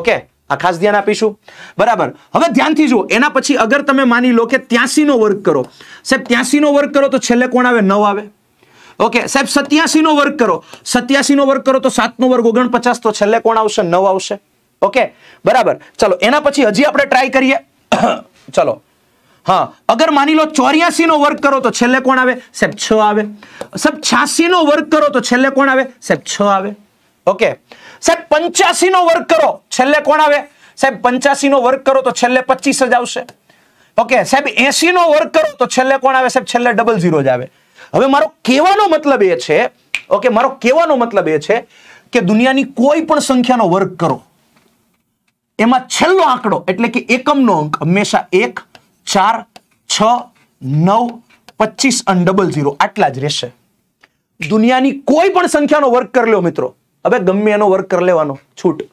ઓકે આ ખાસ ધ્યાન આપીશું બરાબર હવે ધ્યાનથી જુઓ એના પછી અગર તમે માની લો કે ત્યાસીનો વર્ગ કરો સાહેબ ત્યાસીનો વર્ગ કરો તો છેલ્લે કોણ આવે નવ આવે ઓકે સાહેબ સત્યાસીનો વર્ગ કરો સત્યાસીનો વર્ગ કરો તો સાતનો વર્ગ ઓગણપચાસ તો છેલ્લે કોણ આવશે નવ આવશે ઓકે બરાબર ચલો એના પછી હજી આપણે ટ્રાય કરીએ ચલો હા અગર માની લો ચોર્યાસી નો વર્ગ કરો તો છેલ્લે કોણ આવે સાહેબ છ આવે સાહેબ છ્યાસી નો વર્ગ કરો તો છેલ્લે કોણ આવે સાહેબ છ આવે ઓકે સાહેબ પંચ્યાસી નો વર્ક કરો છેલ્લે કોણ આવે સાહેબ પંચ્યાસી નો વર્ક કરો તો છેલ્લે પચીસ જ આવશે ઓકે સાહેબ એસી નો વર્ક કરો તો છેલ્લે કોણ આવે સાહેબ છેલ્લે ડબલ ઝીરો જ આવે હવે મારો કહેવાનો મતલબ એ છે ઓકે મારો કહેવાનો મતલબ એ છે કે દુનિયાની કોઈ પણ સંખ્યાનો વર્ક કરો એમાં છેલ્લો આંકડો એટલે કે એકમનો અંક હંમેશા એક ચાર છ નવ પચીસ અને ડબલ ઝીરો આટલા જ રહેશે દુનિયાની કોઈ પણ સંખ્યાનો વર્ક કરી લો મિત્રો હવે ગમે એનો વર્ગ કરી લેવાનો છૂટ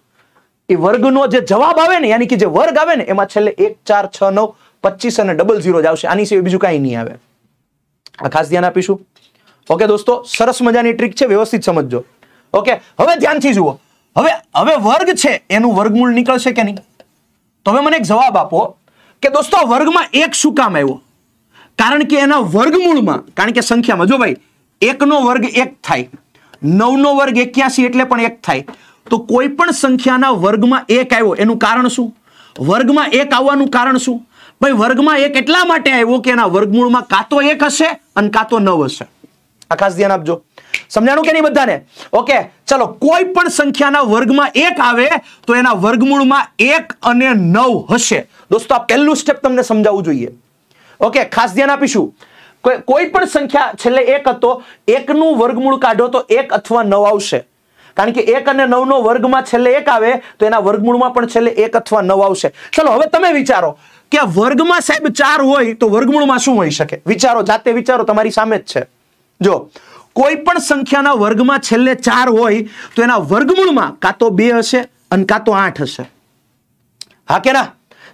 એ વર્ગનો જે જવાબ આવે ને યાની કે જે વર્ગ આવે ને એમાં છેલ્લે એક ચાર છ નવ પચીસ અને ડબલ ઝીરો જ આવશે આની સિવાય બીજું કાંઈ નહીં આવે આ ખાસ ધ્યાન આપીશું ઓકે દોસ્તો સરસ મજાની ટ્રીક છે વ્યવસ્થિત સમજજો ઓકે હવે ધ્યાનથી જુઓ હવે હવે વર્ગ છે એનું વર્ગમૂળ નીકળશે કે નહીં તો હવે મને એક જવાબ આપો કે દોસ્તો વર્ગમાં એક શું કામ આવ્યો કારણ કે એના વર્ગમૂળમાં કારણ કે સંખ્યામાં જો ભાઈ એકનો વર્ગ એક થાય નવનો વર્ગ એક્યાસી એટલે પણ એક થાય તો કોઈ પણ સંખ્યાના વર્ગમાં એક આવ્યો એનું કારણ શું વર્ગમાં એક આવવાનું કારણ શું ભાઈ વર્ગમાં એક એટલા માટે આવ્યો કે એના વર્ગમૂળમાં કાં તો એક હશે અને કાં તો નવ હશે આ ધ્યાન આપજો સમજાણું કે નહીં બધાને ઓકે ચલો કોઈ પણ સંખ્યાના વર્ગમાં એક આવે તો એના વર્ગમૂળમાં એક અને નવ હશે દોસ્તો આ પહેલું સ્ટેપ તમને સમજાવવું જોઈએ ઓકે ખાસ ધ્યાન આપીશું કોઈ પણ સંખ્યા છેલ્લે એક હતો એકનું વર્ગમૂળ કાઢો તો એક અથવા નવ આવશે કારણ કે એક અને નવનો વર્ગમાં છેલ્લે એક આવે તો એના વર્ગમૂળમાં પણ છેલ્લે એક અથવા નવ આવશે ચલો હવે તમે વિચારો કે વર્ગમાં સાહેબ ચાર હોય તો વર્ગમૂળમાં શું હોઈ શકે વિચારો જાતે વિચારો તમારી સામે જ છે જો કોઈ પણ સંખ્યાના વર્ગમાં છેલ્લે ચાર હોય તો એના વર્ગમૂળમાં કાં તો બે હશે અને કાં તો આઠ હશે હા કે ના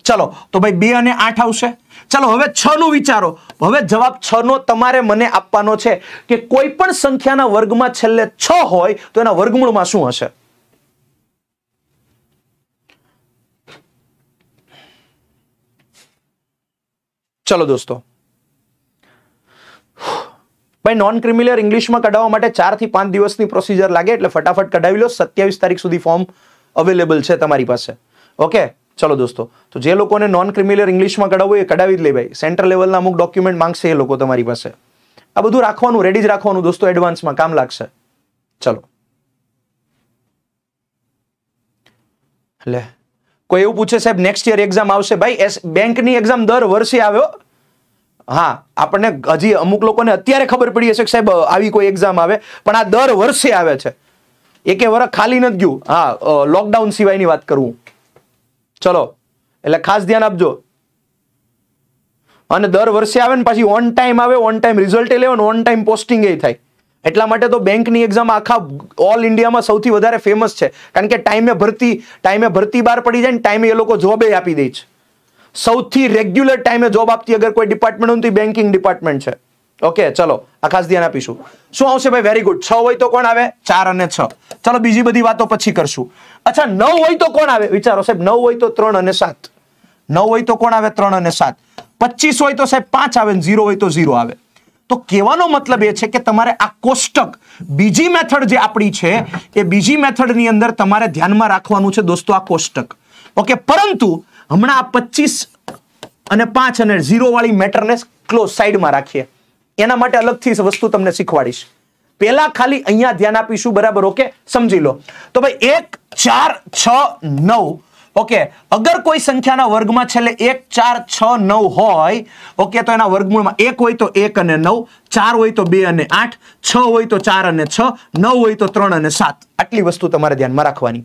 ચલો તો ભાઈ બે અને આઠ આવશે ચલો હવે છ નું વિચારો હવે જવાબ છ નો તમારે મને આપવાનો છે કે કોઈ પણ સંખ્યાના વર્ગમાં છેલ્લે છ હોય તો એના વર્ગમૂળમાં શું હશે ચલો દોસ્તો ભાઈ નોન ક્રિમિલિયર ઇંગ્લિશમાં કઢાવવા માટે ચારથી પાંચ દિવસની પ્રોસિજર લાગે એટલે ફટાફટ કઢાવી લો સત્યાવીસ તારીખ સુધી ફોર્મ અવેલેબલ છે તમારી પાસે ઓકે ચલો દોસ્તો તો જે લોકોને નોન ક્રિમિનલ ઇંગ્લિશમાં કઢાવવું એ કઢાવી જ લે ભાઈ સેન્ટ્રલ લેવલના અમુક ડોક્યુમેન્ટ માંગશે એ લોકો તમારી પાસે આ બધું રાખવાનું રેડી જ રાખવાનું દોસ્તો એડવાન્સમાં કામ લાગશે ચલો એટલે કોઈ એવું પૂછે સાહેબ નેક્સ્ટ યર એક્ઝામ આવશે ભાઈ એસ બેંકની એક્ઝામ દર વર્ષે આવ્યો હા આપણને હજી અમુક લોકોને અત્યારે ખબર પડી હશે કે સાહેબ આવી કોઈ એક્ઝામ આવે પણ આ દર વર્ષે આવે છે એકે વર્ષ ખાલી નથી ગયું હા લોકડાઉન સિવાયની વાત કરું ચલો એટલે ખાસ ધ્યાન આપજો અને દર વર્ષે આવે ને પાછી ઓન ટાઈમ આવે ઓન ટાઈમ રિઝલ્ટ એ લેવાનું ઓન ટાઈમ પોસ્ટિંગ એ થાય એટલા માટે તો બેંકની એક્ઝામ આખા ઓલ ઇન્ડિયામાં સૌથી વધારે ફેમસ છે કારણ કે ટાઈમે ભરતી ટાઈમે ભરતી બહાર પડી જાય ને ટાઈમે એ લોકો જોબે આપી દે છે સૌથી રેગ્યુલર ટાઈમે જોબ આપતી અગર કોઈ ડિપાર્ટમેન્ટ હોય તો બેન્કિંગ ડિપાર્ટમેન્ટ છે ઓકે ચલો આ ખાસ ધ્યાન આપીશું શું આવશે ભાઈ વેરી ગુડ છ હોય તો કોણ આવે ચાર અને છ ચલો બીજી બધી વાતો પછી કરશું અચ્છા નવ હોય તો કોણ આવે વિચારો સાહેબ નવ હોય તો ત્રણ અને સાત નવ હોય તો કોણ આવે ત્રણ અને સાત પચીસ હોય તો સાહેબ પાંચ આવે ઝીરો હોય તો ઝીરો આવે તો કહેવાનો મતલબ એ છે કે તમારે આ કોષ્ટક બીજી મેથડ જે આપણી છે એ બીજી મેથડની અંદર તમારે ધ્યાનમાં રાખવાનું છે દોસ્તો આ કોષ્ટક ઓકે પરંતુ હમણાં આ પચીસ અને પાંચ અને ઝીરો વાળી મેટરને ક્લોઝ સાઈડમાં રાખીએ એના માટે અલગથી વસ્તુ તમને શીખવાડીશ પહેલા ખાલી અહીંયા ધ્યાન આપીશું બરાબર ઓકે સમજી લો તો ભાઈ એક ચાર છ નવ ઓકે અગર કોઈ સંખ્યાના વર્ગમાં છેલ્લે એક ચાર છ નવ હોય ઓકે તો એના વર્ગમૂળમાં એક હોય તો એક અને નવ ચાર હોય તો બે અને આઠ છ હોય તો ચાર અને છ નવ હોય તો ત્રણ અને સાત આટલી વસ્તુ તમારે ધ્યાનમાં રાખવાની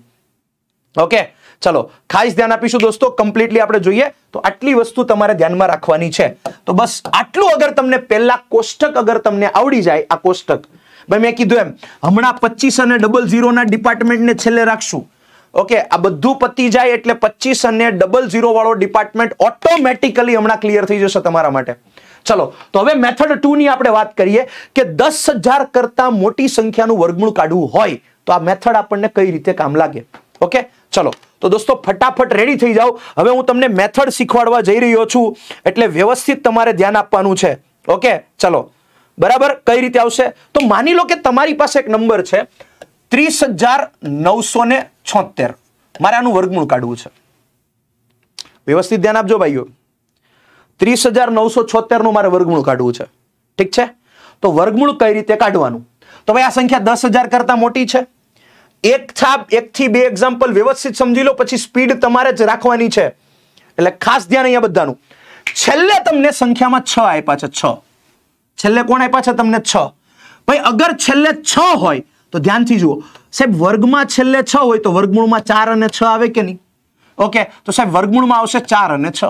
ઓકે ચલો ખાસ ધ્યાન આપીશું દોસ્તો કમ્પ્લીટલી આપણે જોઈએ તો આટલી વસ્તુ તમારે ધ્યાનમાં રાખવાની છે તો બસ આટલું અગર તમને પહેલા કોષ્ટક અગર તમને આવડી જાય આ કોષ્ટક ભાઈ મેં કીધું એમ હમણાં પચીસ અને ડબલ ઝીરોના ડિપાર્ટમેન્ટને છેલ્લે રાખશું ઓકે આ બધું પતી જાય એટલે પચીસ અને ડબલ ઝીરો વાળો ડિપાર્ટમેન્ટ ઓટોમેટિકલી હમણાં ક્લિયર થઈ જશે તમારા માટે ચલો તો હવે મેથડ ટુ ની આપણે વાત કરીએ કે દસ હજાર કરતા મોટી સંખ્યાનું વર્ગમૂળ કાઢવું હોય તો આ મેથડ આપણને કઈ રીતે કામ લાગે ઓકે ચલો તો દોસ્તો ફટાફટ રેડી થઈ જાઓ હવે હું તમને મેથડ શીખવાડવા જઈ રહ્યો છું એટલે વ્યવસ્થિત તમારે ધ્યાન આપવાનું છે ઓકે ચલો બરાબર કઈ રીતે આવશે તો માની લો કે તમારી પાસે એક નંબર છે ત્રીસ હજાર નવસો ને છોતેર મારે આનું વર્ગમૂળ કાઢવું છે વ્યવસ્થિત ધ્યાન આપજો ભાઈઓ ત્રીસ હજાર નવસો છોતેરનું મારે વર્ગમૂળ કાઢવું છે ઠીક છે તો વર્ગમૂળ કઈ રીતે કાઢવાનું તો ભાઈ આ સંખ્યા દસ હજાર કરતા મોટી છે એક છાપ એકથી બે એક્ઝામ્પલ વ્યવસ્થિત સમજી લો પછી સ્પીડ તમારે જ રાખવાની છે એટલે ખાસ ધ્યાન અહીંયા બધાનું છેલ્લે તમને સંખ્યામાં છ આપ્યા છે છ છેલ્લે કોણ આપ્યા છે તમને છ ભાઈ અગર છેલ્લે છ હોય તો ધ્યાનથી જુઓ સાહેબ વર્ગમાં છેલ્લે છ હોય તો વર્ગમૂળમાં ચાર અને છ આવે કે નહીં ઓકે તો સાહેબ વર્ગમૂળમાં આવશે ચાર અને છ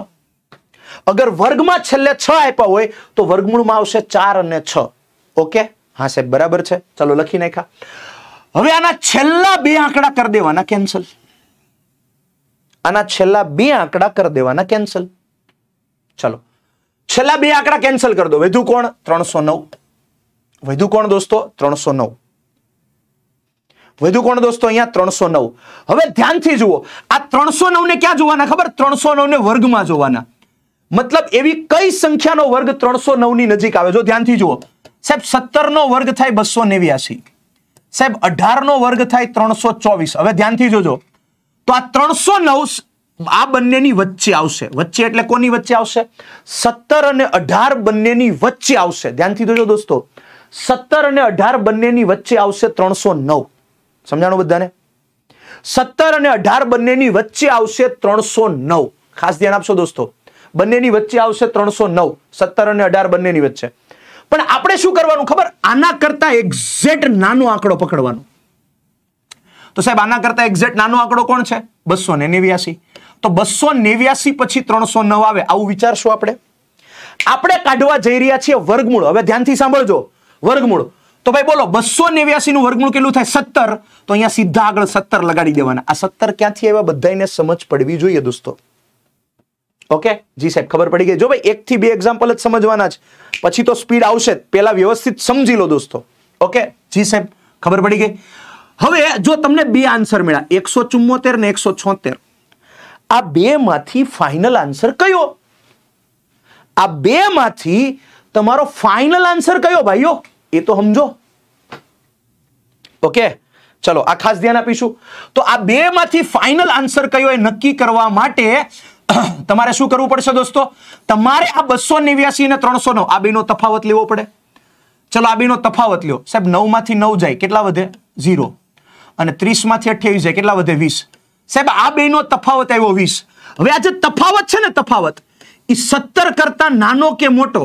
અગર વર્ગમાં છેલ્લે છ આપ્યા હોય તો વર્ગમૂળમાં આવશે ચાર અને છ ઓકે હા સાહેબ બરાબર છે ચલો લખી નાખ્યા હવે આના છેલ્લા બે આંકડા કરી દેવાના કેન્સલ આના છેલ્લા બે આંકડા કરી દેવાના કેન્સલ ચલો છેલ્લા બે આંકડા કેન્સલ કરી દો વધુ કોણ ત્રણસો નવ વધુ કોણ દોસ્તો ત્રણસો નવ વધુ કોણ દોસ્તો અહીંયા ત્રણસો નવ હવે ધ્યાનથી જુઓ આ ત્રણસો ને ક્યાં જોવાના ખબર ત્રણસો ને વર્ગમાં જોવાના મતલબ એવી કઈ સંખ્યાનો વર્ગ ત્રણસો ની નજીક આવે જો ધ્યાનથી જુઓ સાહેબ સત્તર નો વર્ગ થાય બસો નેવ્યાસી સાહેબ અઢાર નો વર્ગ થાય ત્રણસો ચોવીસ હવે ધ્યાનથી જોજો તો આ ત્રણસો નવ આ બનની ની વત્તી આવશે વત્તી એટલે કોની વત્તી આવશે 17 અને 18 બનની ની વત્તી આવશે ધ્યાન થી જોજો દોસ્તો 17 અને 18 બનની ની વત્તી આવશે 309 સમજાણું બધાને 17 અને 18 બનની ની વત્તી આવશે 309 ખાસ ધ્યાન આપશો દોસ્તો બનની ની વત્તી આવશે 309 17 અને 18 બનની ની વત્તી પણ આપણે શું કરવાનું ખબર આના કરતા એક્ઝેક્ટ નાનો આંકડો પકડવાનું તો સાહેબ આના કરતા એક્ઝેક્ટ નાનો આંકડો કોણ છે 289 તો બસો નેવ્યાસી પછી ત્રણસો નવ આવે આવું વિચારશું આપણે આપણે કાઢવા જઈ રહ્યા છીએ વર્ગમૂળ હવે ધ્યાનથી સાંભળજો વર્ગમૂળ તો ભાઈ બોલો બસો નેવ્યાસી નું વર્ગમૂળ કેટલું થાય સત્તર તો અહીંયા સીધા આગળ સત્તર લગાડી દેવાના આ સત્તર ક્યાંથી એવા બધાને સમજ પડવી જોઈએ દોસ્તો ઓકે જી સાહેબ ખબર પડી ગઈ જો ભાઈ એક થી બે એક્ઝામ્પલ જ સમજવાના છે પછી તો સ્પીડ આવશે પહેલા વ્યવસ્થિત સમજી લો દોસ્તો ઓકે જી સાહેબ ખબર પડી ગઈ હવે જો તમને બે આન્સર મળ્યા એકસો ચુમ્મોતેર ને એકસો છોતેર આ બેમાંથી ફાઇનલ આન્સર કયો આ બેમાંથી તમારો ફાઇનલ આન્સર કયો ભાઈઓ એ તો સમજો ઓકે ચલો આ ખાસ ધ્યાન આપીશું તો આ બેમાંથી ફાઇનલ આન્સર કયો એ નક્કી કરવા માટે તમારે શું કરવું પડશે દોસ્તો તમારે આ બસો નેવ્યાસી અને ત્રણસો નવ આ બેનો તફાવત લેવો પડે ચલો આ બેનો તફાવત લ્યો સાહેબ નવમાંથી નવ જાય કેટલા વધે ઝીરો અને ત્રીસમાંથી અઠ્યાવીસ જાય કેટલા વધે વીસ સાહેબ આ બેનો તફાવત આવ્યો વીસ હવે આ જે તફાવત છે ને તફાવત એ સત્તર કરતા નાનો કે મોટો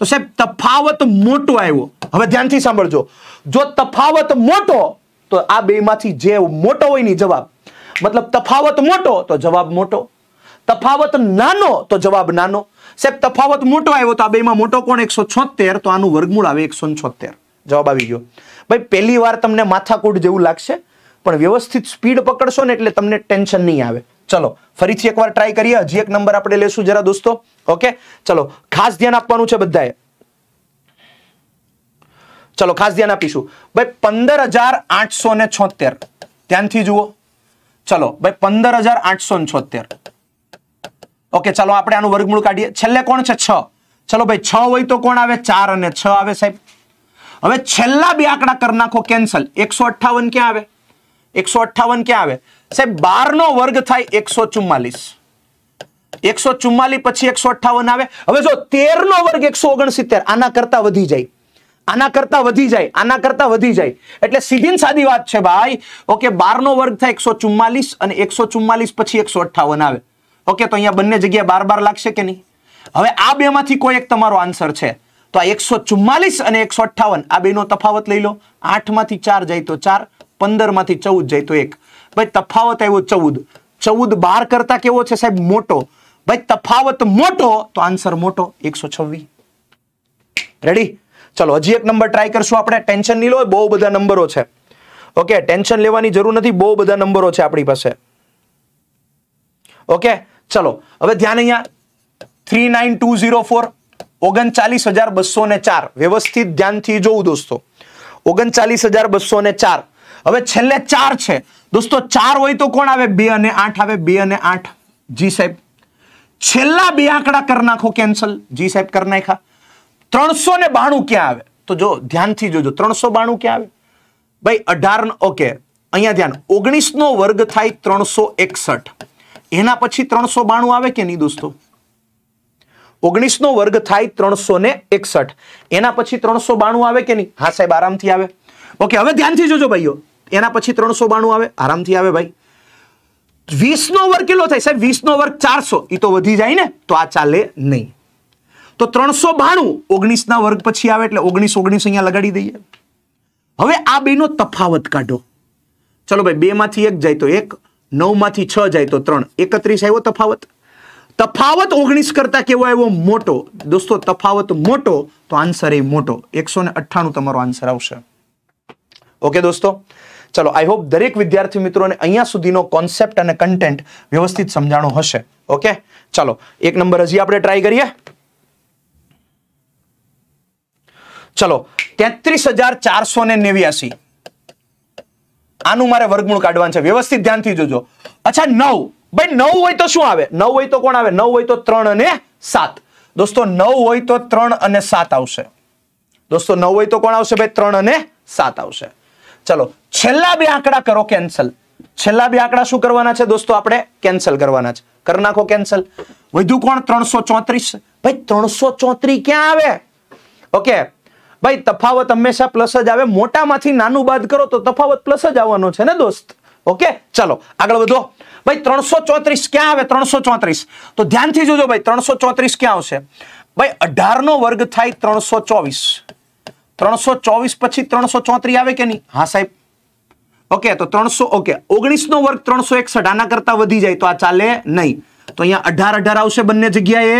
તો સાહેબ તફાવત મોટો આવ્યો હવે ધ્યાનથી સાંભળજો જો તફાવત મોટો તો આ બેમાંથી જે મોટો હોય ની જવાબ મતલબ તફાવત મોટો તો જવાબ મોટો તફાવત નાનો તો જવાબ નાનો સાહેબ તફાવત મોટો આવ્યો તો આ બેમાં મોટો કોણ એકસો છોતેર તો આનું વર્ગમૂળ આવે એકસો છોતેર જવાબ આવી ગયો ભાઈ પહેલી વાર તમને માથાકૂટ જેવું લાગશે પણ વ્યવસ્થિત સ્પીડ પકડશો ને એટલે તમને ટેન્શન નહીં આવે ચલો ફરીથી એકવાર ટ્રાય કરીએ હજી એક નંબર આપણે લેશું જરા દોસ્તો ઓકે ચલો ખાસ ધ્યાન આપવાનું છે બધાએ ચલો ખાસ ધ્યાન આપીશું ભાઈ પંદર હજાર આઠસો ને છોતેર ધ્યાનથી જુઓ ચલો ભાઈ પંદર હજાર આઠસો ને છોતેર ઓકે ચલો આપણે આનું વર્ગમૂળ કાઢીએ છેલ્લે કોણ છે છ ચલો ભાઈ છ હોય તો કોણ આવે ચાર અને છ આવે સાહેબ હવે છેલ્લા બે આંકડા કરી નાખો કેન્સલ એકસો અઠ્ઠાવન ક્યાં આવે એકસો અઠ્ઠાવન ક્યાં આવે સાહેબ બારનો વર્ગ થાય એકસો ચુમ્માલીસ એકસો ચુમ્માલીસ પછી એકસો અઠ્ઠાવન આવે હવે જો તેરનો વર્ગ એકસો ઓગણસિત્તેર આના કરતાં વધી જાય આના કરતાં વધી જાય આના કરતાં વધી જાય એટલે સીધી સાદી વાત છે ભાઈ ઓકે બારનો વર્ગ થાય એકસો ચુમ્માલીસ અને એકસો ચુમ્માલીસ પછી એકસો અઠ્ઠાવન આવે ઓકે તો અહીંયા બંને જગ્યાએ બાર બાર લાગશે કે નહીં હવે આ બેમાંથી કોઈ એક તમારો આન્સર છે તો આ એકસો ચુમ્માલીસ અને એકસો અઠ્ઠાવન આ બેનો તફાવત લઈ લો આઠમાંથી ચાર જાય તો ચાર પંદરમાંથી ચૌદ જાય તો એક ભાઈ તફાવત આવ્યો ચૌદ ચૌદ બાર કરતા કેવો છે સાહેબ મોટો ભાઈ તફાવત મોટો તો આન્સર મોટો એકસો છવ્વીસ રેડી ચલો હજી એક નંબર ટ્રાય કરશું આપણે ટેન્શન નહીં લો બહુ બધા નંબરો છે ઓકે ટેન્શન લેવાની જરૂર નથી બહુ બધા નંબરો છે આપણી પાસે ઓકે ચલો હવે ધ્યાન અહીંયા three nine two zero four ઓગણચાલીસ હજાર બસો ને ચાર વ્યવસ્થિત ધ્યાનથી જોવું દોસ્તો ઓગણચાલીસ હજાર બસો ને ચાર हमें चार दोस्तों चार हो तो कौन आए बे आठ आए बे आठ जी साहब छेला बे आंकड़ा कर नाखो कैंसल जी साहब कर ना त्रो ने बाणु क्या आए तो जो ध्यान थी जो, जो त्रो बाणु क्या आए भाई अठार ओके अहिया ध्यान ओगनीस नो वर्ग थाई त्रो एकसठ एना पी त्रो बाणु आए कि नहीं दोस्तों ओगनीस नो वर्ग थाई ने एकसठ एना पी त्रो बाणु आए कि नहीं हा साहब आराम ओके हम ध्यान जोजो भाइयों એના પછી ત્રણસો બાણું આવે આરામથી આવે ભાઈ વીસનો વર્ગ કેટલો થાય સાહેબ વીસનો વર્ગ ચારસો એ તો વધી જાય ને તો આ ચાલે નહીં તો ત્રણસો બાણું ઓગણીસના વર્ગ પછી આવે એટલે ઓગણીસ ઓગણીસ અહીંયા લગાડી દઈએ હવે આ બેનો તફાવત કાઢો ચલો ભાઈ બેમાંથી એક જાય તો એક નવમાંથી છ જાય તો ત્રણ એકત્રીસ આવ્યો તફાવત તફાવત ઓગણીસ કરતાં કેવો આવ્યો મોટો દોસ્તો તફાવત મોટો તો આન્સર એ મોટો એકસો તમારો આન્સર આવશે ઓકે દોસ્તો ચલો આઈ હોપ દરેક વિદ્યાર્થી મિત્રોને અહીંયા સુધીનો કોન્સેપ્ટ અને કન્ટેન્ટ વ્યવસ્થિત સમજાણો હશે ઓકે ચાલો એક નંબર હજી આપણે ટ્રાય કરીએ ચલો તેત્રીસ હજાર ચારસો ને નેવ્યાસી આનું મારે વર્ગમૂળ કાઢવાનું છે વ્યવસ્થિત ધ્યાનથી જોજો અચ્છા નવ ભાઈ નવ હોય તો શું આવે નવ હોય તો કોણ આવે નવ હોય તો ત્રણ અને સાત દોસ્તો નવ હોય તો ત્રણ અને સાત આવશે દોસ્તો નવ હોય તો કોણ આવશે ભાઈ ત્રણ અને સાત આવશે ચલો છેલ્લા બે આંકડા કરો કેન્સલ છેલ્લા બે આંકડા શું કરવાના છે દોસ્તો આપણે કેન્સલ કરવાના છે કરી નાખો કેન્સલ વધુ કોણ ત્રણસો ચોત્રીસ ભાઈ ત્રણસો ચોત્રીસ ક્યાં આવે ઓકે ભાઈ તફાવત હંમેશા પ્લસ જ આવે મોટામાંથી નાનું બાદ કરો તો તફાવત પ્લસ જ આવવાનો છે ને દોસ્ત ઓકે ચલો આગળ વધો ભાઈ ત્રણસો ક્યાં આવે ત્રણસો તો ધ્યાનથી જોજો ભાઈ ત્રણસો ક્યાં આવશે ભાઈ અઢાર નો વર્ગ થાય ત્રણસો ચોવીસ ત્રણસો ચોવીસ પછી ત્રણસો ચોત્રી આવે કે નહીં હા સાહેબ ઓકે તો ત્રણસો ઓકે ઓગણીસનો વર્ગ ત્રણસો એકસઠ આના કરતાં વધી જાય તો આ ચાલે નહીં તો અહીંયા અઢાર અઢાર આવશે બંને જગ્યાએ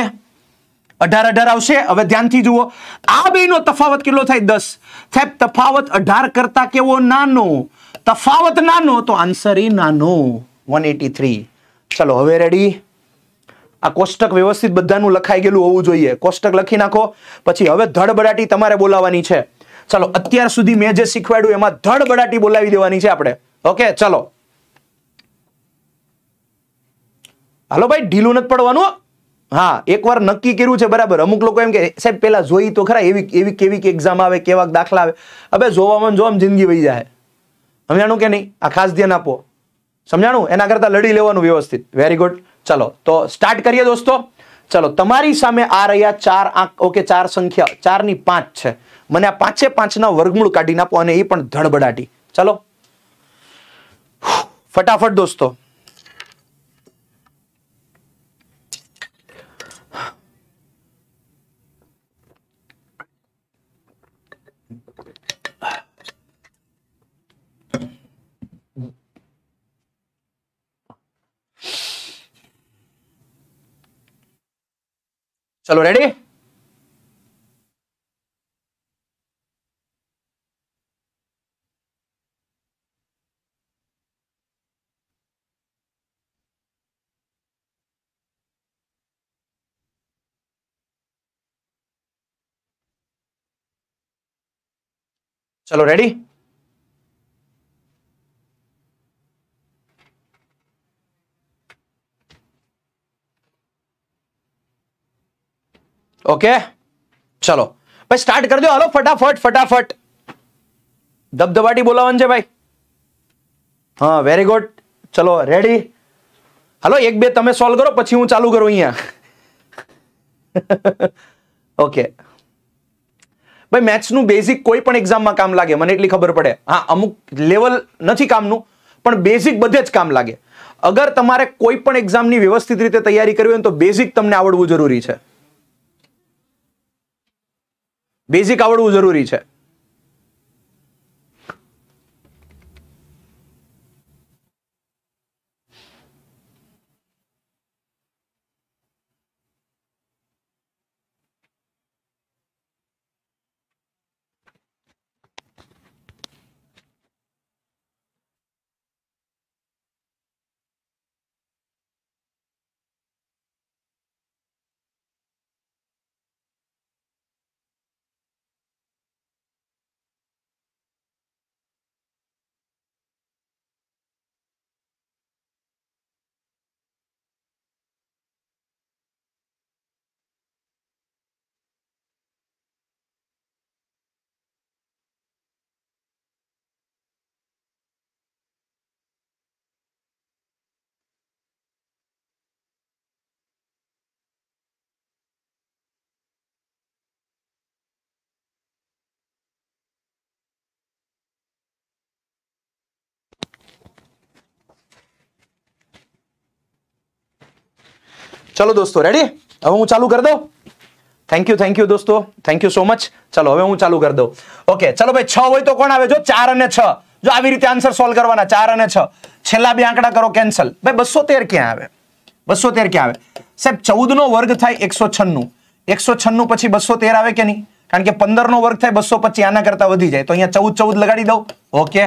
અઢાર અઢાર આવશે હવે ધ્યાનથી જુઓ આ બેનો તફાવત કેટલો થાય દસ સાહેબ તફાવત અઢાર કરતા કેવો નાનો તફાવત નાનો તો આન્સર એ નાનો વન એટી થ્રી ચલો હવે રેડી આ કોષ્ટક વ્યવસ્થિત બધાનું લખાઈ ગયેલું હોવું જોઈએ કોષ્ટક લખી નાખો પછી હવે ધડબડાટી તમારે બોલાવવાની છે ચાલો અત્યાર સુધી મેં જે શીખવાડ્યું એમાં ધડબડાટી બોલાવી દેવાની છે આપણે ઓકે ચાલો હાલો ભાઈ ઢીલું નથી પડવાનું હા એકવાર નક્કી કર્યું છે બરાબર અમુક લોકો એમ કે સાહેબ પેલા જોઈ તો ખરા એવી એવી કેવી એક્ઝામ આવે કેવા દાખલા આવે હવે જોવામાં જોવા જિંદગી વહી જાય સમજાણું કે નહીં આ ખાસ ધ્યાન આપો સમજાણું એના કરતાં લડી લેવાનું વ્યવસ્થિત વેરી ગુડ ચલો તો સ્ટાર્ટ કરીએ દોસ્તો ચલો તમારી સામે આ રહ્યા ચાર આંક ઓકે ચાર સંખ્યા ચારની પાંચ છે મને આ પાંચે પાંચના વર્ગમૂળ કાઢી નાખો અને એ પણ ધડબડાટી ચલો ફટાફટ દોસ્તો चलो रेडी चलो रेडी ઓકે ચલો ભાઈ સ્ટાર્ટ કરજો દો હાલો ફટાફટ ફટાફટ ધબધબાટી બોલાવવાનું છે ભાઈ હા વેરી ગુડ ચલો રેડી હાલો એક બે તમે સોલ્વ કરો પછી હું ચાલુ કરું અહીંયા ઓકે ભાઈ મેથ્સનું બેઝિક કોઈ પણ એક્ઝામમાં કામ લાગે મને એટલી ખબર પડે હા અમુક લેવલ નથી કામનું પણ બેઝિક બધે જ કામ લાગે અગર તમારે કોઈ પણ એક્ઝામની વ્યવસ્થિત રીતે તૈયારી કરવી હોય તો બેઝિક તમને આવડવું જરૂરી છે બેઝિક આવડવું જરૂરી છે ચલો દોસ્તો રેડી હવે હું ચાલુ કરી દઉં થેન્ક યુ થેન્ક યુ દોસ્તો થેન્ક યુ સો મચ ચલો હવે હું ચાલુ કરી દઉં ઓકે ચલો ભાઈ છ હોય તો કોણ આવે જો ચાર અને છ જો આવી રીતે આન્સર સોલ્વ કરવાના ચાર અને છ છેલ્લા બે આંકડા કરો કેન્સલ ભાઈ બસો તેર ક્યાં આવે બસો તેર ક્યાં આવે સાહેબ ચૌદ નો વર્ગ થાય એકસો છન્નું એકસો છન્નું પછી બસો તેર આવે કે નહીં કારણ કે પંદર નો વર્ગ થાય બસો પછી આના કરતા વધી જાય તો અહીંયા ચૌદ ચૌદ લગાડી દઉં ઓકે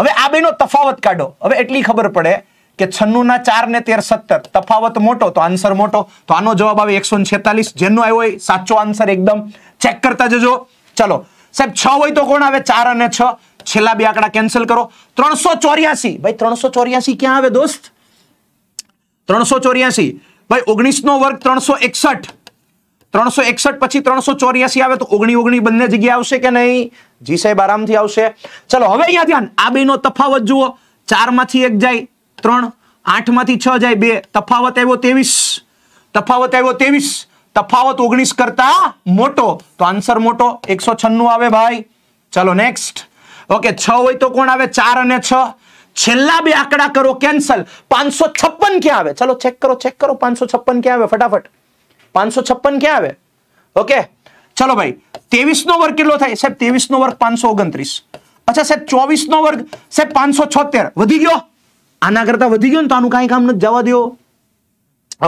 હવે આ બેનો તફાવત કાઢો હવે એટલી ખબર પડે કે છન્નું ના ચાર ને તેર સત્તર તફાવત મોટો તો આન્સર મોટો તો આનો જવાબ આવે એકસો છેતાલીસ જેનો આવ્યો હોય સાચો આન્સર એકદમ ચેક કરતા જજો ચલો સાહેબ છ હોય તો કોણ આવે ચાર અને છ છેલ્લા બે આંકડા કેન્સલ કરો ત્રણસો ચોર્યાસી ભાઈ ત્રણસો ચોર્યાસી ક્યાં આવે દોસ્ત ત્રણસો ચોર્યાસી ભાઈ ઓગણીસ નો વર્ગ ત્રણસો એકસઠ ત્રણસો એકસઠ પછી ત્રણસો ચોર્યાસી આવે તો ઓગણી ઓગણી બંને જગ્યા આવશે કે નહીં જી સાહેબ આરામથી આવશે ચલો હવે અહીંયા ધ્યાન આ બેનો તફાવત જુઓ ચાર માંથી એક જાય ત્રણ આઠમાંથી છ જાય બે તફાવત આવ્યો ત્રેવીસ તફાવત આવ્યો ત્રેવીસ તફાવત ઓગણીસ કરતા મોટો તો આન્સર મોટો એકસો છન્નું આવે ભાઈ ચાલો નેક્સ્ટ ઓકે છ હોય તો કોણ આવે ચાર અને છ છેલ્લા બે આંકડા કરો કેન્સલ પાંચસો છપ્પન ક્યાં આવે ચાલો ચેક કરો ચેક કરો પાંચસો છપ્પન ક્યાં આવે ફટાફટ પાંચસો છપ્પન ક્યાં આવે ઓકે ચલો ભાઈ ત્રેવીસ નો વર્ગ કેટલો થાય સાહેબ ત્રેવીસ નો વર્ગ પાંચસો ઓગણત્રીસ અચ્છા સાહેબ ચોવીસ નો વર્ગ સાહેબ પાંચસો છોતેર વધી ગયો આના કરતાં વધી ગયું ને તો આનું કાંઈ કામ નથી જવા દો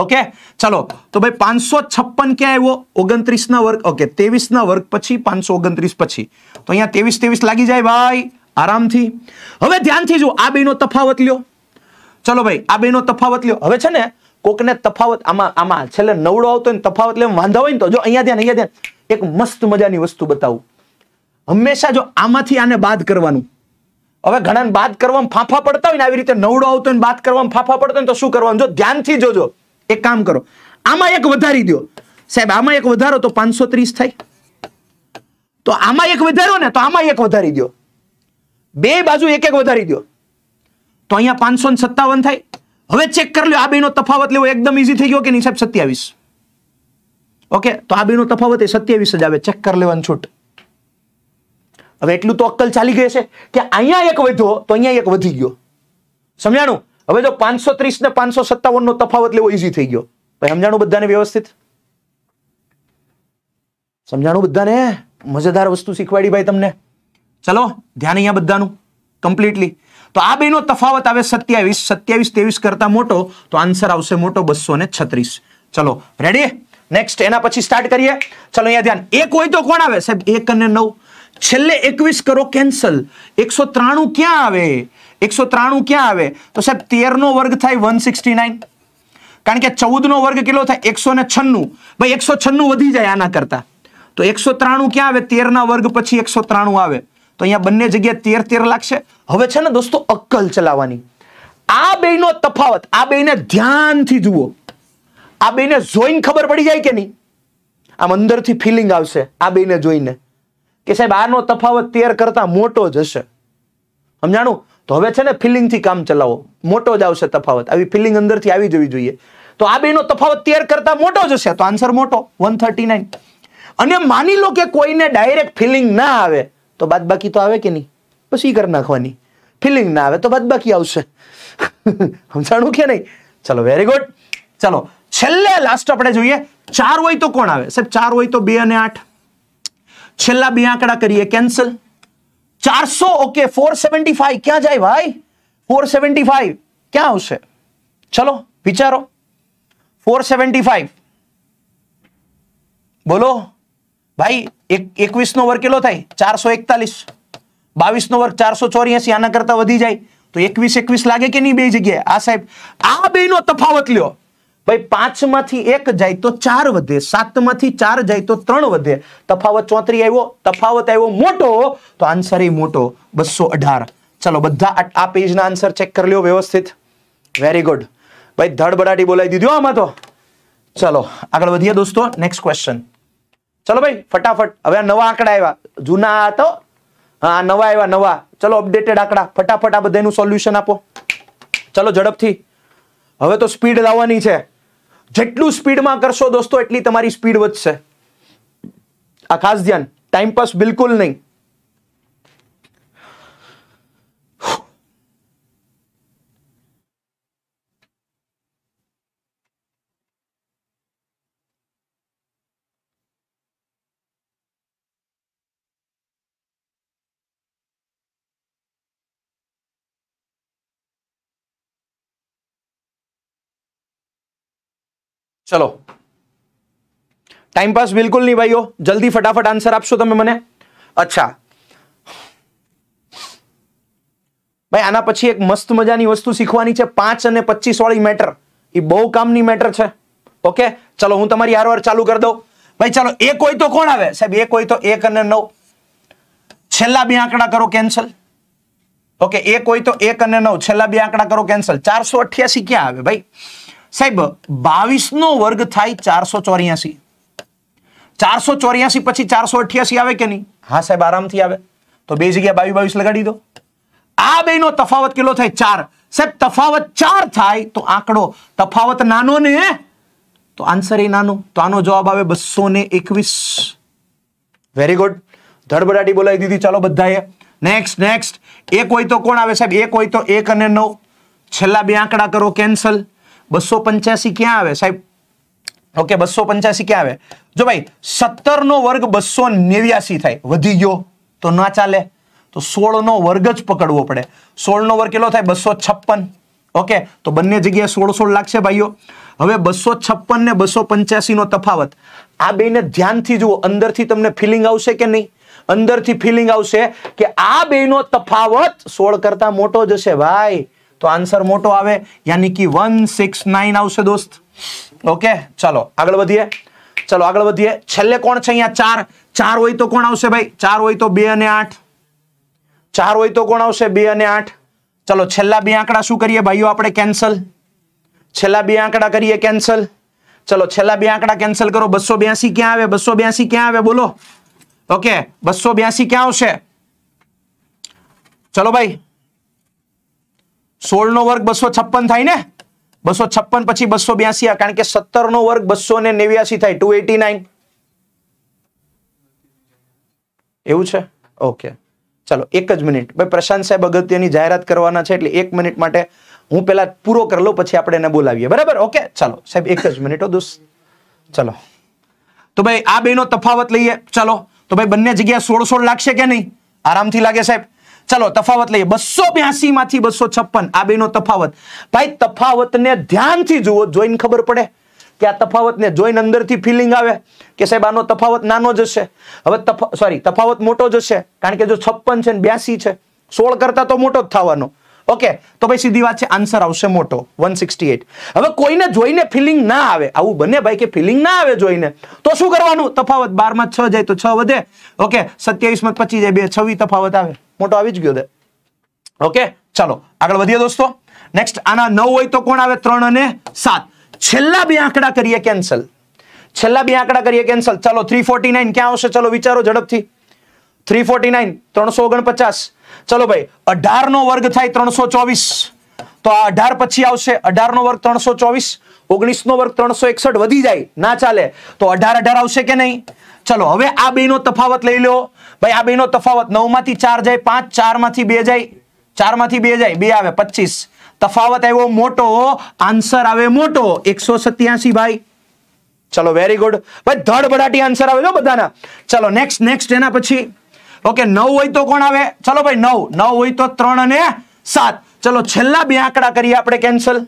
ઓકે ચલો તો ભાઈ પાંચસો છપ્પન ક્યાં આવ્યો ઓગણત્રીસના વર્ગ ઓકે ત્રેવીસના વર્ગ પછી પાંચસો ઓગણત્રીસ પછી તો અહીંયા ત્રેવીસ ત્રેવીસ લાગી જાય ભાઈ આરામથી હવે ધ્યાનથી જો આ બેનો તફાવત લ્યો ચલો ભાઈ આ બેનો તફાવત લ્યો હવે છે ને કોકને તફાવત આમાં આમાં છેલ્લે નવડો આવતો ને તફાવત લેવા વાંધા હોય ને તો જો અહીંયા ધ્યાન અહીંયા ધ્યાન એક મસ્ત મજાની વસ્તુ બતાવું હંમેશા જો આમાંથી આને બાદ કરવાનું હવે ઘણાને બાદ કરવામાં ફાંફા પડતા હોય ને આવી રીતે નવડો આવતો હોય બાદ કરવામાં ફાંફા પડતો હોય તો શું કરવાનું જો ધ્યાનથી જોજો એક કામ કરો આમાં એક વધારી દો સાહેબ આમાં એક વધારો તો પાંચસો ત્રીસ થાય તો આમાં એક વધાર્યો ને તો આમાં એક વધારી દો બે બાજુ એક એક વધારી દો તો અહીંયા પાંચસો સત્તાવન થાય હવે ચેક કરી લો આ બેનો તફાવત લેવો એકદમ ઇઝી થઈ ગયો કે નહીં સાહેબ સત્યાવીસ ઓકે તો આ બેનો તફાવત એ સત્યાવીસ જ આવે ચેક કરી લેવાનું છૂટ હવે એટલું તો અક્કલ ચાલી ગઈ છે કે અહીંયા એક વધ્યો તો અહીંયા એક વધી ગયો સમજાણું હવે જો પાંચસો ત્રીસ ને પાંચસો સત્તાવન નો તફાવત લેવો ઈઝી થઈ ગયો ભાઈ સમજાણું બધાને વ્યવસ્થિત સમજાણું બધાને મજેદાર વસ્તુ શીખવાડી ભાઈ તમને ચલો ધ્યાન અહીંયા બધાનું કમ્પ્લીટલી તો આ બેનો તફાવત આવે સત્યાવીસ સત્યાવીસ ત્રેવીસ કરતા મોટો તો આન્સર આવશે મોટો બસો ને છત્રીસ ચલો રેડી નેક્સ્ટ એના પછી સ્ટાર્ટ કરીએ ચલો અહીંયા ધ્યાન એક હોય તો કોણ આવે સાહેબ એક અને નવ छल्ले 21 करो कैंसिल 193 क्या आवे 193 क्या आवे तो सर 13 નો વર્ગ થાય 169 કારણ કે 14 નો વર્ગ કેટલો થાય 196 ભાઈ 196 વધી જાય આ ના કરતા તો 193 ક્યાં આવે 13 ના વર્ગ પછી 193 આવે તો અહીંયા બનنے જગ્યા 13 13 લખશે હવે છે ને દોસ્તો અક્કલ ચલાવવાની આ બે નો તફાવત આ બે ને ધ્યાનથી જુઓ આ બે ને જોઈને ખબર પડી જાય કે નહીં આમ અંદરથી ફીલિંગ આવશે આ બે ને જોઈને કે સાહેબ આનો તફાવત તેર કરતાં મોટો જ હશે સમજાણું તો હવે છે ને ફિલિંગથી કામ ચલાવો મોટો જ આવશે તફાવત આવી ફિલિંગ અંદરથી આવી જવી જોઈએ તો આ બેનો તફાવત તેર કરતાં મોટો જ હશે તો આન્સર મોટો વન થર્ટી નાઇન અને માની લો કે કોઈને ડાયરેક્ટ ફિલિંગ ના આવે તો બાદબાકી તો આવે કે નહીં પછી કરી નાખવાની ફિલિંગ ના આવે તો બાદબાકી આવશે સમજાણું કે નહીં ચલો વેરી ગુડ ચલો છેલ્લે લાસ્ટ આપણે જોઈએ ચાર હોય તો કોણ આવે સાહેબ ચાર હોય તો બે અને આઠ छल्ला भी आंकड़ा करिए कैंसिल 400 ओके 475 क्या जाए भाई 475 क्या उसे चलो વિચારો 475 बोलो भाई 1 21 નો વર્ગ કેલો થાય 441 22 નો વર્ગ 484 આના કરતાં વધી જાય તો 21 21 લાગે કે નહી બે જગ્યા આ સાહેબ આ બે નો તફાવત લ્યો ભાઈ પાંચમાંથી એક જાય તો ચાર વધે સાતમાંથી ચાર જાય તો ત્રણ વધે તફાવત ચોત્રી આવ્યો તફાવત આવ્યો મોટો તો આન્સર એ મોટો બસો અઢાર ચલો બધા આ પેજના આન્સર ચેક કરી લ્યો વ્યવસ્થિત વેરી ગુડ ભાઈ ધડબડાટી બોલાવી દીધું આમાં તો ચલો આગળ વધીએ દોસ્તો નેક્સ્ટ ક્વેશ્ચન ચલો ભાઈ ફટાફટ હવે આ નવા આંકડા આવ્યા જૂના આ તો હા નવા આવ્યા નવા ચલો અપડેટેડ આંકડા ફટાફટ આ બધાનું સોલ્યુશન આપો ચલો ઝડપથી હવે તો સ્પીડ લાવવાની છે જેટલું સ્પીડમાં કરશો દોસ્તો એટલી તમારી સ્પીડ વધશે આ ખાસ ધ્યાન ટાઈમ પાસ બિલકુલ નહીં ચલો ટાઈમપાસ બિલકુલ નહીં ભાઈઓ જલ્દી ફટાફટ આન્સર આપશો તમે મને અચ્છા ભાઈ આના પછી એક મસ્ત મજાની વસ્તુ શીખવાની છે પાંચ અને પચીસ વાળી મેટર એ બહુ કામની મેટર છે ઓકે ચલો હું તમારી હારવાર ચાલુ કરી દઉં ભાઈ ચાલો એક હોય તો કોણ આવે સાહેબ એક હોય તો એક અને નવ છેલ્લા બે આંકડા કરો કેન્સલ ઓકે એક હોય તો એક અને નવ છેલ્લા બે આંકડા કરો કેન્સલ ચારસો અઠ્યાસી ક્યાં આવે ભાઈ साहेब 22 નો વર્ગ થાય 484 484 પછી 488 આવે કે નહીં હા સાહેબ आरामથી આવે તો બે જગ્યા 22 22 લગાડી દો આ બે નો તફાવત કેટલો થાય 4 સાહેબ તફાવત 4 થાય તો આંકડો તફાવત નાનો ને તો આન્સર એ નાનો તો આનો જવાબ આવે 221 વેરી ગુડ ધડબડાટી બોલાય દીધી ચાલો બધાએ નેક્સ્ટ નેક્સ્ટ એક હોય તો કોણ આવે સાહેબ એક હોય તો 1 અને 9 છેલા બે આંકડા કરો કેન્સલ બસો પંચ્યાસી ક્યાં આવે સાહેબ ઓકે બસો પંચ્યાસી ક્યાં આવે જો ભાઈ સત્તર નો વર્ગ બસો નેવ્યાસી થાય વધી ગયો તો ના ચાલે તો સોળ નો વર્ગ જ પકડવો પડે સોળ નો વર્ગ કેટલો થાય બસો છપ્પન ઓકે તો બંને જગ્યાએ સોળ સોળ લાગશે ભાઈઓ હવે બસો છપ્પન ને બસો પંચ્યાસી નો તફાવત આ બેને ધ્યાનથી જુઓ અંદરથી તમને ફિલિંગ આવશે કે નહીં અંદરથી ફિલિંગ આવશે કે આ બેનો તફાવત સોળ કરતા મોટો જશે ભાઈ તો આન્સર મોટો આવે યાની કે વન સિક્સ નાઇન આવશે દોસ્ત ઓકે ચલો આગળ વધીએ ચલો આગળ વધીએ છેલ્લે કોણ છે અહીંયા ચાર ચાર હોય તો કોણ આવશે ભાઈ ચાર હોય તો બે અને આઠ ચાર હોય તો કોણ આવશે બે અને આઠ ચલો છેલ્લા બે આંકડા શું કરીએ ભાઈઓ આપણે કેન્સલ છેલ્લા બે આંકડા કરીએ કેન્સલ ચલો છેલ્લા બે આંકડા કેન્સલ કરો બસો બ્યાસી ક્યાં આવે બસો બ્યાસી ક્યાં આવે બોલો ઓકે બસો બ્યાસી ક્યાં આવશે ચલો ભાઈ સોળ નો વર્ગ બસો છપ્પન થાય ને બસો છપ્પન પછી બસો બ્યાસી કારણ કે સત્તર નો વર્ગ બસો ને નેવ્યાસી થાય ટુ એટી નાઇન એવું છે ઓકે ચાલો એક જ મિનિટ ભાઈ પ્રશાંત સાહેબ અગત્યની જાહેરાત કરવાના છે એટલે એક મિનિટ માટે હું પહેલા પૂરો કરી લઉં પછી આપણે એને બોલાવીએ બરાબર ઓકે ચાલો સાહેબ એક જ મિનિટ હો દોસ્ત ચાલો તો ભાઈ આ બેનો તફાવત લઈએ ચાલો તો ભાઈ બંને જગ્યા સોળ સોળ લાગશે કે નહીં આરામથી લાગે સાહેબ ચલો તફાવત લઈએ બસો બ્યાસી માંથી બસો છપ્પન આ બેનો તફાવત ભાઈ તફાવતને ધ્યાનથી જુઓ જોઈને ખબર પડે કે આ તફાવતને જોઈને અંદરથી ફિલિંગ આવે કે સાહેબ આનો તફાવત નાનો જશે હવે સોરી તફાવત મોટો જશે કારણ કે જો છપ્પન છે ને બ્યાસી છે સોળ કરતા તો મોટો જ થવાનો ઓકે તો ભાઈ સીધી વાત છે આન્સર આવશે મોટો વન હવે કોઈને જોઈને ફિલિંગ ના આવે આવું બને ભાઈ કે ફિલિંગ ના આવે જોઈને તો શું કરવાનું તફાવત બારમાં છ જાય તો છ વધે ઓકે સત્યાવીસમાં પચી જાય બે છવી તફાવત આવે મોટો આવી જ ગયો ઓકે ચાલો આગળ વધીએ દોસ્તો નેક્સ્ટ આના નવ હોય તો કોણ આવે ત્રણ અને સાત છેલ્લા બે આંકડા કરીએ કેન્સલ છેલ્લા બે આંકડા કરીએ કેન્સલ ચાલો થ્રી ક્યાં આવશે ચાલો વિચારો ઝડપથી થ્રી ફોર્ટી નાઇન ત્રણસો ઓગણપચાસ चलो भाई 18 નો વર્ગ થાય 324 તો આ 18 પછી આવશે 18 નો વર્ગ 324 19 નો વર્ગ 361 વધી જાય ના ચાલે તો 18 18 આવશે કે નહીં चलो હવે આ બે નો તફાવત લઈ લો ભાઈ આ બે નો તફાવત 9 માંથી 4 જાય 5 4 માંથી 2 જાય 4 માંથી 2 જાય 2 આવે 25 તફાવત આવ્યો મોટો આન્સર આવે મોટો 187 ભાઈ चलो वेरी गुड ભાઈ ધડબડાટી આન્સર આવે લો બધાના चलो નેક્સ્ટ નેક્સ્ટ એના પછી ઓકે નવ હોય તો કોણ આવે ચલો ભાઈ નવ નવ હોય તો ત્રણ અને સાત ચલો છેલ્લા બે આંકડા કરીએ આપણે કેન્સલ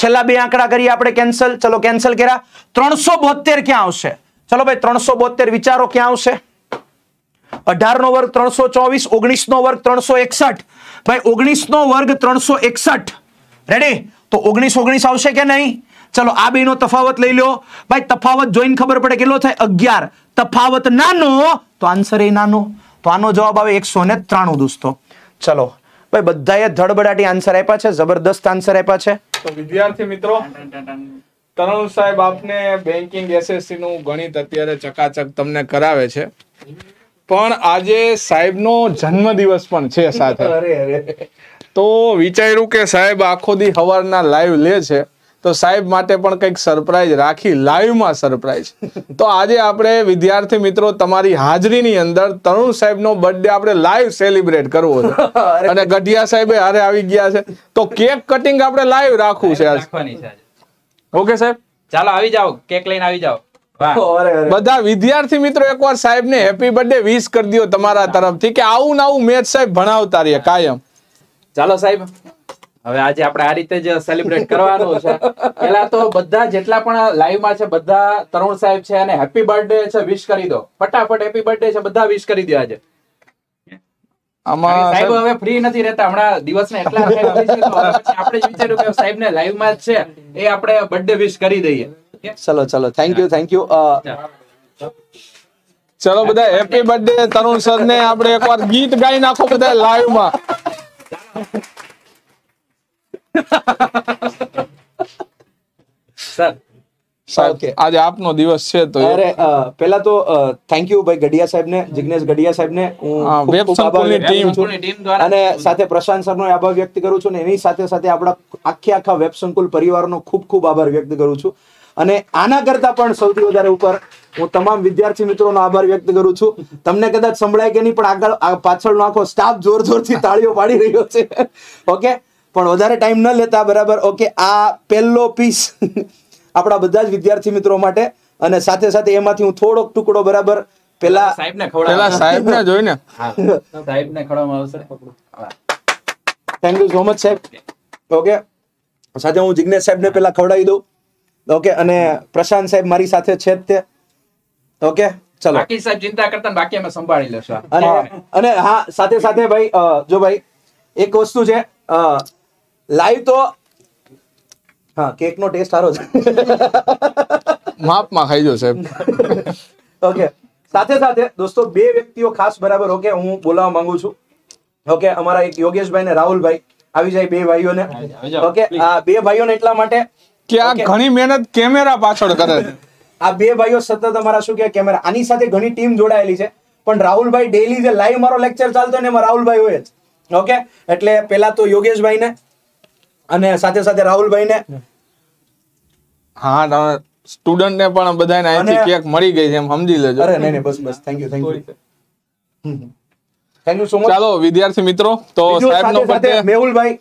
છેલ્લા બે આંકડા કરીએ આપણે કેન્સલ ચલો કેન્સલ કર્યા ત્રણસો બોતેર ક્યાં આવશે ચલો ભાઈ ત્રણસો બોતેર વિચારો ક્યાં આવશે અઢાર નો વર્ગ ત્રણસો ચોવીસ ઓગણીસ નો વર્ગ ત્રણસો એકસઠ ભાઈ ઓગણીસ નો વર્ગ ત્રણસો એકસઠ રેડી તો ઓગણીસ ઓગણીસ આવશે કે નહીં ચલો આ બે તફાવત લઈ લો ભાઈ તફાવત જોઈને ખબર પડે કેટલો થાય અગિયાર તફાવત નાનો તો આન્સર એ નાનો તો આનો જવાબ આવે એકસો ને ત્રાણું દોસ્તો ચલો ભાઈ બધાએ ધડબડાટી આન્સર આપ્યા છે જબરદસ્ત આન્સર આપ્યા છે તો વિદ્યાર્થી મિત્રો તરણ સાહેબ આપને બેન્કિંગ એસએસસી નું ગણિત અત્યારે ચકાચક તમને કરાવે છે પણ આજે સાહેબનો જન્મદિવસ પણ છે સાથે તો વિચાર્યું કે સાહેબ આખો દી હવારના લાઈવ લે છે તો સાહેબ માટે પણ કંઈક સરપ્રાઈઝ રાખી લાઈવમાં સરપ્રાઈઝ તો આજે આપણે વિદ્યાર્થી મિત્રો તમારી હાજરીની અંદર તરુણ સાહેબનો બર્થડે આપણે લાઈવ સેલિબ્રેટ કરવો છે અને ગઢિયા સાહેબે હારે આવી ગયા છે તો કેક કટિંગ આપણે લાઈવ રાખવું છે ઓકે સાહેબ ચાલો આવી જાઓ કેક લઈને આવી જાઓ બધા વિદ્યાર્થી મિત્રો એકવાર સાહેબ ને હેપી બર્થડે વીસ કરી દો તમારા તરફથી કે આવું ને આવું મેચ સાહેબ ભણાવતા રહીએ કાયમ ચાલો સાહેબ હવે આજે આપણે આ રીતે જ સેલિબ્રેટ કરવાનું છે પેલા તો બધા જેટલા પણ લાઈવ માં છે બધા તરુણ સાહેબ છે અને હેપી બર્થડે છે વિશ કરી દો ફટાફટ હેપી બર્થડે છે બધા વિશ કરી દો આજે આમાં સાહેબ હવે ફ્રી નથી રહેતા હમણાં દિવસને એટલા આપણે વિચાર્યું કે સાહેબ ને લાઈવમાં જ છે એ આપણે બર્થડે વિશ કરી દઈએ ચલો ચલો થેન્ક યુ થેન્ક યુ ચલો બધા હેપી બર્થડે તરુણ સર ને આપણે એકવાર ગીત ગાઈ નાખો બધા લાઈવ લાઈવમાં સર આજે આપનો દિવસ છે તો અરે પહેલા તો થેન્ક યુ ભાઈ ગડિયા સાહેબને જિગ્નેશ ગડિયા સાહેબને હું વેબ સંકુલની ટીમ અને સાથે પ્રશાંત સરનો આભાર વ્યક્ત કરું છું અને એની સાથે સાથે આપણા આખે આખા વેબ સંકુલ પરિવારનો ખૂબ ખૂબ આભાર વ્યક્ત કરું છું અને આના કરતા પણ સૌથી વધારે ઉપર હું તમામ વિદ્યાર્થી મિત્રોનો આભાર વ્યક્ત કરું છું તમને કદાચ સંભળાય કે નહીં પણ આગળ પાછળનો આખો સ્ટાફ જોર જોરથી તાળીઓ પાડી રહ્યો છે ઓકે પણ વધારે ટાઈમ ન લેતા બરાબર ઓકે આ પહેલો પીસ આપણા બધા જ વિદ્યાર્થી મિત્રો માટે અને સાથે સાથે એમાંથી હું થોડોક ટુકડો બરાબર પેલા સાહેબને ખવડાવ સાહેબને જોઈને સાહેબને ખવડાવવામાં થેન્ક યુ સો મચ સાહેબ ઓકે સાથે હું જિજ્ઞેશ સાહેબને પેલા ખવડાવી દઉં ઓકે અને પ્રશાંત સાહેબ મારી સાથે છે તે ઓકે ચલો બાકી સાહેબ ચિંતા કરતા બાકી અમે સંભાળી લેશું અને અને હા સાથે સાથે ભાઈ જો ભાઈ એક વસ્તુ છે લાઈવ તો હા નો ટેસ્ટ સારો છે માપમાં ખાઈ જો સાહેબ ઓકે સાથે સાથે દોસ્તો બે વ્યક્તિઓ ખાસ બરાબર ઓકે હું બોલાવવા માંગુ છું ઓકે અમારા એક યોગેશભાઈ ને રાહુલભાઈ આવી જાય બે ભાઈઓને ઓકે આ બે ભાઈઓને એટલા માટે કે આ ઘણી મહેનત કેમેરા પાછળ કરે છે આ બે ભાઈઓ સતત અમારા શું કે કેમેરા આની સાથે ઘણી ટીમ જોડાયેલી છે પણ રાહુલભાઈ ડેલી જે લાઈવ મારો લેક્ચર ચાલતો ને એમાં રાહુલભાઈ હોય જ ઓકે એટલે પેલા તો યોગેશભાઈ ને અને સાથે સાથે રાહુલભાઈ ને હા સ્ટુડન્ટ ને પણ બધાને અહીંથી કેક મળી ગઈ છે એમ સમજી લેજો અરે નહીં બસ બસ thank you thank you thank you so much ચાલો વિદ્યાર્થી મિત્રો તો સાહેબ નો મેહુલભાઈ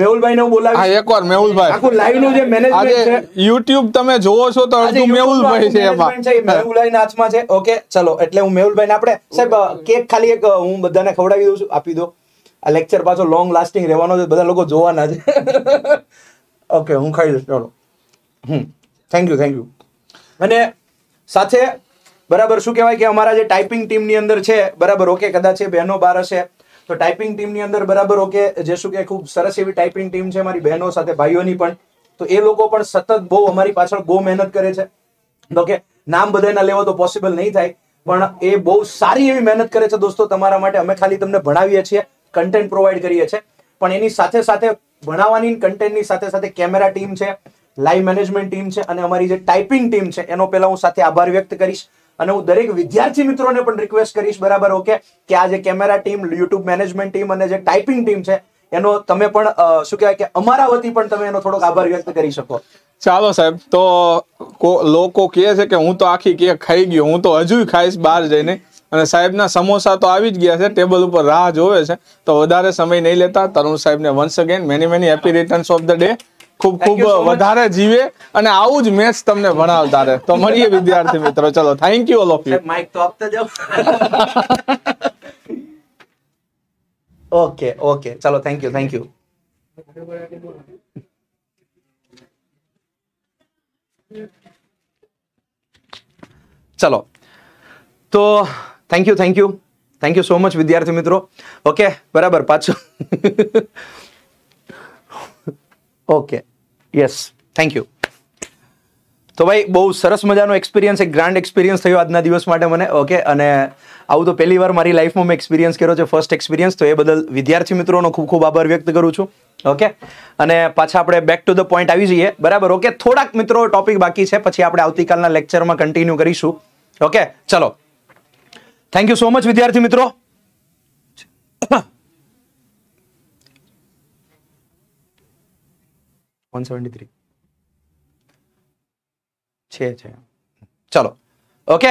મેહુલભાઈ ને હું બોલાવી હા એકવાર મેહુલભાઈ આખું લાઈવ નું જે મેનેજમેન્ટ છે YouTube તમે જોવો છો તો અડધું મેહુલભાઈ છે એમાં મેહુલભાઈ નાચમાં છે ઓકે ચલો એટલે હું મેહુલભાઈ ને આપણે સાહેબ કેક ખાલી એક હું બધાને ખવડાવી દઉં છું આપી દો આ લેક્ચર પાછો લોંગ લાસ્ટિંગ રહેવાનો છે બધા લોકો જોવાના છે ઓકે હું ખાઈ લઈશ ચાલો hmm thank you thank you અને સાથે બરાબર શું કહેવાય કે અમારા જે ટાઈપિંગ ટીમની અંદર છે બરાબર ઓકે કદાચ એ બહેનો બાર હશે તો ટાઈપિંગ ટીમની અંદર બરાબર ઓકે જે શું કે ખૂબ સરસ એવી ટાઈપિંગ ટીમ છે મારી બહેનો સાથે ભાઈઓની પણ તો એ લોકો પણ સતત બહુ અમારી પાછળ બહુ મહેનત કરે છે ઓકે નામ બધાના લેવા તો પોસિબલ નહીં થાય પણ એ બહુ સારી એવી મહેનત કરે છે દોસ્તો તમારા માટે અમે ખાલી તમને ભણાવીએ છીએ કન્ટેન્ટ પ્રોવાઈડ કરીએ છીએ પણ એની સાથે સાથે ભણાવવાની કન્ટેન્ટની સાથે સાથે કેમેરા ટીમ છે લાઈવ મેનેજમેન્ટ ટીમ છે અને અમારી જે ટાઈપિંગ ટીમ છે એનો પહેલા હું સાથે આભાર વ્યક્ત કરીશ અને હું દરેક વિદ્યાર્થી મિત્રોને પણ રિક્વેસ્ટ કરીશ બરાબર ઓકે કે આ જે camera team YouTube management team અને જે ટાઈપિંગ ટીમ છે એનો તમે પણ શું કહેવાય કે અમારા વતી પણ તમે એનો થોડોક આભાર વ્યક્ત કરી શકો ચાલો સાહેબ તો લોકો કહે છે કે હું તો આખી કે ખાઈ ગયો હું તો હજુ ખાઈશ બહાર જઈને અને સાહેબના સમોસા તો આવી જ ગયા છે ટેબલ ઉપર રાહ જોવે છે તો વધારે સમય નહીં લેતા તરુણ સાહેબને once again many many happy returns of the day ખૂબ ખૂબ વધારે જીવે અને આવું જ મેચ તમને ભણાવતા રહે તો મળીએ વિદ્યાર્થી મિત્રો ચલો thank you all of you mike તો આપતા જાવ ઓકે ઓકે ચલો થેન્ક યુ થેન્ક યુ ચલો તો thank you thank you thank you so much વિદ્યાર્થી મિત્રો ઓકે બરાબર પાછું ઓકે યસ થેન્ક યુ તો ભાઈ બહુ સરસ મજાનો એક્સપિરિયન્સ એક ગ્રાન્ડ એક્સપિરિયન્સ થયો આજના દિવસ માટે મને ઓકે અને આવું તો પહેલી વાર મારી લાઈફમાં મેં એક્સપિરિયન્સ કર્યો છે ફર્સ્ટ એક્સપિરિયન્સ તો એ બદલ વિદ્યાર્થી મિત્રોનો ખૂબ ખૂબ આભાર વ્યક્ત કરું છું ઓકે અને પાછા આપણે બેક ટુ ધ પોઈન્ટ આવી જઈએ બરાબર ઓકે થોડાક મિત્રો ટોપિક બાકી છે પછી આપણે આવતીકાલના લેક્ચરમાં કન્ટિન્યુ કરીશું ઓકે ચલો થેન્ક યુ સો મચ વિદ્યાર્થી મિત્રો વન સેવન્ટી થ્રી છે છે ચલો okay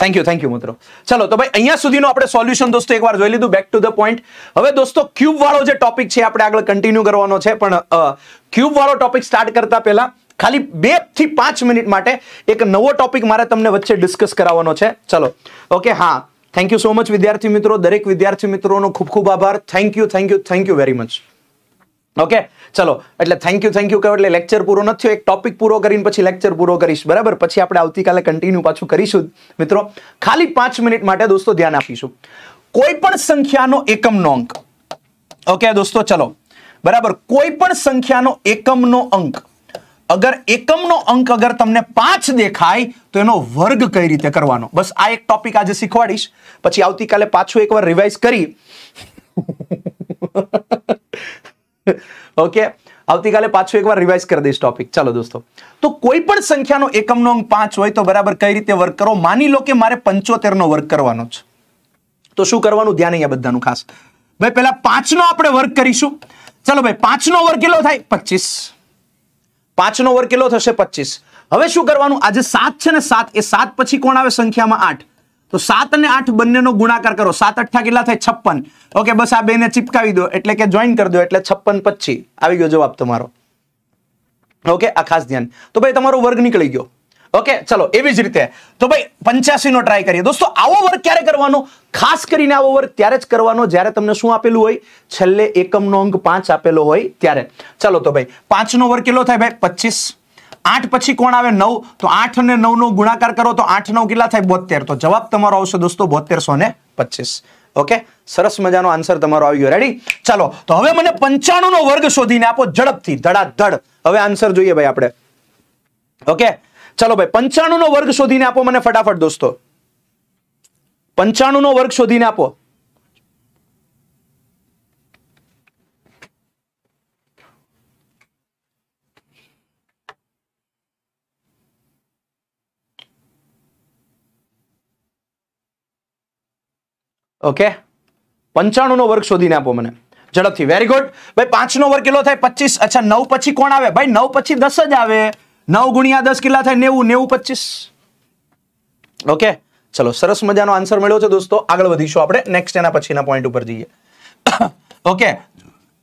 thank you thank you મિત્રો ચલો તો ભાઈ અહીંયા સુધીનો આપણે સોલ્યુશન દોસ્તો એકવાર જોઈ લીધું બેક ટુ ધ પોઈન્ટ હવે દોસ્તો ક્યુબ વાળો જે ટોપિક છે આપણે આગળ કન્ટિન્યુ કરવાનો છે પણ ક્યુબ વાળો ટોપિક સ્ટાર્ટ કરતા પહેલા ખાલી બે થી પાંચ મિનિટ માટે એક નવો ટોપિક મારે તમને વચ્ચે ડિસ્કસ કરાવવાનો છે ચલો ઓકે હા થેન્ક યુ સો મચ વિદ્યાર્થી મિત્રો દરેક વિદ્યાર્થી મિત્રોનો ખૂબ ખૂબ આભાર thank you thank you thank you very much okay ચલો એટલે થેન્ક યુ થેન્ક યુ કહો એટલે લેક્ચર પૂરો નથી એક ટોપિક પૂરો કરીને પછી લેક્ચર પૂરો કરીશ બરાબર પછી આપણે આવતીકાલે કન્ટિન્યુ પાછું કરીશું મિત્રો ખાલી પાંચ મિનિટ માટે દોસ્તો ધ્યાન આપીશું કોઈ પણ સંખ્યાનો એકમનો અંક ઓકે દોસ્તો ચલો બરાબર કોઈ પણ સંખ્યાનો એકમનો અંક અગર એકમનો અંક અગર તમને પાંચ દેખાય તો એનો વર્ગ કઈ રીતે કરવાનો બસ આ એક ટોપિક આજે શીખવાડીશ પછી આવતીકાલે પાછું એકવાર રિવાઇઝ કરી ઓકે આવતીકાલે પાછું એકવાર રિવાઇઝ કરી દઈશ ટોપિક ચાલો દોસ્તો તો કોઈ પણ સંખ્યાનો એકમનો અંક પાંચ હોય તો બરાબર કઈ રીતે વર્ક કરો માની લો કે મારે પંચોતેરનો વર્ક કરવાનો છે તો શું કરવાનું ધ્યાન અહીંયા બધાનું ખાસ ભાઈ પહેલા પાંચનો આપણે વર્ક કરીશું ચાલો ભાઈ પાંચનો વર્ગ કેટલો થાય પચીસ પાંચનો વર્ગ કેટલો થશે પચીસ હવે શું કરવાનું આજે સાત છે ને સાત એ સાત પછી કોણ આવે સંખ્યામાં આઠ તો સાત અને આઠ બંનેનો ગુણાકાર કરો સાત અઠ્ઠા કેટલા થાય છપ્પન ઓકે બસ આ બેને ચીપકાવી દો એટલે કે જોઈન કરી દો એટલે છપ્પન પચી આવી ગયો જવાબ તમારો ઓકે આ ખાસ ધ્યાન તો ભાઈ તમારો વર્ગ નીકળી ગયો ઓકે ચલો એવી જ રીતે તો ભાઈ પંચ્યાસી નો ટ્રાય કરીએ દોસ્તો આવો વર્ગ ક્યારે કરવાનો ખાસ કરીને આવો વર્ગ ત્યારે જ કરવાનો જ્યારે તમને શું આપેલું હોય છેલ્લે એકમનો અંક પાંચ આપેલો હોય ત્યારે ચલો તો ભાઈ પાંચનો વર્ગ કેટલો થાય ભાઈ પચીસ આઠ પછી કોણ આવે નવ તો આઠ અને નવ નો ગુણાકાર કરો તો આઠ નવ કેટલા થાય બોતેર તો જવાબ તમારો આવશે દોસ્તો બોતેરસો ને પચીસ ઓકે સરસ મજાનો આન્સર તમારો આવી ગયો રેડી ચાલો તો હવે મને પંચાણું નો વર્ગ શોધીને આપો ઝડપથી ધડાધડ હવે આન્સર જોઈએ ભાઈ આપણે ઓકે ચાલો ભાઈ પંચાણું નો વર્ગ શોધીને આપો મને ફટાફટ દોસ્તો પંચાણું નો વર્ગ શોધીને આપો ઓકે પંચાણું નો વર્ગ શોધીને આપો મને ઝડપથી વેરી ગુડ ભાઈ પાંચ નો વર્ગ કેટલો થાય પચીસ અચ્છા નવ પછી કોણ આવે ભાઈ નવ પછી દસ જ આવે નવ ગુણ્યા દસ કેટલા થાય નેવું નેવું પચીસ ઓકે ચલો સરસ મજાનો આન્સર મળ્યો છે દોસ્તો આગળ વધીશું આપણે નેક્સ્ટ એના પછીના પોઈન્ટ ઉપર જઈએ ઓકે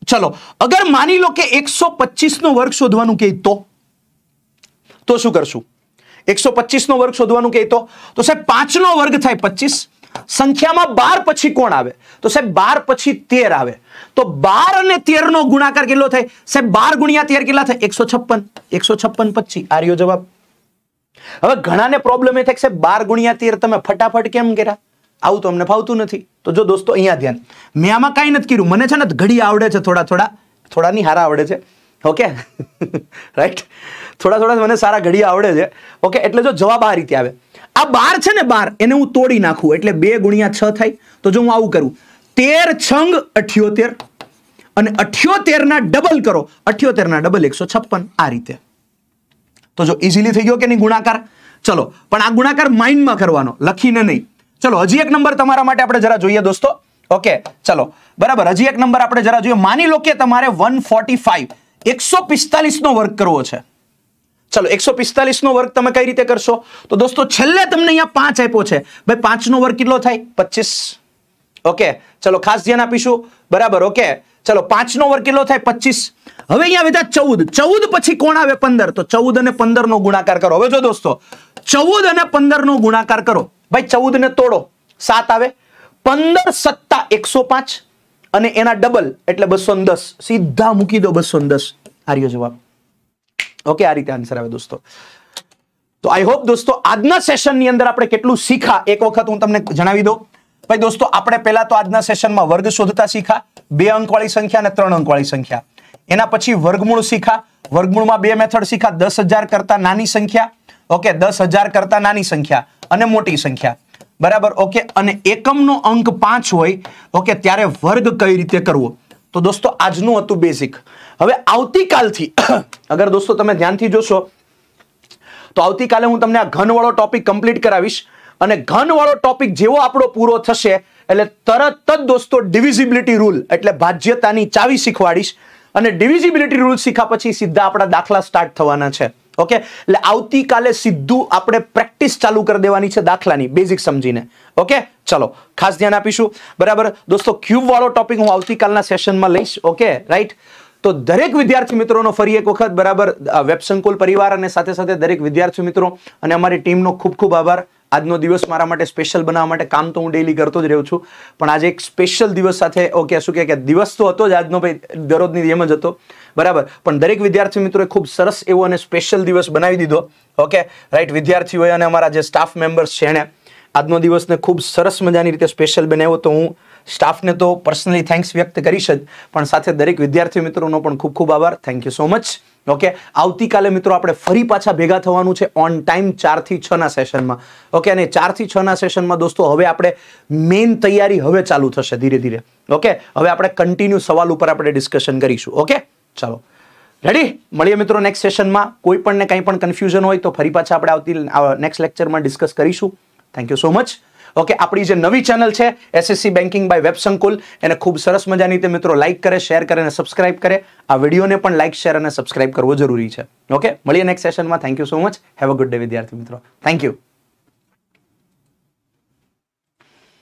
ચલો અગર માની લો કે એકસો પચીસનો વર્ગ શોધવાનું કહે તો તો શું કરશું એકસો પચીસનો વર્ગ શોધવાનું કહે તો સાહેબ પાંચનો વર્ગ થાય પચીસ સંખ્યામાં બાર પછી કોણ આવે તો સાહેબ બાર પછી તેર આવે તો બાર અને તેર નો ગુણાકાર કેટલો થાય સાહેબ બાર ગુણ્યા તેર કેટલા થાય એકસો છપ્પન એકસો છપ્પન પછી આ રહ્યો જવાબ હવે ઘણાને પ્રોબ્લેમ એ થાય કે સાહેબ બાર ગુણ્યા તેર તમે ફટાફટ કેમ કર્યા આવું તો અમને ફાવતું નથી તો જો દોસ્તો અહીંયા ધ્યાન મેં આમાં કાંઈ નથી કર્યું મને છે ને ઘડી આવડે છે થોડા થોડા થોડા ની હારા આવડે છે ઓકે રાઈટ થોડા થોડા મને સારા ઘડી આવડે છે ઓકે એટલે જો જવાબ આ રીતે આવે આ બાર છે ને બાર એને હું તોડી નાખું એટલે બે ગુણ્યા છ થાય તો જો હું આવું કરું તેર છંગ અઠ્યોતેર અને અઠ્યોતેરના ડબલ કરો અઠ્યોતેરના ડબલ એકસો છપ્પન આ રીતે તો જો ઇઝીલી થઈ ગયો કે નહીં ગુણાકાર ચલો પણ આ ગુણાકાર માઇન્ડમાં કરવાનો લખીને નહીં ચલો હજી એક નંબર તમારા માટે આપણે જરા જોઈએ દોસ્તો ઓકે ચલો બરાબર હજી એક નંબર આપણે જરા જોઈએ માની લો કે તમારે વન ફોર્ટી ફાઈવ એકસો પિસ્તાલીસનો વર્ગ કરવો છે ચાલો એકસો પિસ્તાલીસનો વર્ગ તમે કઈ રીતે કરશો તો દોસ્તો છેલ્લે તમને અહીંયા પાંચ આપ્યો છે ભાઈ પાંચનો વર્ગ કેટલો થાય પચીસ ઓકે ચલો ખાસ ધ્યાન આપીશું બરાબર ઓકે ચલો પાંચનો વર્ગ કેટલો થાય પચીસ હવે અહીંયા બધા ચૌદ ચૌદ પછી કોણ આવે પંદર તો ચૌદ અને પંદરનો ગુણાકાર કરો હવે જો દોસ્તો ચૌદ અને પંદરનો ગુણાકાર કરો ભાઈ ચૌદને તોડો સાત આવે પંદર સત્તા એકસો પાંચ અને એના ડબલ એટલે બસો દસ સીધા મૂકી દો બસો દસ આર્યો જવાબ ઓકે આ રીતે આન્સર આવે દોસ્તો તો આઈ હોપ દોસ્તો આજના સેશનની અંદર આપણે કેટલું શીખા એક વખત હું તમને જણાવી દઉં ભાઈ દોસ્તો આપણે પહેલા તો આજના સેશનમાં વર્ગ શોધતા શીખા બે અંકવાળી સંખ્યા અને ત્રણ અંકવાળી સંખ્યા એના પછી વર્ગમૂળ શીખા વર્ગમૂળમાં બે મેથડ શીખા દસ કરતા નાની સંખ્યા ઓકે દસ કરતા નાની સંખ્યા અને મોટી સંખ્યા બરાબર ઓકે અને એકમનો અંક પાંચ હોય ઓકે ત્યારે વર્ગ કઈ રીતે કરવો તો દોસ્તો આજનું હતું બેઝિક હવે આવતીકાલથી અગર દોસ્તો તમે ધ્યાનથી જોશો તો આવતીકાલે હું તમને આ ઘનવાળો ટોપિક કમ્પ્લીટ કરાવીશ અને ઘનવાળો ટોપિક જેવો આપણો પૂરો થશે એટલે તરત જ દોસ્તો ડિવિઝિબિલિટી રૂલ એટલે ભાજ્યતાની ચાવી શીખવાડીશ અને ડિવિઝિબિલિટી રૂલ શીખ્યા પછી સીધા આપણા દાખલા સ્ટાર્ટ થવાના છે ઓકે એટલે આવતીકાલે સીધું આપણે પ્રેક્ટિસ ચાલુ કરી દેવાની છે દાખલાની બેઝિક સમજીને ઓકે ચલો ખાસ ધ્યાન આપીશું બરાબર દોસ્તો વાળો ટોપિક હું આવતીકાલના સેશનમાં લઈશ ઓકે રાઈટ તો દરેક વિદ્યાર્થી મિત્રોનો ફરી એક વખત બરાબર વેબસંકુલ પરિવાર અને સાથે સાથે દરેક વિદ્યાર્થી મિત્રો અને અમારી ટીમનો ખૂબ ખૂબ આભાર આજનો દિવસ મારા માટે સ્પેશિયલ બનાવવા માટે કામ તો હું ડેલી કરતો જ રહું છું પણ આજે એક સ્પેશિયલ દિવસ સાથે ઓકે શું કહે કે દિવસ તો હતો જ આજનો ભાઈ દરરોજની જેમ જ હતો બરાબર પણ દરેક વિદ્યાર્થી મિત્રોએ ખૂબ સરસ એવો અને સ્પેશિયલ દિવસ બનાવી દીધો ઓકે રાઈટ વિદ્યાર્થીઓએ અને અમારા જે સ્ટાફ મેમ્બર્સ છે એણે આજનો દિવસને ખૂબ સરસ મજાની રીતે સ્પેશિયલ બનાવ્યો તો હું સ્ટાફને તો પર્સનલી થેન્ક્સ વ્યક્ત કરીશ જ પણ સાથે દરેક વિદ્યાર્થી મિત્રોનો પણ ખૂબ ખૂબ આભાર thank you so much okay આવતીકાલે મિત્રો આપણે ફરી પાછા ભેગા થવાનું છે ઓન ટાઈમ ચારથી છના સેશનમાં ઓકે અને ચારથી છના સેશનમાં દોસ્તો હવે આપણે મેઇન તૈયારી હવે ચાલુ થશે ધીરે ધીરે ઓકે હવે આપણે કન્ટિન્યુ સવાલ ઉપર આપણે ડિસ્કશન કરીશું ઓકે ચાલો રેડી મળીએ મિત્રો નેક્સ્ટ સેશનમાં કોઈ પણ ને કંઈ પણ કન્ફ્યુઝન હોય તો ફરી પાછા આપણે આવતી નેક્સ્ટ લેક્ચરમાં ડિસ્કસ કરીશું thank you so much okay આપણી જે નવી ચેનલ છે એસએસસી બેન્કિંગ બાય વેબ સંકુલ એને ખૂબ સરસ મજાની તે મિત્રો લાઇક કરે શેર કરે અને સબસ્ક્રાઇબ કરે આ વિડીયોને પણ લાઇક શેર અને સબસ્ક્રાઇબ કરવો જરૂરી છે ઓકે મળીએ નેક્સ્ટ સેશનમાં thank you so much have a good day વિદ્યાર્થી મિત્રો થેન્ક યુ